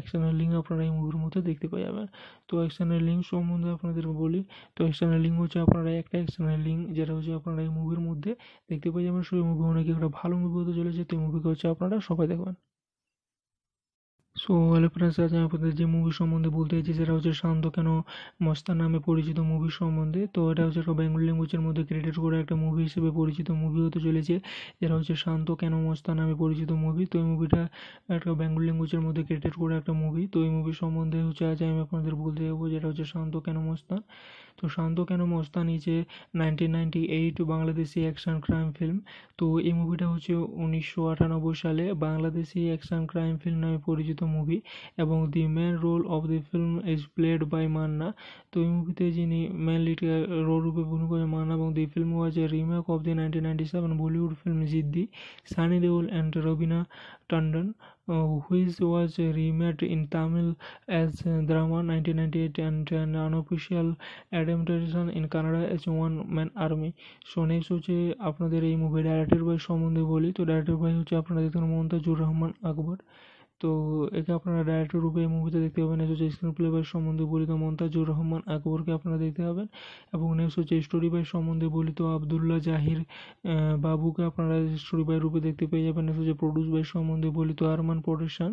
এক্সটার্নাল লিঙ্ক আপনারা এই মুভির মধ্যে দেখতে পাওয়া যাবে তো এক্সটার্নাল লিঙ্ক সম্বন্ধে আপনাদের বলি তো এক্সটার্নাল লিঙ্ক হচ্ছে আপনারা একটা এক্সটার্নাল লিঙ্ক যেটা হচ্ছে আপনারা এই মুভির মধ্যে দেখতে পাই যাবেন সেই মুভি অনেক একটা ভালো মুভি হতে চলেছে তো এই মুভিকে হচ্ছে আপনারা সবাই দেখবেন সো হ্যালো ফ্রেন্ডস আজ আমি আপনাদের যে মুভি সম্বন্ধে বলতে চাইছি সেটা হচ্ছে শান্ত কেন মস্তান নামে পরিচিত মুভি সম্বন্ধে তো এটা হচ্ছে একটা বেঙ্গল ল্যাঙ্গুয়েজের মধ্যে ক্রিয়েটেড করা একটা মুভি হিসেবে পরিচিত মুভি হতে চলেছে যেটা হচ্ছে শান্ত কেন মস্তা নামে পরিচিত মুভি তো এই মুভিটা একটা বেঙ্গল ল্যাঙ্গুয়েজের মধ্যে ক্রিয়েটেড করা একটা মুভি তো এই মুভি সম্বন্ধে হচ্ছে আজ আমি আপনাদের বলতে যাবো যেটা হচ্ছে শান্ত কেন মস্তা তো শান্ত কেন মস্তান নিচে nineteen ninety eight Bangladeshi action crime film তো এই মুভিটা হচ্ছে উনিশশো আটানব্বই সালে বাংলাদেশি অ্যাকশন ক্রাইম ফিল্ম নামে পরিচিত মুভি এবং the main role of the film is played by Manna তো এই মুভিতে যিনি মেন লিড রোল রূপে ভূমিকা করেন মান্না এবং the film was a remake of the nineteen ninety seven Bollywood film Ziddi Sunny Deol and Raveena Tandon which was remade in Tamil as দ্রামা nineteen ninety eight and unofficial adaptation in Kannada as one man army so next হচ্ছে আপনাদের এই movie director ভাই সম্বন্ধে বলি তো director ভাই হচ্ছে আপনারা দেখুন জুর রহমান আকবর তো একে আপনারা ডাইরেক্টর রূপে এই মুভিতে দেখতে পাবেন এস হচ্ছে স্ক্রিন প্লে বাই সম্বন্ধে বলিত মন্তাজুর রহমান আকবরকে আপনারা দেখতে পাবেন এবং নেক্সট হচ্ছে স্টোরি বাই সম্বন্ধে বলিত আবদুল্লাহ জাহির বাবুকে আপনারা স্টোরি বাই রূপে দেখতে পেয়ে যাবেন নেক্সট হচ্ছে প্রডিউস বাই সম্বন্ধে বলিত আরমান প্রোডাকশন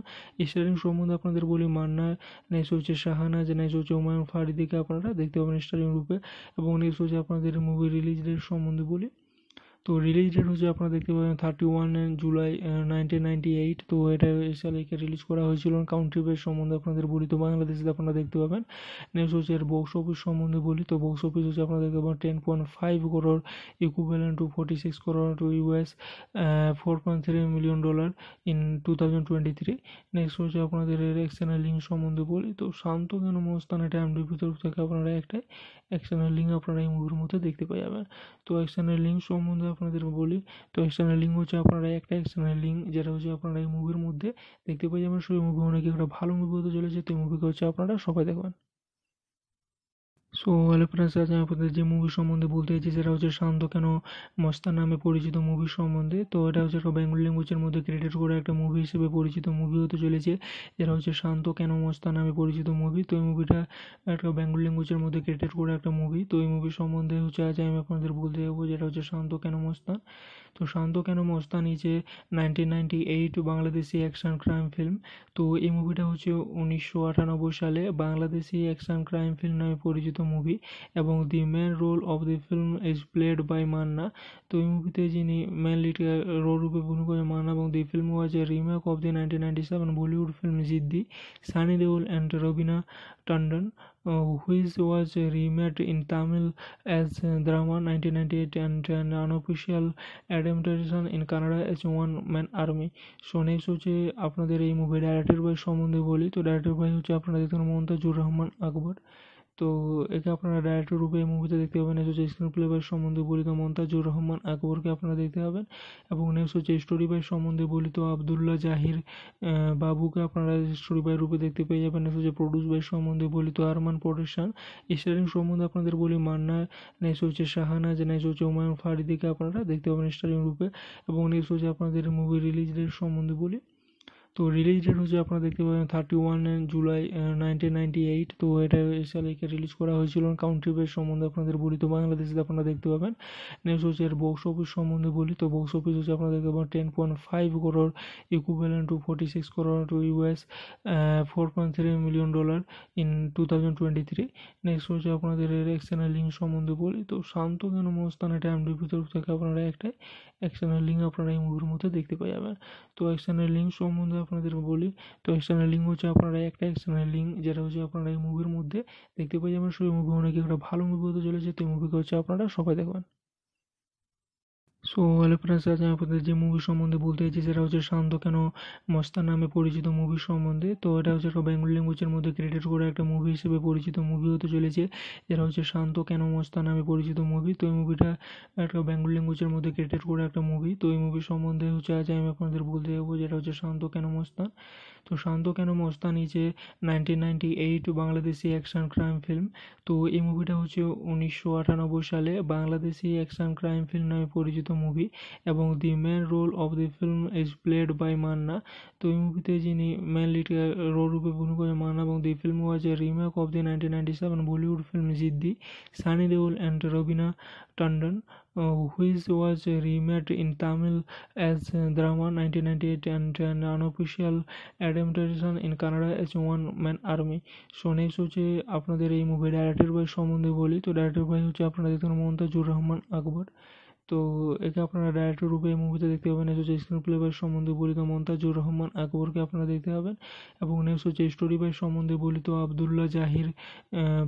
স্টারিং সম্বন্ধে আপনাদের বলি মান্না নেক্সট হচ্ছে শাহানাজ নেক্সট হচ্ছে হুমায়ুন ফারিদিকে আপনারা দেখতে পাবেন স্টারিং রূপে এবং নেক্সট হচ্ছে আপনাদের মুভি রিলিজ ডেট সম্বন্ধে বলি তো রিলিজ ডেট হচ্ছে আপনারা দেখতে পাবেন thirty one July nineteen ninety eight তো এটা সালে রিলিজ করা হয়েছিল কাউন্টি বেস সম্বন্ধে আপনাদের বলি তো বাংলাদেশে আপনারা দেখতে পাবেন নেক্সট হচ্ছে এর বক্স অফিস সম্বন্ধে বলি তো বক্স অফিস হচ্ছে আপনারা দেখতে পাবেন ten point five crore equivalent to forty six crore to US four point three million dollar in two thousand twenty three next হচ্ছে আপনাদের এর এক্সটার্নাল লিঙ্ক সম্বন্ধে বলি তো শান্ত কেন মস্তান এটা এমডিপি তরফ থেকে আপনারা একটা এক্সটার্নাল লিঙ্ক আপনারা এই মুভির মধ্যে দেখতে পাই যাবেন তো এক্সটার্নাল লিঙ্ক সম্বন্ধে আপনাদের বলি তো এক্সটার্নাল লিঙ্ক হচ্ছে আপনারা একটা এক্সটার্নাল লিঙ্ক যেটা হচ্ছে আপনারা এই মুভির মধ্যে দেখতে পাই যাবেন সেই মুভি অনেক একটা ভালো মুভি হতে চলেছে তো এই মুভিকে হচ্ছে আপনারা সবাই দেখবেন সো হ্যালো ফ্রেন্ডস আজ আমি আপনাদের যে মুভি সম্বন্ধে বলতে চাইছি সেটা হচ্ছে শান্ত কেন মস্তা নামে পরিচিত মুভি সম্বন্ধে তো এটা হচ্ছে একটা বেঙ্গল ল্যাঙ্গুয়েজের মধ্যে ক্রিয়েটেড করা একটা মুভি হিসেবে পরিচিত মুভি হতে চলেছে যেটা হচ্ছে শান্ত কেন মস্তা নামে পরিচিত মুভি তো এই মুভিটা একটা বেঙ্গল ল্যাঙ্গুয়েজের মধ্যে ক্রিয়েটেড করা একটা মুভি তো এই মুভি সম্বন্ধে হচ্ছে আজ আমি আপনাদের বলতে যাবো যেটা হচ্ছে শান্ত কেন মস্তা তো শান্ত কেন মস্তানি যে nineteen ninety eight Bangladeshi action crime film তো এই মুভিটা হচ্ছে উনিশশো আটানব্বই সালে বাংলাদেশি অ্যাকশন ক্রাইম ফিল্ম নামে পরিচিত মুভি এবং the main role of the film is played by Manna তো এই মুভিতে যিনি মেন লিড রোল রূপে অভিনয় করেন মান্না এবং the film was a remake of the nineteen ninety seven Bollywood film Ziddi Sunny Deol and Raveena Tandon uh, which was remade in Tamil as Drama 1998 and an unofficial adaptation in Canada as One Man Army. So, next, হচ্ছে আপনাদের এই movie director ভাই সম্বন্ধে বলি তো director ভাই হচ্ছে আপনারা দেখুন মমতাজুর তো একে আপনারা ডাইরেক্টর রূপে এই মুভিতে দেখতে পাবেন নেক্সট হচ্ছে স্ক্রিন প্লে বাই সম্বন্ধে বলিত মন্তাজুর রহমান আকবরকে আপনারা দেখতে পাবেন এবং নেক্সট হচ্ছে স্টোরি বাই সম্বন্ধে বলিত আবদুল্লাহ জাহির বাবুকে আপনারা স্টোরি বাই রূপে দেখতে পেয়ে যাবেন নেক্সট হচ্ছে প্রডিউস বাই সম্বন্ধে বলিত আরমান প্রোডাকশন স্টারিং সম্বন্ধে আপনাদের বলি মান্না নেক্সট হচ্ছে শাহানাজ নেক্সট হচ্ছে হুমায়ুন ফারিদিকে আপনারা দেখতে পাবেন স্টারিং রূপে এবং নেক্সট হচ্ছে আপনাদের মুভি রিলিজ ডেট সম্বন্ধে বলি তো রিলিজ ডেট হচ্ছে আপনারা দেখতে পাবেন thirty one July nineteen ninety eight তো এটা সালে রিলিজ করা হয়েছিল কাউন্টি বেস সম্বন্ধে আপনাদের বলি তো বাংলাদেশে আপনারা দেখতে পাবেন নেক্সট হচ্ছে এর বক্স অফিস সম্বন্ধে বলি তো বক্স অফিস হচ্ছে আপনারা দেখতে পাবেন ten point five crore equivalent to forty six crore to US four point three million dollar in two thousand twenty three next হচ্ছে আপনাদের এর এক্সটার্নাল লিঙ্ক সম্বন্ধে বলি তো শান্ত কেন মস্তান এটা এমডিপি তরফ থেকে আপনারা একটা এক্সটার্নাল লিঙ্ক আপনারা এই মুভির মধ্যে দেখতে পাই যাবেন তো এক্সটার্নাল লিঙ্ক সম্বন্ধে আপনাদের বলি তো এক্সটার্নাল লিঙ্ক হচ্ছে আপনারা একটা এক্সটার্নাল লিঙ্ক যেটা হচ্ছে আপনারা এই মুভির মধ্যে দেখতে পাই যেমন সেই মুভি অনেক একটা ভালো মুভি হতে চলেছে তো এই মুভিকে হচ্ছে আপনারা সবাই দেখবেন সো হ্যালো ফ্রেন্ডস আজ আমি আপনাদের যে মুভি সম্বন্ধে বলতে চাইছি সেটা হচ্ছে শান্ত কেন মস্তান নামে পরিচিত মুভি সম্বন্ধে তো এটা হচ্ছে একটা বেঙ্গল ল্যাঙ্গুয়েজের মধ্যে ক্রিয়েটেড করা একটা মুভি হিসেবে পরিচিত মুভি হতে চলেছে যেটা হচ্ছে শান্ত কেন মস্তা নামে পরিচিত মুভি তো এই মুভিটা একটা বেঙ্গল ল্যাঙ্গুয়েজের মধ্যে ক্রিয়েটেড করা একটা মুভি তো এই মুভি সম্বন্ধে হচ্ছে আজ আমি আপনাদের বলতে যাবো যেটা হচ্ছে শান্ত কেন মস্তা তো শান্ত কেন মস্তা নিচে nineteen ninety eight Bangladeshi action crime film তো এই মুভিটা হচ্ছে উনিশশো আটানব্বই সালে বাংলাদেশি অ্যাকশন ক্রাইম ফিল্ম নামে পরিচিত মুভি এবং the main role of the film is played by Manna তো এই মুভিতে যিনি মেন লিড রোল রূপে ভূমি করেন মান্না এবং the film was a remake of the nineteen ninety seven Bollywood film Ziddi Sunny Deol and Raveena Tandon, uh, which was remade in Tamil as Drama (1998) and an unofficial adaptation in Canada as "One Man Army". So, so next হচ্ছে আপনাদের এই Shomundi Boli. ভাই সম্বন্ধে বলি তো director ভাই হচ্ছে আপনারা দেখতে মোমতাজুর Shomundi আকবর তো একে আপনারা ডাইরেক্টর রূপে এই মুভিতে দেখতে পাবেন এস হচ্ছে স্ক্রিন প্লে বাই সম্বন্ধে বলিত মন্তাজুর রহমান আকবরকে আপনারা দেখতে পাবেন এবং নেক্সট হচ্ছে স্টোরি বাই সম্বন্ধে বলিত আবদুল্লাহ জাহির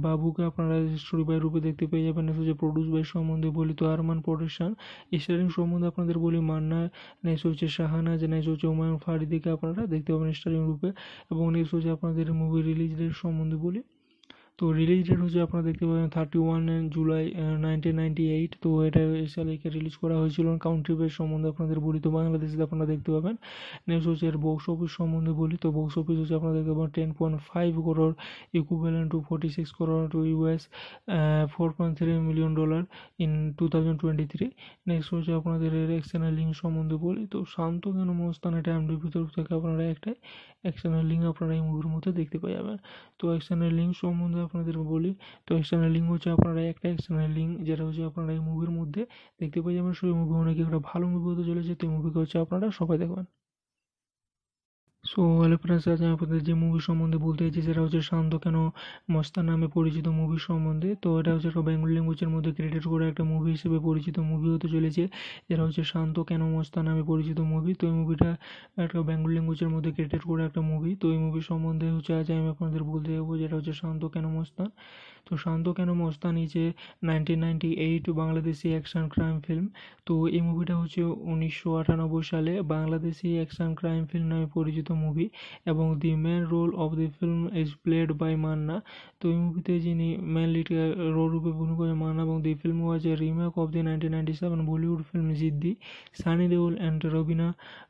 বাবুকে আপনারা স্টোরি বাই রূপে দেখতে পেয়ে যাবেন নেক্সট হচ্ছে প্রডিউস বাই সম্বন্ধে বলিত আরমান প্রোডাকশন স্টারিং সম্বন্ধে আপনাদের বলি মান্না নেক্সট হচ্ছে শাহানাজ নেক্সট হচ্ছে হুমায়ুন ফারিদিকে আপনারা দেখতে পাবেন স্টারিং রূপে এবং নেক্সট হচ্ছে আপনাদের মুভি রিলিজ ডেট সম্বন্ধে বলি তো রিলিজ ডেট হচ্ছে আপনারা দেখতে পাবেন thirty one July nineteen ninety eight তো এটা সালে একে রিলিজ করা হয়েছিল কাউন্ট্রি বেস সম্বন্ধে আপনাদের বলি তো বাংলাদেশে আপনারা দেখতে পাবেন নেক্সট হচ্ছে এর বক্স অফিস সম্বন্ধে বলি তো বক্স অফিস হচ্ছে আপনারা দেখতে পাবেন ten point five crore equivalent to forty six crore to US four point three million dollar in two thousand twenty three next হচ্ছে আপনাদের এর এক্সটার্নাল লিঙ্ক সম্বন্ধে বলি তো শান্ত কেন মস্তান এটা এমডিপি তরফ থেকে আপনারা একটা এক্সটার্নাল লিঙ্ক আপনারা এই মুভির মধ্যে দেখতে পাই যাবেন তো এক্সটার্নাল লিঙ্ক সম্বন্ধে আপনাদের বলি তো এক্সটার্নাল লিঙ্ক হচ্ছে আপনারা একটা এক্সটার্নাল লিঙ্ক যেটা হচ্ছে আপনারা এই মুভির মধ্যে দেখতে যে যাবেন সেই মুভি অনেক একটা ভালো মুভি হতে চলেছে তো এই মুভিকে হচ্ছে আপনারা সবাই দেখবেন সো হ্যালো ফ্রেন্ডস আজ আমি আপনাদের যে মুভি সম্বন্ধে বলতে চাইছি সেটা হচ্ছে শান্ত কেন মস্তা নামে পরিচিত মুভি সম্বন্ধে তো এটা হচ্ছে একটা বেঙ্গল ল্যাঙ্গুয়েজের মধ্যে ক্রিয়েটেড করা একটা মুভি হিসেবে পরিচিত মুভি হতে চলেছে যেটা হচ্ছে শান্ত কেন মস্তা নামে পরিচিত মুভি তো এই মুভিটা একটা বেঙ্গল ল্যাঙ্গুয়েজের মধ্যে ক্রিয়েটেড করা একটা মুভি তো এই মুভি সম্বন্ধে হচ্ছে আজ আমি আপনাদের বলতে যাবো যেটা হচ্ছে শান্ত কেন মস্তা তো শান্ত কেন মস্তানি যে nineteen ninety eight Bangladeshi action crime film তো এই মুভিটা হচ্ছে উনিশশো আটানব্বই সালে বাংলাদেশি অ্যাকশন ক্রাইম ফিল্ম নামে পরিচিত মুভি এবং the main role of the film is played by Manna তো এই মুভিতে যিনি মেন লিড রোল রূপে ভূমিকা করে মান্না এবং the film was a remake of the nineteen ninety seven Bollywood film Ziddi Sunny Deol and Raveena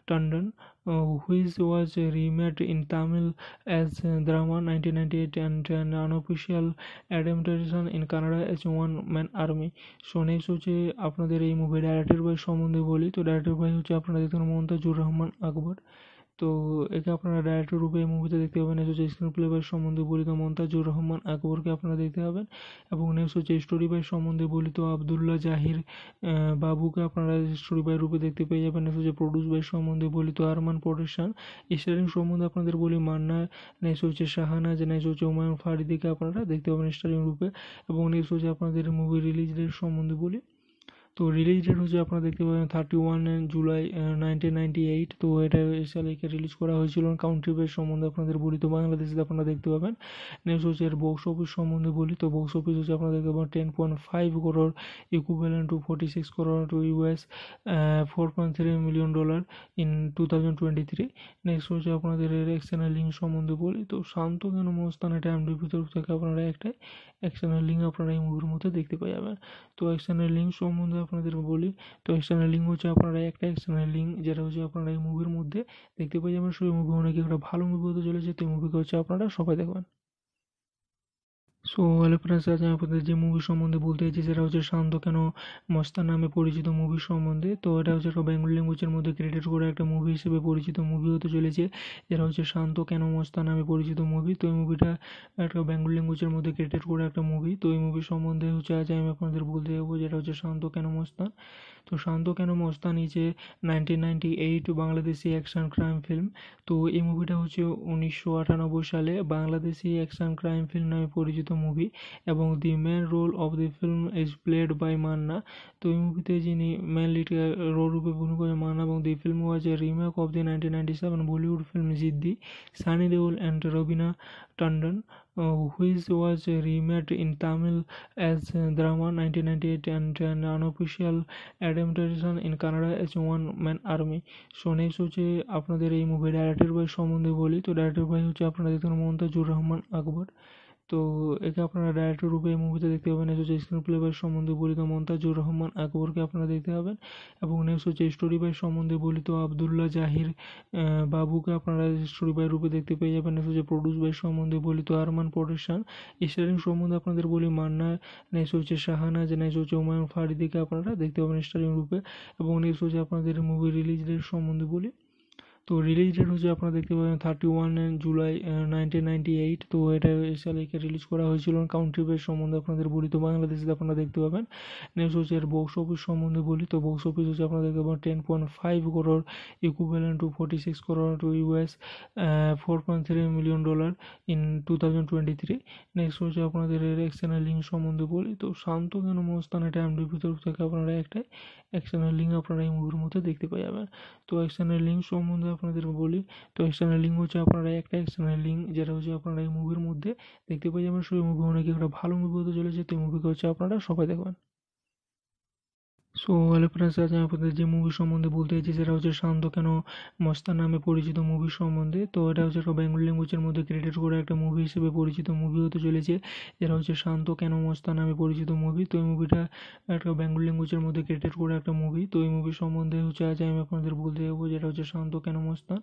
Tandon, uh, which was remade in Tamil as Drama (1998) and an unofficial adaptation in Canada as One Man Army. So, next, হচ্ছে আপনাদের এই movie director ভাই সম্বন্ধে বলি তো director ভাই হচ্ছে আপনারা দেখুন মমতাজুর রহমান Akbar. তো একে আপনারা ডাইরেক্টর রূপে এই মুভিতে দেখতে পাবেন নেক্সট হচ্ছে স্ক্রিন প্লে বাই সম্বন্ধে বলিত মমতাজুর রহমান আকবরকে আপনারা দেখতে পাবেন এবং নেক্সট হচ্ছে স্টোরি বাই সম্বন্ধে বলিত আবদুল্লাহ জাহির বাবুকে আপনারা স্টোরি বাই রূপে দেখতে পেয়ে যাবেন নেক্সট হচ্ছে প্রডিউস বাই সম্বন্ধে বলিত আরমান প্রোডাকশন স্টারিং সম্বন্ধে আপনাদের বলি মান্না নেক্সট হচ্ছে শাহানাজ নেক্সট হচ্ছে হুমায়ুন ফারিদিকে আপনারা দেখতে পাবেন স্টারিং রূপে এবং নেক্সট হচ্ছে আপনাদের মুভি রিলিজ ডেট সম্বন্ধে বলি তো রিলিজ ডেট হচ্ছে আপনারা দেখতে পাবেন thirty one July nineteen ninety eight তো এটা সালে রিলিজ করা হয়েছিল কাউন্ট্রি বেস সম্বন্ধে আপনাদের বলি তো বাংলাদেশে আপনারা দেখতে পাবেন নেক্সট হচ্ছে এর বক্স অফিস সম্বন্ধে বলি তো বক্স অফিস হচ্ছে আপনারা দেখতে পাবেন ten point five crore equivalent to forty six crore to US four point three million dollar in two thousand twenty three next হচ্ছে আপনাদের এর এক্সটার্নাল লিঙ্ক সম্বন্ধে বলি তো শান্ত কেন মস্তান এটা এমডিপি তরফ থেকে আপনারা একটা এক্সটার্নাল লিঙ্ক আপনারা এই মুভির মধ্যে দেখতে পাওয়া যাবেন তো এক্সটার্নাল লিঙ্ক সম্বন্ধে আপনাদের বলি তো এক্সটার্নাল লিঙ্ক হচ্ছে আপনারা একটা এক্সটার্নাল লিঙ্ক যেটা হচ্ছে আপনারা এই মুভির মধ্যে দেখতে পেয়ে যাবেন সেই মুভি অনেক একটা ভালো মুভি হতে চলেছে তো এই মুভিকে হচ্ছে আপনারা সবাই দেখবেন সো হ্যালো ফ্রেন্ডস আজ আমি আপনাদের যে মুভি সম্বন্ধে বলতে চাইছি সেটা হচ্ছে শান্ত কেন মস্তান নামে পরিচিত মুভি সম্বন্ধে তো এটা হচ্ছে একটা বেঙ্গল ল্যাঙ্গুয়েজের মধ্যে ক্রিয়েটেড করা একটা মুভি হিসেবে পরিচিত মুভি হতে চলেছে যেটা হচ্ছে শান্ত কেন মস্তা নামে পরিচিত মুভি তো এই মুভিটা একটা বেঙ্গল ল্যাঙ্গুয়েজের মধ্যে ক্রিয়েটেড করা একটা মুভি তো এই মুভি সম্বন্ধে হচ্ছে আজ আমি আপনাদের বলতে যাবো যেটা হচ্ছে শান্ত কেন মস্তান তো শান্ত কেন মস্তান নিচে nineteen ninety eight Bangladeshi action crime film তো এই মুভিটা হচ্ছে উনিশশো আটানব্বই সালে বাংলাদেশি অ্যাকশন ক্রাইম ফিল্ম নামে পরিচিত মুভি এবং the main role of the film is played by Manna তো এই মুভিতে যিনি মেন লিড রোল রূপে অভিনয় মান্না এবং the film was a remake of the nineteen ninety seven Bollywood film Ziddi Sunny Deol and Raveena Tandon which was remade in Tamil as দ্রামা nineteen ninety eight and unofficial adaptation in Kannada as one man army so next হচ্ছে আপনাদের এই movie director ভাই সম্বন্ধে বলি তো director ভাই হচ্ছে আপনাদের দেখুন রহমান আকবর তো একে আপনারা ডাইরেক্টর রূপে এই মুভিতে দেখতে পাবেন এস হচ্ছে স্ক্রিন প্লে বাই সম্বন্ধে বলিত মন্তাজুর রহমান আকবরকে আপনারা দেখতে পাবেন এবং নেক্সট হচ্ছে স্টোরি বাই সম্বন্ধে বলিত আবদুল্লাহ জাহির বাবুকে আপনারা স্টোরি বাই রূপে দেখতে পেয়ে যাবেন নেক্সট হচ্ছে প্রডিউস বাই সম্বন্ধে বলিত আরমান প্রোডাকশন স্টারিং সম্বন্ধে আপনাদের বলি মান্না নেক্সট হচ্ছে শাহানাজ নেক্সট হচ্ছে হুমায়ুন ফারিদিকে আপনারা দেখতে পাবেন স্টারিং রূপে এবং নেক্সট হচ্ছে আপনাদের মুভি রিলিজ ডেট সম্বন্ধে বলি তো রিলিজ ডেট হচ্ছে আপনারা দেখতে পাবেন thirty one July nineteen ninety eight তো এটা সালে রিলিজ করা হয়েছিল কাউন্টি বেস সম্বন্ধে আপনাদের বলি তো বাংলাদেশে আপনারা দেখতে পাবেন নেক্সট হচ্ছে এর বক্স অফিস সম্বন্ধে বলি তো বক্স অফিস হচ্ছে আপনারা দেখতে পাবেন ten point five crore equivalent to forty six crore to US four point three million dollar in two thousand twenty three next হচ্ছে আপনাদের এর এক্সটার্নাল লিঙ্ক সম্বন্ধে বলি তো শান্ত কেন মস্তান এটা এমডিপি তরফ থেকে আপনারা একটাই এক্সটার্নাল লিঙ্ক আপনারা এই মুভির মধ্যে দেখতে পেয়ে যাবেন তো এক্সটার্নাল লিঙ্ক সম্বন্ধে আপনাদের বলি তো এক্সটার্নাল লিঙ্ক হচ্ছে আপনারা একটা এক্সটার্নাল লিঙ্ক যেটা হচ্ছে আপনারা এই মুভির মধ্যে দেখতে পেয়ে যাবেন সেই মুভি অনেক একটা ভালো মুভি হতে চলেছে তো এই মুভিকে হচ্ছে আপনারা সবাই দেখবেন সো হ্যালো ফ্রেন্ডস আজ আমি আপনাদের যে মুভি সম্বন্ধে বলতে চাইছি সেটা হচ্ছে শান্ত কেন মস্তা নামে পরিচিত মুভি সম্বন্ধে তো এটা হচ্ছে একটা বেঙ্গল ল্যাঙ্গুয়েজের মধ্যে ক্রিয়েটেড করা একটা মুভি হিসেবে পরিচিত মুভি হতে চলেছে যেটা হচ্ছে শান্ত কেন মস্তা নামে পরিচিত মুভি তো এই মুভিটা একটা বেঙ্গল ল্যাঙ্গুয়েজের মধ্যে ক্রিয়েটেড করা একটা মুভি তো এই মুভি সম্বন্ধে হচ্ছে আজ আমি আপনাদের বলতে যাবো যেটা হচ্ছে শান্ত কেন মস্তা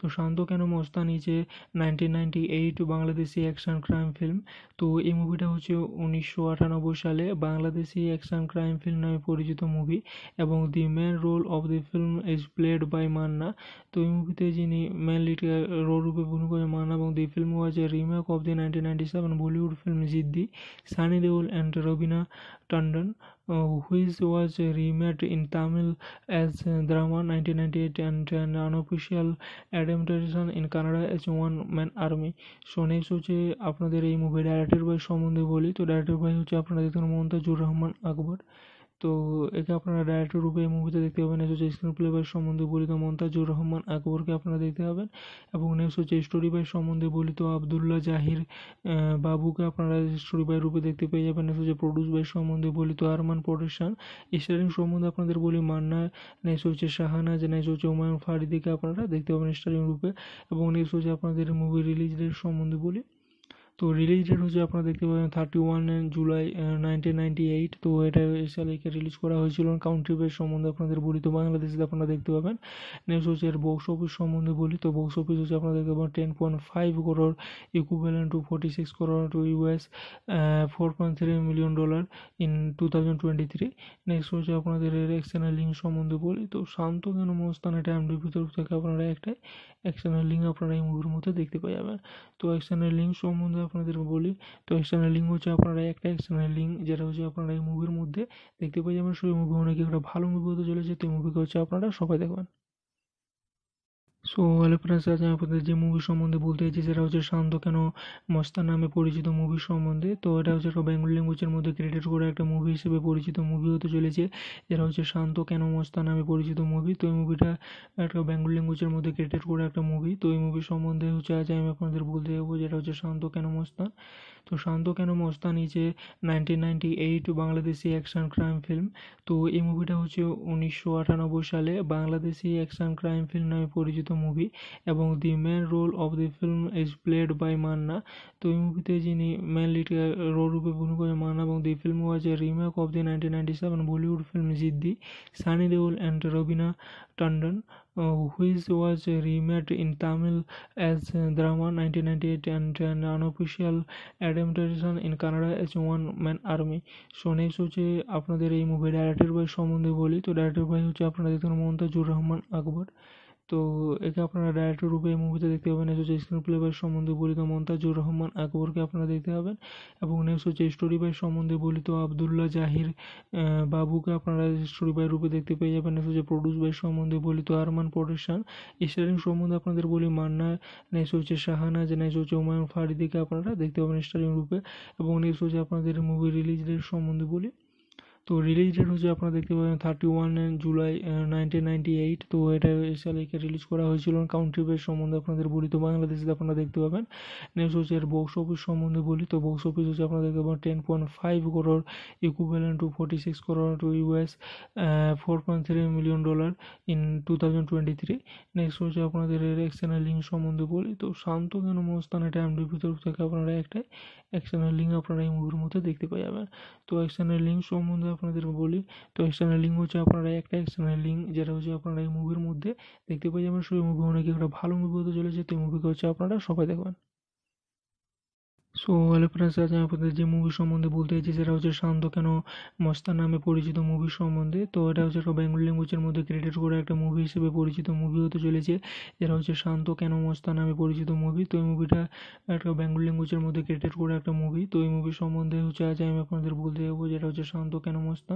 তো শান্ত কেন মস্তান নিচে nineteen ninety eight Bangladeshi action crime film তো এই মুভিটা হচ্ছে উনিশশো আটানব্বই সালে বাংলাদেশি অ্যাকশন ক্রাইম ফিল্ম নামে পরিচিত মুভি এবং the main role of the film is played by Manna তো এই মুভিতে যিনি মেন লিড রোল রূপে অভিনয় মান্না এবং the film was a remake of the nineteen ninety seven Bollywood film Ziddi Sunny Deol and Raveena Tandon which was remade in Tamil as দ্রামা nineteen ninety eight and unofficial adaptation in Kannada as one man army so next হচ্ছে আপনাদের এই movie director ভাই সম্বন্ধে বলি তো director ভাই হচ্ছে আপনাদের দেখুন জুর রহমান আকবর তো একে আপনারা ডাইরেক্টর রূপে এই মুভিতে দেখতে পাবেন নেক্সট হচ্ছে স্ক্রিন প্লে বাই সম্বন্ধে বলিত মন্তাজুর রহমান আকবরকে আপনারা দেখতে পাবেন এবং নেক্সট হচ্ছে স্টোরি বাই সম্বন্ধে বলিত আবদুল্লাহ জাহির বাবুকে আপনারা স্টোরি বাই রূপে দেখতে পেয়ে যাবেন নেক্সট হচ্ছে প্রডিউস বাই সম্বন্ধে বলিত আরমান প্রোডাকশন স্টারিং সম্বন্ধে আপনাদের বলি মান্না নেক্সট হচ্ছে শাহানাজ নেক্সট হচ্ছে হুমায়ুন ফারিদিকে আপনারা দেখতে পাবেন স্টারিং রূপে এবং নেক্সট হচ্ছে আপনাদের মুভি রিলিজ ডেট সম্বন্ধে বলি তো রিলিজ ডেট হচ্ছে আপনারা দেখতে পাবেন thirty one July nineteen ninety eight তো এটা এই রিলিজ করা হয়েছিল কাউন্ট্রি বেস সম্বন্ধে আপনাদের বলি তো বাংলাদেশে আপনারা দেখতে পাবেন নেক্সট হচ্ছে এর বক্স অফিস সম্বন্ধে বলি তো বক্স অফিস হচ্ছে আপনারা দেখতে পাবেন ten point five crore equivalent to forty six crore to US four point three million dollar in two thousand twenty three next হচ্ছে আপনাদের এর এক্সটার্নাল লিঙ্ক সম্বন্ধে বলি তো শান্ত কেন মস্তান এটা এমডিপি তরফ থেকে আপনারা একটা এক্সটার্নাল লিঙ্ক আপনারা এই মুভির মধ্যে দেখতে পাওয়া যাবে তো এক্সটার্নাল লিঙ্ক সম্বন্ধে আপনাদের বলি তো এক্সটার্নাল লিঙ্ক হচ্ছে আপনারা একটা এক্সটার্নাল লিঙ্ক যেটা হচ্ছে আপনারা এই মুভির মধ্যে দেখতে পাই যাবেন সেই মুভি অনেক একটা ভালো মুভি হতে চলেছে তো এই মুভিকে হচ্ছে আপনারা সবাই দেখবেন সো হ্যালো ফ্রেন্ডস আজ আমি আপনাদের যে মুভি সম্বন্ধে বলতে চাইছি সেটা হচ্ছে শান্ত কেন মস্তান নামে পরিচিত মুভি সম্বন্ধে তো এটা হচ্ছে একটা বেঙ্গল ল্যাঙ্গুয়েজের মধ্যে ক্রিয়েটেড করা একটা মুভি হিসেবে পরিচিত মুভি হতে চলেছে যেটা হচ্ছে শান্ত কেন মস্তা নামে পরিচিত মুভি তো এই মুভিটা একটা বেঙ্গল ল্যাঙ্গুয়েজের মধ্যে ক্রিয়েটেড করা একটা মুভি তো এই মুভি সম্বন্ধে হচ্ছে আজ আমি আপনাদের বলতে যাবো যেটা হচ্ছে শান্ত কেন মস্তা তো শান্ত কেন মস্তান নিচে nineteen ninety eight Bangladeshi action crime film তো এই মুভিটা হচ্ছে উনিশশো আটানব্বই সালে বাংলাদেশি অ্যাকশন ক্রাইম ফিল্ম নামে পরিচিত মুভি এবং the main role of the film is played by Manna তো এই মুভিতে যিনি মেন লিড রোল রূপে ভূমিকা করে মান্না এবং the film was a remake of the nineteen ninety seven Bollywood film Ziddi Sunny Deol and Raveena Tandon which was remade in Tamil as দ্রামা nineteen ninety eight and and unofficial adaptation in Kannada as one man army so next হচ্ছে আপনাদের এই movie director ভাই সম্বন্ধে বলি তো director ভাই হচ্ছে আপনারা দেখুন মমতাজুর রহমান আকবর তো একে আপনারা ডাইরেক্ট রূপে এই মুভিতে দেখতে পাবেন নেক্সট হচ্ছে স্ক্রিন প্লে বাই সম্বন্ধে বলিত মন্তাজুর রহমান আকবরকে আপনারা দেখতে পাবেন এবং নেক্সট হচ্ছে স্টোরি বাই সম্বন্ধে বলিত আবদুল্লাহ জাহির বাবুকে আপনারা স্টোরি বাই রূপে দেখতে পেয়ে যাবেন নেক্সট হচ্ছে প্রডিউস বাই সম্বন্ধে বলিত আরমান প্রোডাকশন স্টারিং সম্বন্ধে আপনাদের বলি মান্না নেক্সট হচ্ছে শাহানাজ নেক্সট হচ্ছে হুমায়ুন ফারিদিকে আপনারা দেখতে পাবেন স্টারিং রূপে এবং নেক্সট হচ্ছে আপনাদের মুভি রিলিজ ডেট সম্বন্ধে বলি তো রিলিজ ডেট হচ্ছে আপনারা দেখতে পাবেন thirty one July nineteen ninety eight তো এটা সালেকে রিলিজ করা হয়েছিল কাউন্ট্রি বেস সম্বন্ধে আপনাদের বলি তো বাংলাদেশে আপনারা দেখতে পাবেন নেক্সট হচ্ছে এর বক্স অফিস সম্বন্ধে বলি তো বক্স অফিস হচ্ছে আপনারা দেখতে পাবেন ten point five crore equivalent to forty six crore to US four point three million dollar in two thousand twenty three next হচ্ছে আপনাদের এর এক্সটার্নাল লিঙ্ক সম্বন্ধে বলি তো শান্ত কেন মস্তান এটা এমডিপি তরফ থেকে আপনারা একটাই এক্সটার্নাল লিঙ্ক আপনারা এই মুভির মধ্যে দেখতে পাওয়া যাবেন তো এক্সটার্নাল লিঙ্ক সম্বন্ধে আপনাদের বলি তো এক্সটার্নাল লিঙ্ক হচ্ছে আপনারা একটা এক্সটার্নাল লিঙ্ক যেটা হচ্ছে আপনারা এই মুভির মধ্যে দেখতে পাওয়া যাবেন সেই মুভি অনেক একটা ভালো মুভি হতে চলেছে তো এই মুভিকে হচ্ছে আপনারা সবাই দেখবেন সো হ্যালো ফ্রেন্ডস আজ আমি আপনাদের যে মুভি সম্বন্ধে বলতে চাইছি সেটা হচ্ছে শান্ত কেন মস্তান নামে পরিচিত মুভি সম্বন্ধে তো এটা হচ্ছে একটা বেঙ্গল ল্যাঙ্গুয়েজের মধ্যে ক্রিয়েটেড করা একটা মুভি হিসেবে পরিচিত মুভি হতে চলেছে যেটা হচ্ছে শান্ত কেন মস্তা নামে পরিচিত মুভি তো এই মুভিটা একটা বেঙ্গল ল্যাঙ্গুয়েজের মধ্যে ক্রিয়েটেড করা একটা মুভি তো এই মুভি সম্বন্ধে হচ্ছে আজ আমি আপনাদের বলতে যাবো যেটা হচ্ছে শান্ত কেন মস্তা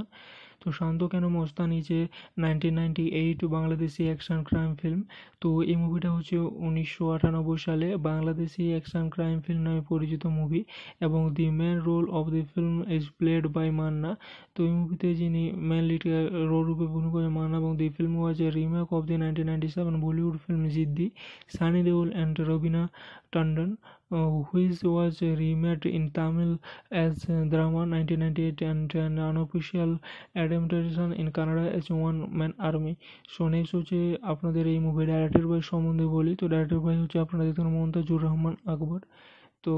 তো শান্ত কেন মস্তান নিচে nineteen ninety eight Bangladeshi action crime film তো এই মুভিটা হচ্ছে উনিশশো আটানব্বই সালে বাংলাদেশি অ্যাকশন ক্রাইম ফিল্ম নামে পরিচিত মুভি এবং the main role of the film is played by Manna তো এই মুভিতে যিনি মেন লিড রোল রূপে অভিনয় করে মান্না এবং the film was a remake of the nineteen ninety seven Bollywood film Ziddi Sunny Deol and Raveena Tandon which was remade in Tamil as দ্রামা nineteen ninety eight and and unofficial adaptation in Kannada as one man army so next হচ্ছে আপনাদের এই movie director ভাই সম্বন্ধে বলি তো director ভাই হচ্ছে আপনারা দেখতে জুর রহমান আকবর তো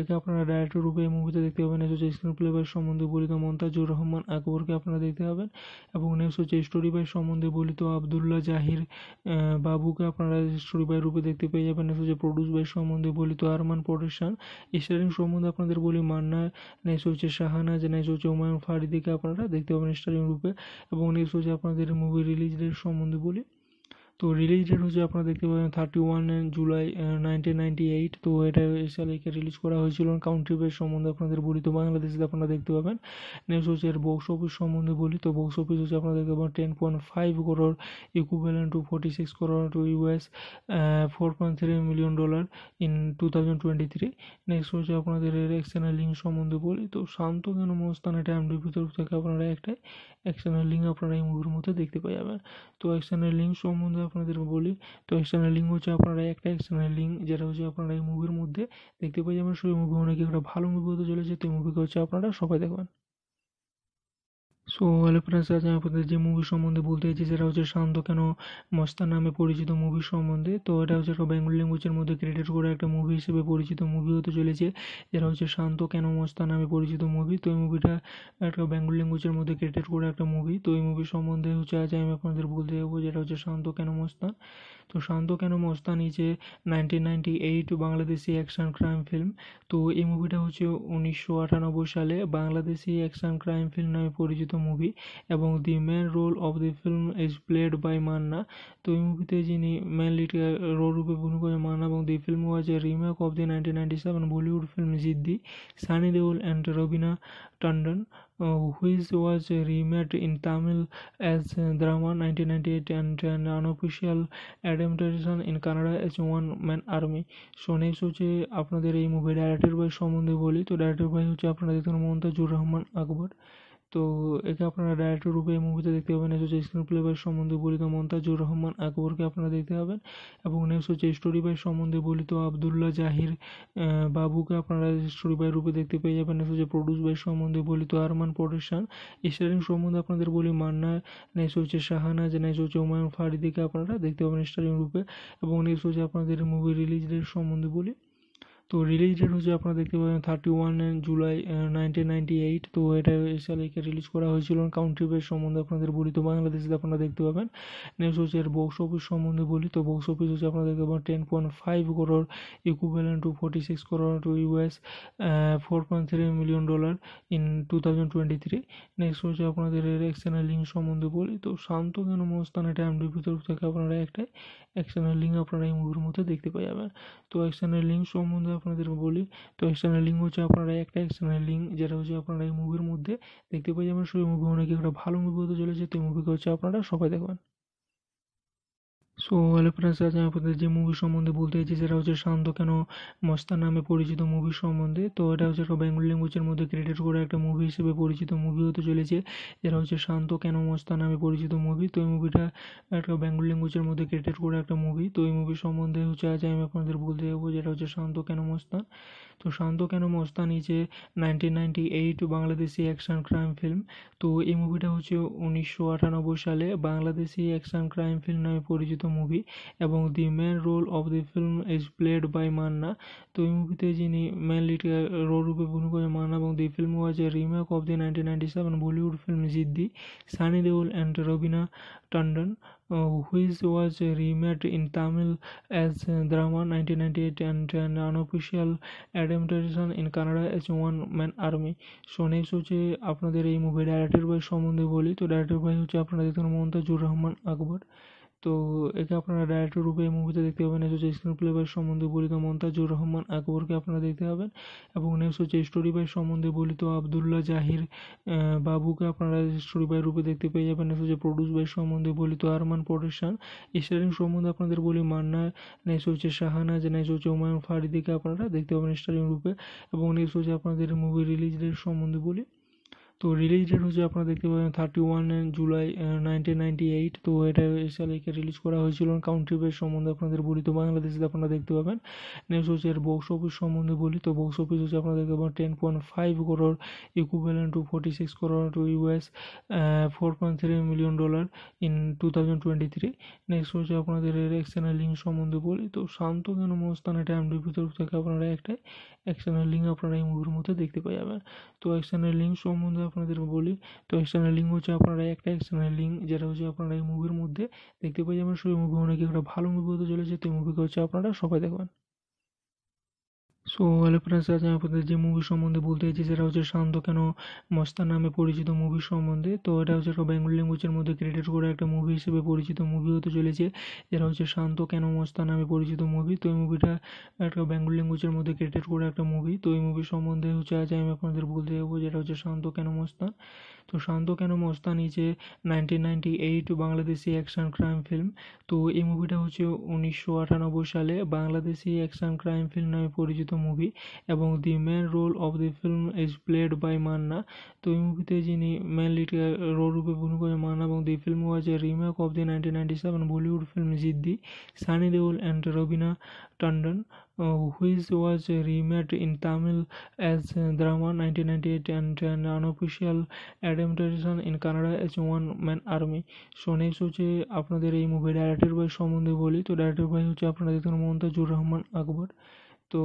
একে আপনারা ডাইরেক্টর রূপে এই মুভিতে দেখতে পাবেন নেক্সট হচ্ছে স্ক্রিন প্লে বাই সম্বন্ধে বলিত মন্তাজুর রহমান আকবরকে আপনারা দেখতে পাবেন এবং নেক্সট হচ্ছে স্টোরি বাই সম্বন্ধে বলিত আবদুল্লাহ জাহির বাবুকে আপনারা স্টোরি বাই রূপে দেখতে পেয়ে যাবেন নেক্সট হচ্ছে প্রডিউস বাই সম্বন্ধে বলিত আরমান প্রোডাকশন স্টারিং সম্বন্ধে আপনাদের বলি মান্না নেক্সট হচ্ছে শাহানাজ নেক্সট হচ্ছে হুমায়ুন ফারিদিকে আপনারা দেখতে পাবেন স্টারিং রূপে এবং নেক্সট হচ্ছে আপনাদের মুভি রিলিজ ডেট সম্বন্ধে বলি তো রিলিজ ডেট হচ্ছে আপনারা দেখতে পাবেন thirty one July nineteen ninety eight তো এটা সালে রিলিজ করা হয়েছিল কাউন্ট্রি বেস সম্বন্ধে আপনাদের বলি তো বাংলাদেশে আপনারা দেখতে পাবেন নেক্সট হচ্ছে এর বক্স অফিস সম্বন্ধে বলি তো বক্স অফিস হচ্ছে আপনারা দেখতে পাবেন ten point five crore equivalent to forty six crore to US four point three million dollar in two thousand twenty three next হচ্ছে আপনাদের এর এক্সটার্নাল লিঙ্ক সম্বন্ধে বলি তো শান্ত কেন মস্তান এটা এমডিপির তরফ থেকে আপনারা একটা এক্সটার্নাল লিঙ্ক আপনারা এই মুভির মধ্যে দেখতে পাওয়া যাবেন তো এক্সটার্নাল লিঙ্ক সম্বন্ধে আপনাদের বলি তো এক্সটার্নাল লিঙ্ক হচ্ছে আপনারা একটা এক্সটার্নাল লিঙ্ক যেটা হচ্ছে আপনারা এই মুভির মধ্যে দেখতে পাই যাবেন সেই মুভি অনেক একটা ভালো মুভি হতে চলেছে তো এই মুভিকে হচ্ছে আপনারা সবাই দেখবেন সো হ্যালো ফ্রেন্ডস আজ আমি আপনাদের যে মুভি সম্বন্ধে বলতে চাইছি সেটা হচ্ছে শান্ত কেন মস্তা নামে পরিচিত মুভি সম্বন্ধে তো এটা হচ্ছে একটা বেঙ্গল ল্যাঙ্গুয়েজের মধ্যে ক্রিয়েটেড করা একটা মুভি হিসেবে পরিচিত মুভি হতে চলেছে যেটা হচ্ছে শান্ত কেন মস্তা নামে পরিচিত মুভি তো এই মুভিটা একটা বেঙ্গল ল্যাঙ্গুয়েজের মধ্যে ক্রিয়েটেড করা একটা মুভি তো এই মুভি সম্বন্ধে হচ্ছে আজ আমি আপনাদের বলতে যাবো যেটা হচ্ছে শান্ত কেন মস্তা তো শান্ত কেন মস্তানি যে nineteen ninety eight Bangladeshi action crime film তো এই মুভিটা হচ্ছে উনিশশো আটানব্বই সালে বাংলাদেশি অ্যাকশন ক্রাইম ফিল্ম নামে পরিচিত মুভি এবং the main role of the film is played by Manna তো এই মুভিতে যিনি মেন লিড রোল রূপে অভিনয় মান্না এবং the film was a remake of the nineteen ninety seven Bollywood film Ziddi Sunny Deol and Raveena Tandon uh, which was remade in Tamil as Drama 1998 and an unofficial adaptation in Canada as One Man Army. So, next, হচ্ছে আপনাদের এই movie directed by Shomundi Boli. তো directed by হচ্ছে আপনারা দেখুন মমতাজুর রহমান আকবর তো একে আপনারা ডাইরেক্টর রূপে এই মুভিতে দেখতে পাবেন এস হচ্ছে স্ক্রিন প্লে বাই সম্বন্ধে বলিত মন্তাজুর রহমান আকবরকে আপনারা দেখতে পাবেন এবং নেক্সট হচ্ছে স্টোরি বাই সম্বন্ধে বলিত আবদুল্লাহ জাহির বাবুকে আপনারা স্টোরি বাই রূপে দেখতে পেয়ে যাবেন নেক্সট হচ্ছে প্রডিউস বাই সম্বন্ধে বলিত আরমান প্রোডাকশন স্টারিং সম্বন্ধে আপনাদের বলি মান্না নেক্সট হচ্ছে শাহানাজ নেক্সট হচ্ছে হুমায়ুন ফারিদিকে আপনারা দেখতে পাবেন স্টারিং রূপে এবং নেক্সট হচ্ছে আপনাদের মুভি রিলিজ ডেট সম্বন্ধে বলি তো রিলিজ ডেট হচ্ছে আপনারা দেখতে পাবেন thirty one July nineteen ninety eight তো এটা সালে একে রিলিজ করা হয়েছিল কাউন্ট্রি বেস সম্বন্ধে আপনাদের বলি তো বাংলাদেশে আপনারা দেখতে পাবেন নেক্সট হচ্ছে এর বক্স অফিস সম্বন্ধে বলি তো বক্স অফিস হচ্ছে আপনারা দেখতে পাবেন ten point five crore equivalent to forty six crore to US four point three million dollar in two thousand twenty three next হচ্ছে আপনাদের এর এক্সটার্নাল লিঙ্ক সম্বন্ধে বলি তো শান্ত কেন মস্তান এটা এমডিপি তরফ থেকে আপনারা একটা এক্সটার্নাল লিঙ্ক আপনারা এই মুভির মধ্যে দেখতে পাওয়া যাবে তো এক্সটার্নাল লিঙ্ক সম্বন্ধে আপনাদের বলি তো এক্সটার্নাল লিঙ্ক হচ্ছে আপনারা একটা এক্সটার্নাল লিঙ্ক যেটা হচ্ছে আপনারা এই মুভির মধ্যে দেখতে পাই যাবেন সেই মুভি অনেক একটা ভালো মুভি হতে চলেছে তো এই মুভিকে হচ্ছে আপনারা সবাই দেখবেন সো হ্যালো ফ্রেন্ডস আজ আমি আপনাদের যে মুভি সম্বন্ধে বলতে চাইছি সেটা হচ্ছে শান্ত কেন মস্তা নামে পরিচিত মুভি সম্বন্ধে তো এটা হচ্ছে একটা বেঙ্গল ল্যাঙ্গুয়েজের মধ্যে ক্রিয়েটেড করা একটা মুভি হিসেবে পরিচিত মুভি হতে চলেছে যেটা হচ্ছে শান্ত কেন মস্তা নামে পরিচিত মুভি তো এই মুভিটা একটা বেঙ্গল ল্যাঙ্গুয়েজের মধ্যে ক্রিয়েটেড করা একটা মুভি তো এই মুভি সম্বন্ধে হচ্ছে আজ আমি আপনাদের বলতে যাবো যেটা হচ্ছে শান্ত কেন মস্তা তো শান্ত কেন মস্তানি যে nineteen ninety eight Bangladeshi action crime film তো এই মুভিটা হচ্ছে উনিশশো আটানব্বই সালে বাংলাদেশি অ্যাকশান ক্রাইম ফিল্ম নামে পরিচিত মুভি এবং the main role of the film is played by Manna তো এই মুভিতে যিনি মেন লিড রোল রূপে অভিনয় করেন মান্না এবং the film was a remake of the nineteen ninety seven Bollywood film Ziddi Sunny Deol and Raveena Tandon uh, which was remade in Tamil as Drama 1998 and an unofficial adaptation in Canada as One Man Army. So, next, হচ্ছে আপনাদের এই movie director ভাই সম্বন্ধে বলি তো director ভাই হচ্ছে আপনারা দেখুন মমতাজুর তো একে আপনারা ডাইরেক্টর রূপে এই মুভিতে দেখতে পাবেন এস হচ্ছে স্ক্রিন প্লে বাই সম্বন্ধে বলিত মন্তাজুর রহমান আকবরকে আপনারা দেখতে পাবেন এবং নেক্সট হচ্ছে স্টোরি বাই সম্বন্ধে বলিত আবদুল্লাহ জাহির বাবুকে আপনারা স্টোরি বাই রূপে দেখতে পেয়ে যাবেন নেক্সট হচ্ছে প্রডিউস বাই সম্বন্ধে বলিত আরমান প্রোডাকশন স্টারিং সম্বন্ধে আপনাদের বলি মান্না নেক্সট হচ্ছে শাহানাজ নেক্সট হচ্ছে হুমায়ুন ফারিদিকে আপনারা দেখতে পাবেন স্টারিং রূপে এবং নেক্সট হচ্ছে আপনাদের মুভি রিলিজ ডেট সম্বন্ধে বলি তো রিলিজ ডেট হচ্ছে আপনারা দেখতে পাবেন thirty one July nineteen ninety eight তো এটা সালে রিলিজ করা হয়েছিল কাউন্ট্রি বেস সম্বন্ধে আপনাদের বলি তো বাংলাদেশে আপনারা দেখতে পাবেন নেক্সট হচ্ছে এর বক্স অফিস সম্বন্ধে বলি তো বক্স অফিস হচ্ছে আপনারা দেখতে পাবেন ten point five crore equivalent to forty six crore to US four point three million dollar in two thousand twenty three next হচ্ছে আপনাদের এর এক্সটার্নাল লিঙ্ক সম্বন্ধে বলি তো শান্ত কেন মস্তান এটা এমডিপি তরফ থেকে আপনারা একটা এক্সটার্নাল লিঙ্ক আপনারা এই মুভির মধ্যে দেখতে পাই যাবেন তো এক্সটার্নাল লিঙ্ক সম্বন্ধে আপনাদের বলি তো এক্সটার্নাল লিঙ্ক হচ্ছে আপনারা একটা এক্সটার্নাল লিঙ্ক যেটা হচ্ছে আপনারা এই মুভির মধ্যে দেখতে পাই যাবেন সেই মুভি অনেক একটা ভালো মুভি হতে চলেছে তো এই মুভিকে হচ্ছে আপনারা সবাই দেখবেন সো হ্যালো ফ্রেন্ডস আজ আমি আপনাদের যে মুভি সম্বন্ধে বলতে চাইছি সেটা হচ্ছে শান্ত কেন মস্তান নামে পরিচিত মুভি সম্বন্ধে তো এটা হচ্ছে একটা বেঙ্গল ল্যাঙ্গুয়েজের মধ্যে ক্রিয়েটেড করা একটা মুভি হিসেবে পরিচিত মুভি হতে চলেছে যেটা হচ্ছে শান্ত কেন মস্তা নামে পরিচিত মুভি তো এই মুভিটা একটা বেঙ্গল ল্যাঙ্গুয়েজের মধ্যে ক্রিয়েটেড করা একটা মুভি তো এই মুভি সম্বন্ধে হচ্ছে আজ আমি আপনাদের বলতে যাবো যেটা হচ্ছে শান্ত কেন মস্তান তো শান্ত কেন মস্তানি যে nineteen ninety eight Bangladeshi action crime film তো এই মুভিটা হচ্ছে উনিশশো আটানব্বই সালে বাংলাদেশি অ্যাকশন ক্রাইম ফিল্ম নামে পরিচিত মুভি এবং the main role of the film is played by Manna তো এই মুভিতে যিনি মেন লিড রোল রূপে অভিনয় করে মান্না এবং the film was a remake of the nineteen ninety seven Bollywood film Ziddi Sunny Deol and Raveena Tandon uh, which was remade in Tamil as drama 1998 and an unofficial adaptation in Canada as One Man Army. So, next, হচ্ছে আপনাদের এই movie director ভাই সম্বন্ধে বলি তো director ভাই হচ্ছে আপনারা দেখতে মমতাজুর রহমান আকবর তো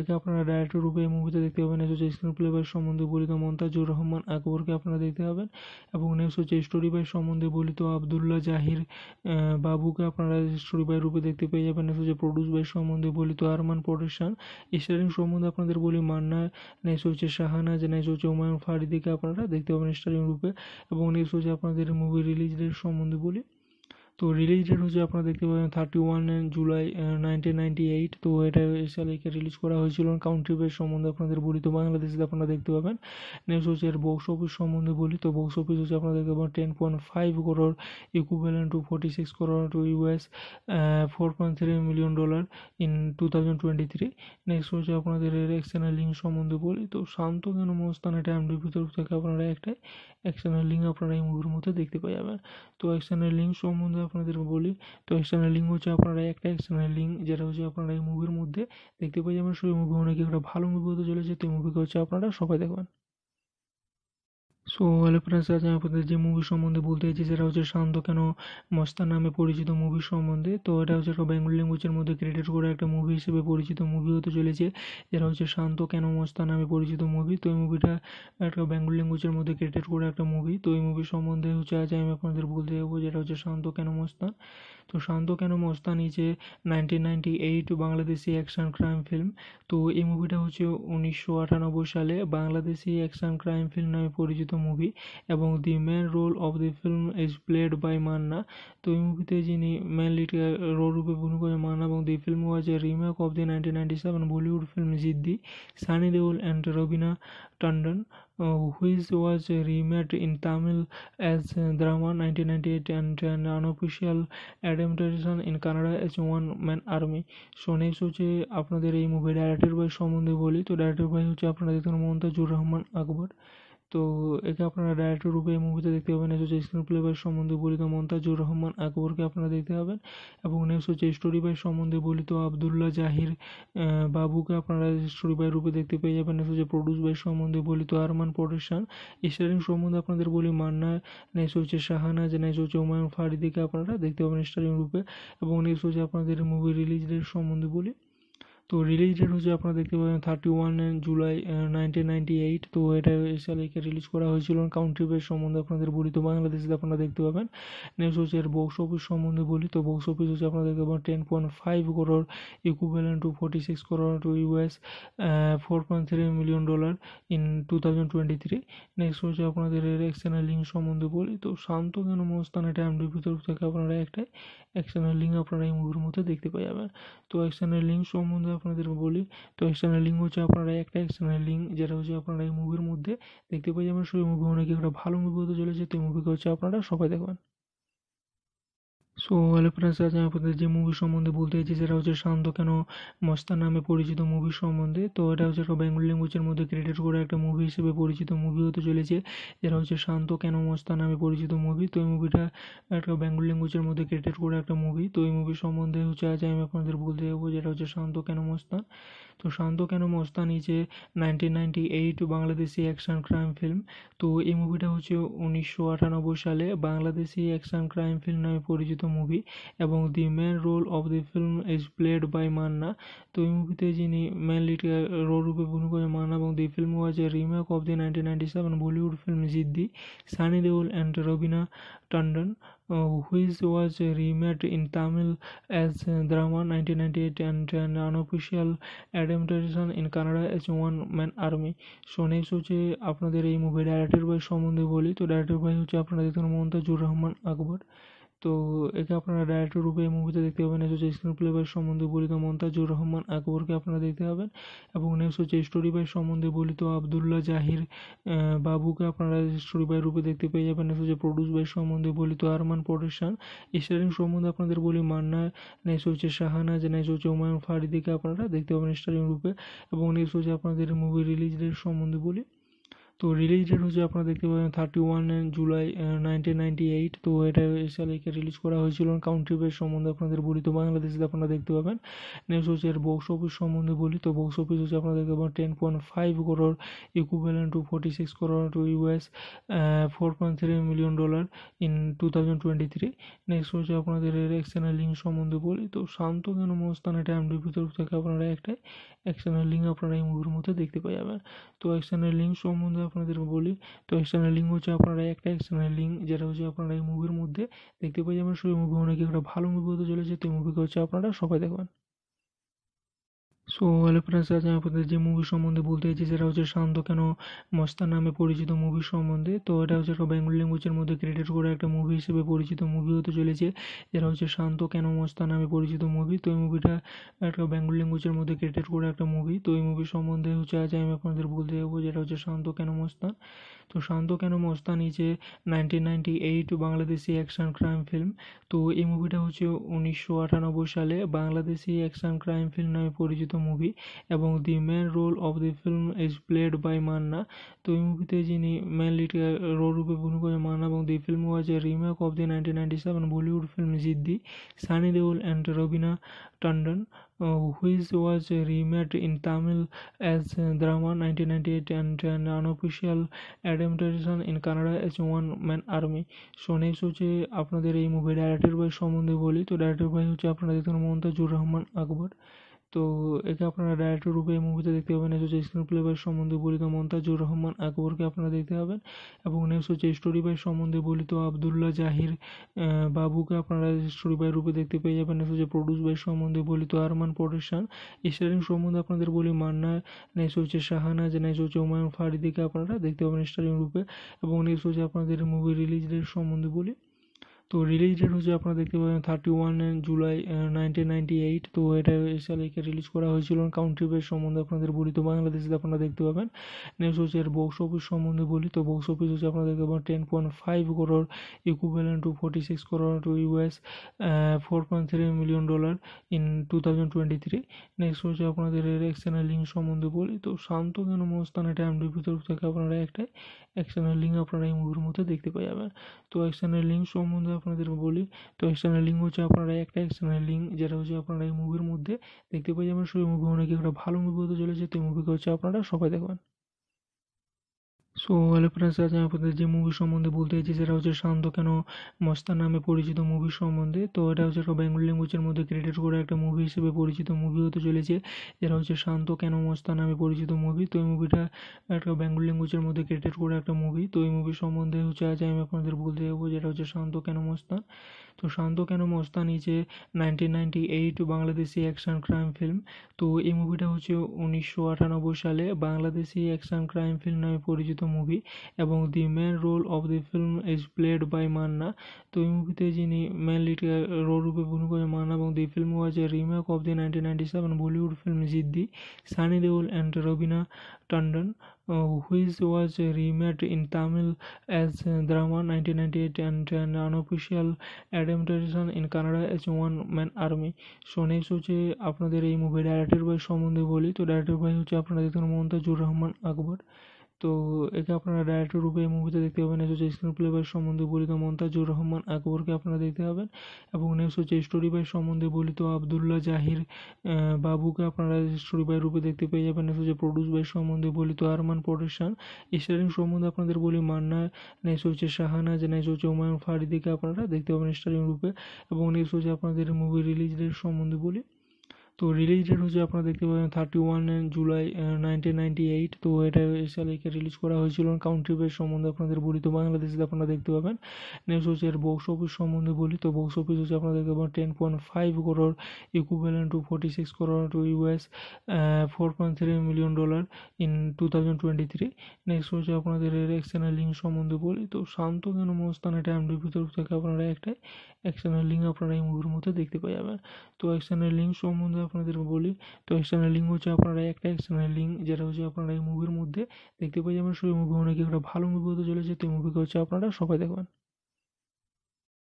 একে আপনারা ডাইরেক্ট রূপে এই মুভিতে দেখতে পাবেন নেক্সট হচ্ছে স্ক্রিন প্লে বাই সম্বন্ধে বলিত মন্তাজুর রহমান আকবরকে আপনারা দেখতে পাবেন এবং নেক্সট হচ্ছে স্টোরি বাই সম্বন্ধে বলিত আবদুল্লাহ জাহির বাবুকে আপনারা স্টোরি বাই রূপে দেখতে পেয়ে যাবেন নেক্সট হচ্ছে প্রডিউস বাই সম্বন্ধে বলিত আরমান প্রোডাকশন স্টারিং সম্বন্ধে আপনাদের বলি মান্না নেক্সট হচ্ছে শাহানাজ নেক্সট হচ্ছে হুমায়ুন ফারিদিকে আপনারা দেখতে পাবেন স্টারিং রূপে এবং নেক্সট হচ্ছে আপনাদের মুভি রিলিজ ডেট সম্বন্ধে বলি তো রিলিজ ডেট হচ্ছে আপনারা দেখতে পাবেন thirty one July nineteen ninety eight তো এটা সালেকে রিলিজ করা হয়েছিল কাউন্ট্রি বেস সম্বন্ধে আপনাদের বলি তো বাংলাদেশে আপনারা দেখতে পাবেন নেক্সট হচ্ছে এর বক্স অফিস সম্বন্ধে বলি তো বক্স অফিস হচ্ছে আপনারা দেখতে পাবেন ten point five crore equivalent to forty six crore to US four point three million dollar in two thousand twenty three next হচ্ছে আপনাদের এর এক্সটার্নাল লিঙ্ক সম্বন্ধে বলি তো শান্ত কেন মস্তান এটা এমডিপির তরফ থেকে আপনারা একটা এক্সটার্নাল লিঙ্ক আপনারা এই মুভির মধ্যে দেখতে পাওয়া যাবে তো এক্সটার্নাল লিঙ্ক সম্বন্ধে আপনাদের বলি তো এক্সটার্নাল লিঙ্ক হচ্ছে আপনারা একটা এক্সটার্নাল লিঙ্ক যেটা হচ্ছে আপনারা এই মুভির মধ্যে দেখতে পাই যাবেন সেই মুভি অনেক একটা ভালো মুভি হতে চলেছে তো মুভিকে হচ্ছে আপনারা সবাই দেখবেন সো হ্যালো ফ্রেন্ডস আজ আমি আপনাদের যে মুভি সম্বন্ধে বলতে চাইছি সেটা হচ্ছে শান্ত কেন মস্তা নামে পরিচিত মুভি সম্বন্ধে তো এটা হচ্ছে একটা বেঙ্গল ল্যাঙ্গুয়েজের মধ্যে ক্রিয়েটেড করা একটা মুভি হিসেবে পরিচিত মুভি হতে চলেছে যেটা হচ্ছে শান্ত কেন মস্তা নামে পরিচিত মুভি তো এই মুভিটা একটা বেঙ্গল ল্যাঙ্গুয়েজের মধ্যে ক্রিয়েটেড করা একটা মুভি তো এই মুভি সম্বন্ধে হচ্ছে আজ আমি আপনাদের বলতে যাবো যেটা হচ্ছে শান্ত কেন মস্তা তো শান্ত কেন মস্তানি যে nineteen ninety eight Bangladeshi action crime film তো এই মুভিটা হচ্ছে উনিশশো আটানব্বই সালে বাংলাদেশি অ্যাকশন ক্রাইম ফিল্ম নামে পরিচিত মুভি এবং the main role of the film is played by Manna তো এই মুভিতে যিনি মেন লিড রোল রূপে ভূমিকা করে মান্না এবং the film was a remake of the nineteen ninety seven Bollywood film Ziddi Sunny Deol and Raveena Tandon uh, which was remade in Tamil as Drama 1998 and an unofficial adaptation in Canada as One Man Army. So next হচ্ছে আপনাদের এই movie directed by Shomundi Boli. তো directed by হচ্ছে আপনারা দেখুন মমতাজুর রহমান আকবর তো একে আপনারা ডাইরেক্ট রূপে এই মুভিতে দেখতে পাবেন এস হচ্ছে স্ক্রিন প্লে বাই সম্বন্ধে বলিত মন্তাজুর রহমান আকবরকে আপনারা দেখতে পাবেন এবং নেক্সট হচ্ছে স্টোরি বাই সম্বন্ধে বলিত আবদুল্লাহ জাহির বাবুকে আপনারা স্টোরি বাই রূপে দেখতে পেয়ে যাবেন নেক্সট হচ্ছে প্রডিউস বাই সম্বন্ধে বলিত আরমান প্রোডাকশন স্টারিং সম্বন্ধে আপনাদের বলি মান্না নেক্সট হচ্ছে শাহানাজ নেক্সট হচ্ছে হুমায়ুন ফারিদিকে আপনারা দেখতে পাবেন স্টারিং রূপে এবং নেক্সট হচ্ছে আপনাদের মুভি রিলিজ ডেট সম্বন্ধে বলি তো রিলিজ ডেট হচ্ছে আপনারা দেখতে পাবেন thirty one July nineteen ninety eight তো এটা সালে রিলিজ করা হয়েছিল কাউন্ট্রি বেস সম্বন্ধে আপনাদের বলি তো বাংলাদেশে আপনারা দেখতে পাবেন নেক্সট হচ্ছে এর বক্স অফিস সম্বন্ধে বলি তো বক্স অফিস হচ্ছে আপনারা দেখতে পাবেন ten point five crore equivalent to forty six crore to US four point three million dollar in two thousand twenty three next হচ্ছে আপনাদের এর এক্সটার্নাল লিঙ্ক সম্বন্ধে বলি তো শান্ত কেন মস্তান এটা এমডিপির তরফ থেকে আপনারা একটা এক্সটার্নাল লিঙ্ক আপনারা এই মুভির মধ্যে দেখতে পাই যাবেন তো এক্সটার্নাল লিঙ্ক সম্বন্ধে আপনাদের বলি তো এক্সটার্নাল লিঙ্ক হচ্ছে আপনারা একটা এক্সটার্নাল লিঙ্ক যেটা হচ্ছে আপনারা এই মুভির মধ্যে দেখতে পাই যাবেন সেই মুভি অনেক একটা ভালো মুভি হতে চলেছে তো এই মুভিকে হচ্ছে আপনারা সবাই দেখবেন সো হ্যালো ফ্রেন্ডস আজ আমি আপনাদের যে মুভি সম্বন্ধে বলতে চাইছি সেটা হচ্ছে শান্ত কেন মস্তান নামে পরিচিত মুভি সম্বন্ধে তো এটা হচ্ছে একটা বেঙ্গল ল্যাঙ্গুয়েজের মধ্যে ক্রিয়েটেড করা একটা মুভি হিসেবে পরিচিত মুভি হতে চলেছে যেটা হচ্ছে শান্ত কেন মস্তা নামে পরিচিত মুভি তো এই মুভিটা একটা বেঙ্গল ল্যাঙ্গুয়েজের মধ্যে ক্রিয়েটেড করা একটা মুভি তো এই মুভি সম্বন্ধে হচ্ছে আজ আমি আপনাদের বলতে যাবো যেটা হচ্ছে শান্ত কেন মস্তা তো শান্ত কেন মস্তান নিচে nineteen ninety eight Bangladeshi action crime film তো এই মুভিটা হচ্ছে উনিশশো আটানব্বই সালে বাংলাদেশি অ্যাকশন ক্রাইম ফিল্ম নামে পরিচিত মুভি এবং the main role of the film is played by Manna তো এই মুভিতে যিনি মেন লিড রোল রূপে অভিনয় মান্না এবং the film was a remake of the nineteen ninety seven Bollywood film Ziddi Sunny Deol and Raveena Tandon which was remade in Tamil as দ্রামা nineteen ninety eight and and unofficial adaptation in Kannada as one man army so next হচ্ছে আপনাদের এই movie director ভাই সম্বন্ধে বলি তো director ভাই হচ্ছে আপনারা দেখুন মমতাজুর রহমান আকবর তো একে আপনারা ডাইরেক্টর রূপে এই মুভিতে দেখতে পাবেন নেক্সট হচ্ছে স্ক্রিন প্লে বাই সম্বন্ধে বলিত মমতাজুর রহমান আকবরকে আপনারা দেখতে পাবেন এবং নেক্সট হচ্ছে স্টোরি বাই সম্বন্ধে বলিত আবদুল্লাহ জাহির বাবুকে আপনারা স্টোরি বাই রূপে দেখতে পেয়ে যাবেন নেক্সট হচ্ছে প্রডিউস বাই সম্বন্ধে বলিত আরমান প্রোডাকশন স্টারিং সম্বন্ধে আপনাদের বলি মান্না নেক্সট হচ্ছে শাহানাজ নেক্সট হচ্ছে হুমায়ুন ফারিদিকে আপনারা দেখতে পাবেন স্টারিং রূপে এবং নেক্সট হচ্ছে আপনাদের মুভি রিলিজ ডেট সম্বন্ধে বলি তো রিলিজ ডেট হচ্ছে আপনারা দেখতে পাবেন thirty one July nineteen ninety eight তো এটা সালে রিলিজ করা হয়েছিল কাউন্টি বেস সম্বন্ধে আপনাদের বলি তো বাংলাদেশে আপনারা দেখতে পাবেন নেক্সট হচ্ছে এর বক্স অফিস সম্বন্ধে বলি তো বক্স অফিস হচ্ছে আপনারা দেখতে পাবেন ten point five crore equivalent to forty six crore to US four point three million dollar in two thousand twenty three next হচ্ছে আপনাদের এর এক্সটার্নাল লিঙ্ক সম্বন্ধে বলি তো শান্ত কেন মস্তান এটা এমডিপি তরফ থেকে আপনারা একটাই এক্সটার্নাল লিঙ্ক আপনারা এই মুভির মধ্যে দেখতে পেয়ে যাবেন তো এক্সটার্নাল লিঙ্ক সম্বন্ধে আপনাদের বলি তো এক্সটার্নাল লিঙ্ক হচ্ছে আপনারা একটা এক্সটার্নাল লিঙ্ক যেটা হচ্ছে আপনারা এই মুভির মধ্যে দেখতে পেয়ে যাবেন সেই মুভি অনেক একটা ভালো মুভি হতে চলেছে তো এই মুভিকে হচ্ছে আপনারা সবাই দেখবেন সো হ্যালো ফ্রেন্ডস আজ আমি আপনাদের যে মুভি সম্বন্ধে বলতে চাইছি সেটা হচ্ছে শান্ত কেন মস্তান নামে পরিচিত মুভি সম্বন্ধে তো এটা হচ্ছে একটা বেঙ্গল ল্যাঙ্গুয়েজের মধ্যে ক্রিয়েটেড করা একটা মুভি হিসেবে পরিচিত মুভি হতে চলেছে যেটা হচ্ছে শান্ত কেন মস্তা নামে পরিচিত মুভি তো এই মুভিটা একটা বেঙ্গল ল্যাঙ্গুয়েজের মধ্যে ক্রিয়েটেড করা একটা মুভি তো এই মুভি সম্বন্ধে হচ্ছে আজ আমি আপনাদের বলতে যাবো যেটা হচ্ছে শান্ত কেন মস্তান তো শান্ত কেন মস্তান নিচে nineteen ninety eight Bangladeshi action crime film তো এই মুভিটা হচ্ছে উনিশশো আটানব্বই সালে বাংলাদেশি অ্যাকশন ক্রাইম ফিল্ম নামে পরিচিত মুভি এবং the main role of the film is played by Manna তো এই মুভিতে যিনি মেন লিড রোল রূপে ভূমিকা করেন মান্না এবং the film was a remake of the nineteen ninety seven Bollywood film Ziddi Sunny Deol and Raveena Tandon which was remade in Tamil as দ্রামা nineteen ninety eight and unofficial adaptation in Kannada as one man army so next হচ্ছে আপনাদের এই movie director ভাই সম্বন্ধে বলি তো director ভাই হচ্ছে আপনারা দেখুন জুর রহমান আকবর তো একে আপনারা ডাইরেক্টর রূপে এই মুভিতে দেখতে পাবেন এস হচ্ছে স্ক্রিন প্লে বাই সম্বন্ধে বলিত মন্তাজুর রহমান আকবরকে আপনারা দেখতে পাবেন এবং নেক্সট হচ্ছে স্টোরি বাই সম্বন্ধে বলিত আবদুল্লাহ জাহির বাবুকে আপনারা স্টোরি বাই রূপে দেখতে পেয়ে যাবেন নেক্সট হচ্ছে প্রডিউস বাই সম্বন্ধে বলিত আরমান প্রোডাকশন স্টারিং সম্বন্ধে আপনাদের বলি মান্না নেক্সট হচ্ছে শাহানাজ নেক্সট হচ্ছে হুমায়ুন ফারিদিকে আপনারা দেখতে পাবেন স্টারিং রূপে এবং নেক্সট হচ্ছে আপনাদের মুভি রিলিজ ডেট সম্বন্ধে বলি তো রিলিজ ডেট হচ্ছে আপনারা দেখতে পাবেন thirty one July nineteen ninety eight তো এটা এই সালে রিলিজ করা হয়েছিল কাউন্টি বেস সম্বন্ধে আপনাদের বলি তো বাংলাদেশে আপনারা দেখতে পাবেন নেক্সট হচ্ছে এর বক্স অফিস সম্বন্ধে বলি তো বক্স অফিস হচ্ছে আপনারা দেখতে পাবেন ten point five crore equivalent to forty six crore to US four point three million dollar in two thousand twenty three next হচ্ছে আপনাদের এর এক্সটার্নাল লিঙ্ক সম্বন্ধে বলি তো শান্ত কেন মস্তান এটা এমডিপি তরফ থেকে আপনারা একটা এক্সটার্নাল লিঙ্ক আপনারা এই মুভির মধ্যে দেখতে পাওয়া যাবে তো এক্সটার্নাল লিঙ্ক সম্বন্ধে আপনাদের বলি তো এক্সটার্নাল লিঙ্ক হচ্ছে আপনারা একটা এক্সটার্নাল লিঙ্ক যেটা হচ্ছে আপনারা এই মুভির মধ্যে দেখতে পাই যাবেন সেই মুভি অনেক একটা ভালো মুভি হতে চলেছে তো এই মুভিকে হচ্ছে আপনারা সবাই দেখবেন সো হ্যালো ফ্রেন্ডস আজ আমি আপনাদের যে মুভি সম্বন্ধে বলতে চাইছি সেটা হচ্ছে শান্ত কেন মস্তান নামে পরিচিত মুভি সম্বন্ধে তো এটা হচ্ছে একটা বেঙ্গল ল্যাঙ্গুয়েজের মধ্যে ক্রিয়েটেড করা একটা মুভি হিসেবে পরিচিত মুভি হতে চলেছে যেটা হচ্ছে শান্ত কেন মস্তা নামে পরিচিত মুভি তো এই মুভিটা একটা বেঙ্গল ল্যাঙ্গুয়েজের মধ্যে ক্রিয়েটেড করা একটা মুভি তো এই মুভি সম্বন্ধে হচ্ছে আজ আমি আপনাদের বলতে যাবো যেটা হচ্ছে শান্ত কেন মস্তান তো শান্ত কেন মস্তানি যে nineteen eight Bangladeshi action crime film তো এই মুভিটা হচ্ছে উনিশশো আটানব্বই সালে বাংলাদেশি অ্যাকশন ক্রাইম ফিল্ম নামে পরিচিত মুভি এবং the main role of the film is played by Manna তো এই মুভিতে যিনি মেন লিড রোল রূপে অভিনয় করে মান্না এবং the film was a remake of the nineteen ninety seven Bollywood film Ziddi Sunny Deol and Raveena Tandon, uh, which was remade in Tamil as drama (1998) and an unofficial adaptation in Canada as One Man Army. So next হচ্ছে আপনাদের এই movie movie directed by বলি তো to directed by আপনারা দেখতে পারেন মমতাজুর Rahman Akbar. তো একে আপনারা ডাইরেক্ট রূপে এই মুভিতে দেখতে পাবেন এস হচ্ছে স্ক্রিন প্লে বাই সম্বন্ধে বলিত মন্তাজুর রহমান আকবরকে আপনারা দেখতে পাবেন এবং নেক্সট হচ্ছে স্টোরি বাই সম্বন্ধে বলিত আবদুল্লাহ জাহির বাবুকে আপনারা স্টোরি বাই রূপে দেখতে পেয়ে যাবেন নেক্সট হচ্ছে প্রডিউস বাই সম্বন্ধে বলিত আরমান প্রোডাকশন স্টারিং সম্বন্ধে আপনাদের বলি মান্না নেক্সট হচ্ছে শাহানাজ নেক্সট হচ্ছে হুমায়ুন ফারিদিকে আপনারা দেখতে পাবেন স্টারিং রূপে এবং নেক্সট হচ্ছে আপনাদের মুভি রিলিজ ডেট সম্বন্ধে বলি তো রিলিজ ডেট হচ্ছে আপনারা দেখতে পাবেন thirty one July nineteen ninety eight তো এটা সালেকে রিলিজ করা হয়েছিল কাউন্ট্রি বেস সম্বন্ধে আপনাদের বলি তো বাংলাদেশে আপনারা দেখতে পাবেন নেক্সট হচ্ছে এর বক্স অফিস সম্বন্ধে বলি তো বক্স অফিস হচ্ছে আপনারা দেখতে পাবেন ten point five crore equivalent to forty six crore to US four point three million dollar in two thousand twenty three next হচ্ছে আপনাদের এর এক্সটার্নাল লিঙ্ক সম্বন্ধে বলি তো শান্ত কেন মস্তান এটা এমডিপির তরফ থেকে আপনারা একটা এক্সটার্নাল লিঙ্ক আপনারা এই মুভির মধ্যে দেখতে পাই যাবেন তো এক্সটার্নাল লিঙ্ক সম্বন্ধে আপনাদের বলি তো এক্সটার্নাল লিঙ্ক হচ্ছে আপনারা একটা এক্সটার্নাল লিঙ্ক যেটা হচ্ছে আপনারা এই মুভির মধ্যে দেখতে পেয়ে যাবেন সেই মুভি অনেক একটা ভালো মুভি হতে চলেছে তো মুভিকে হচ্ছে আপনারা সবাই দেখবেন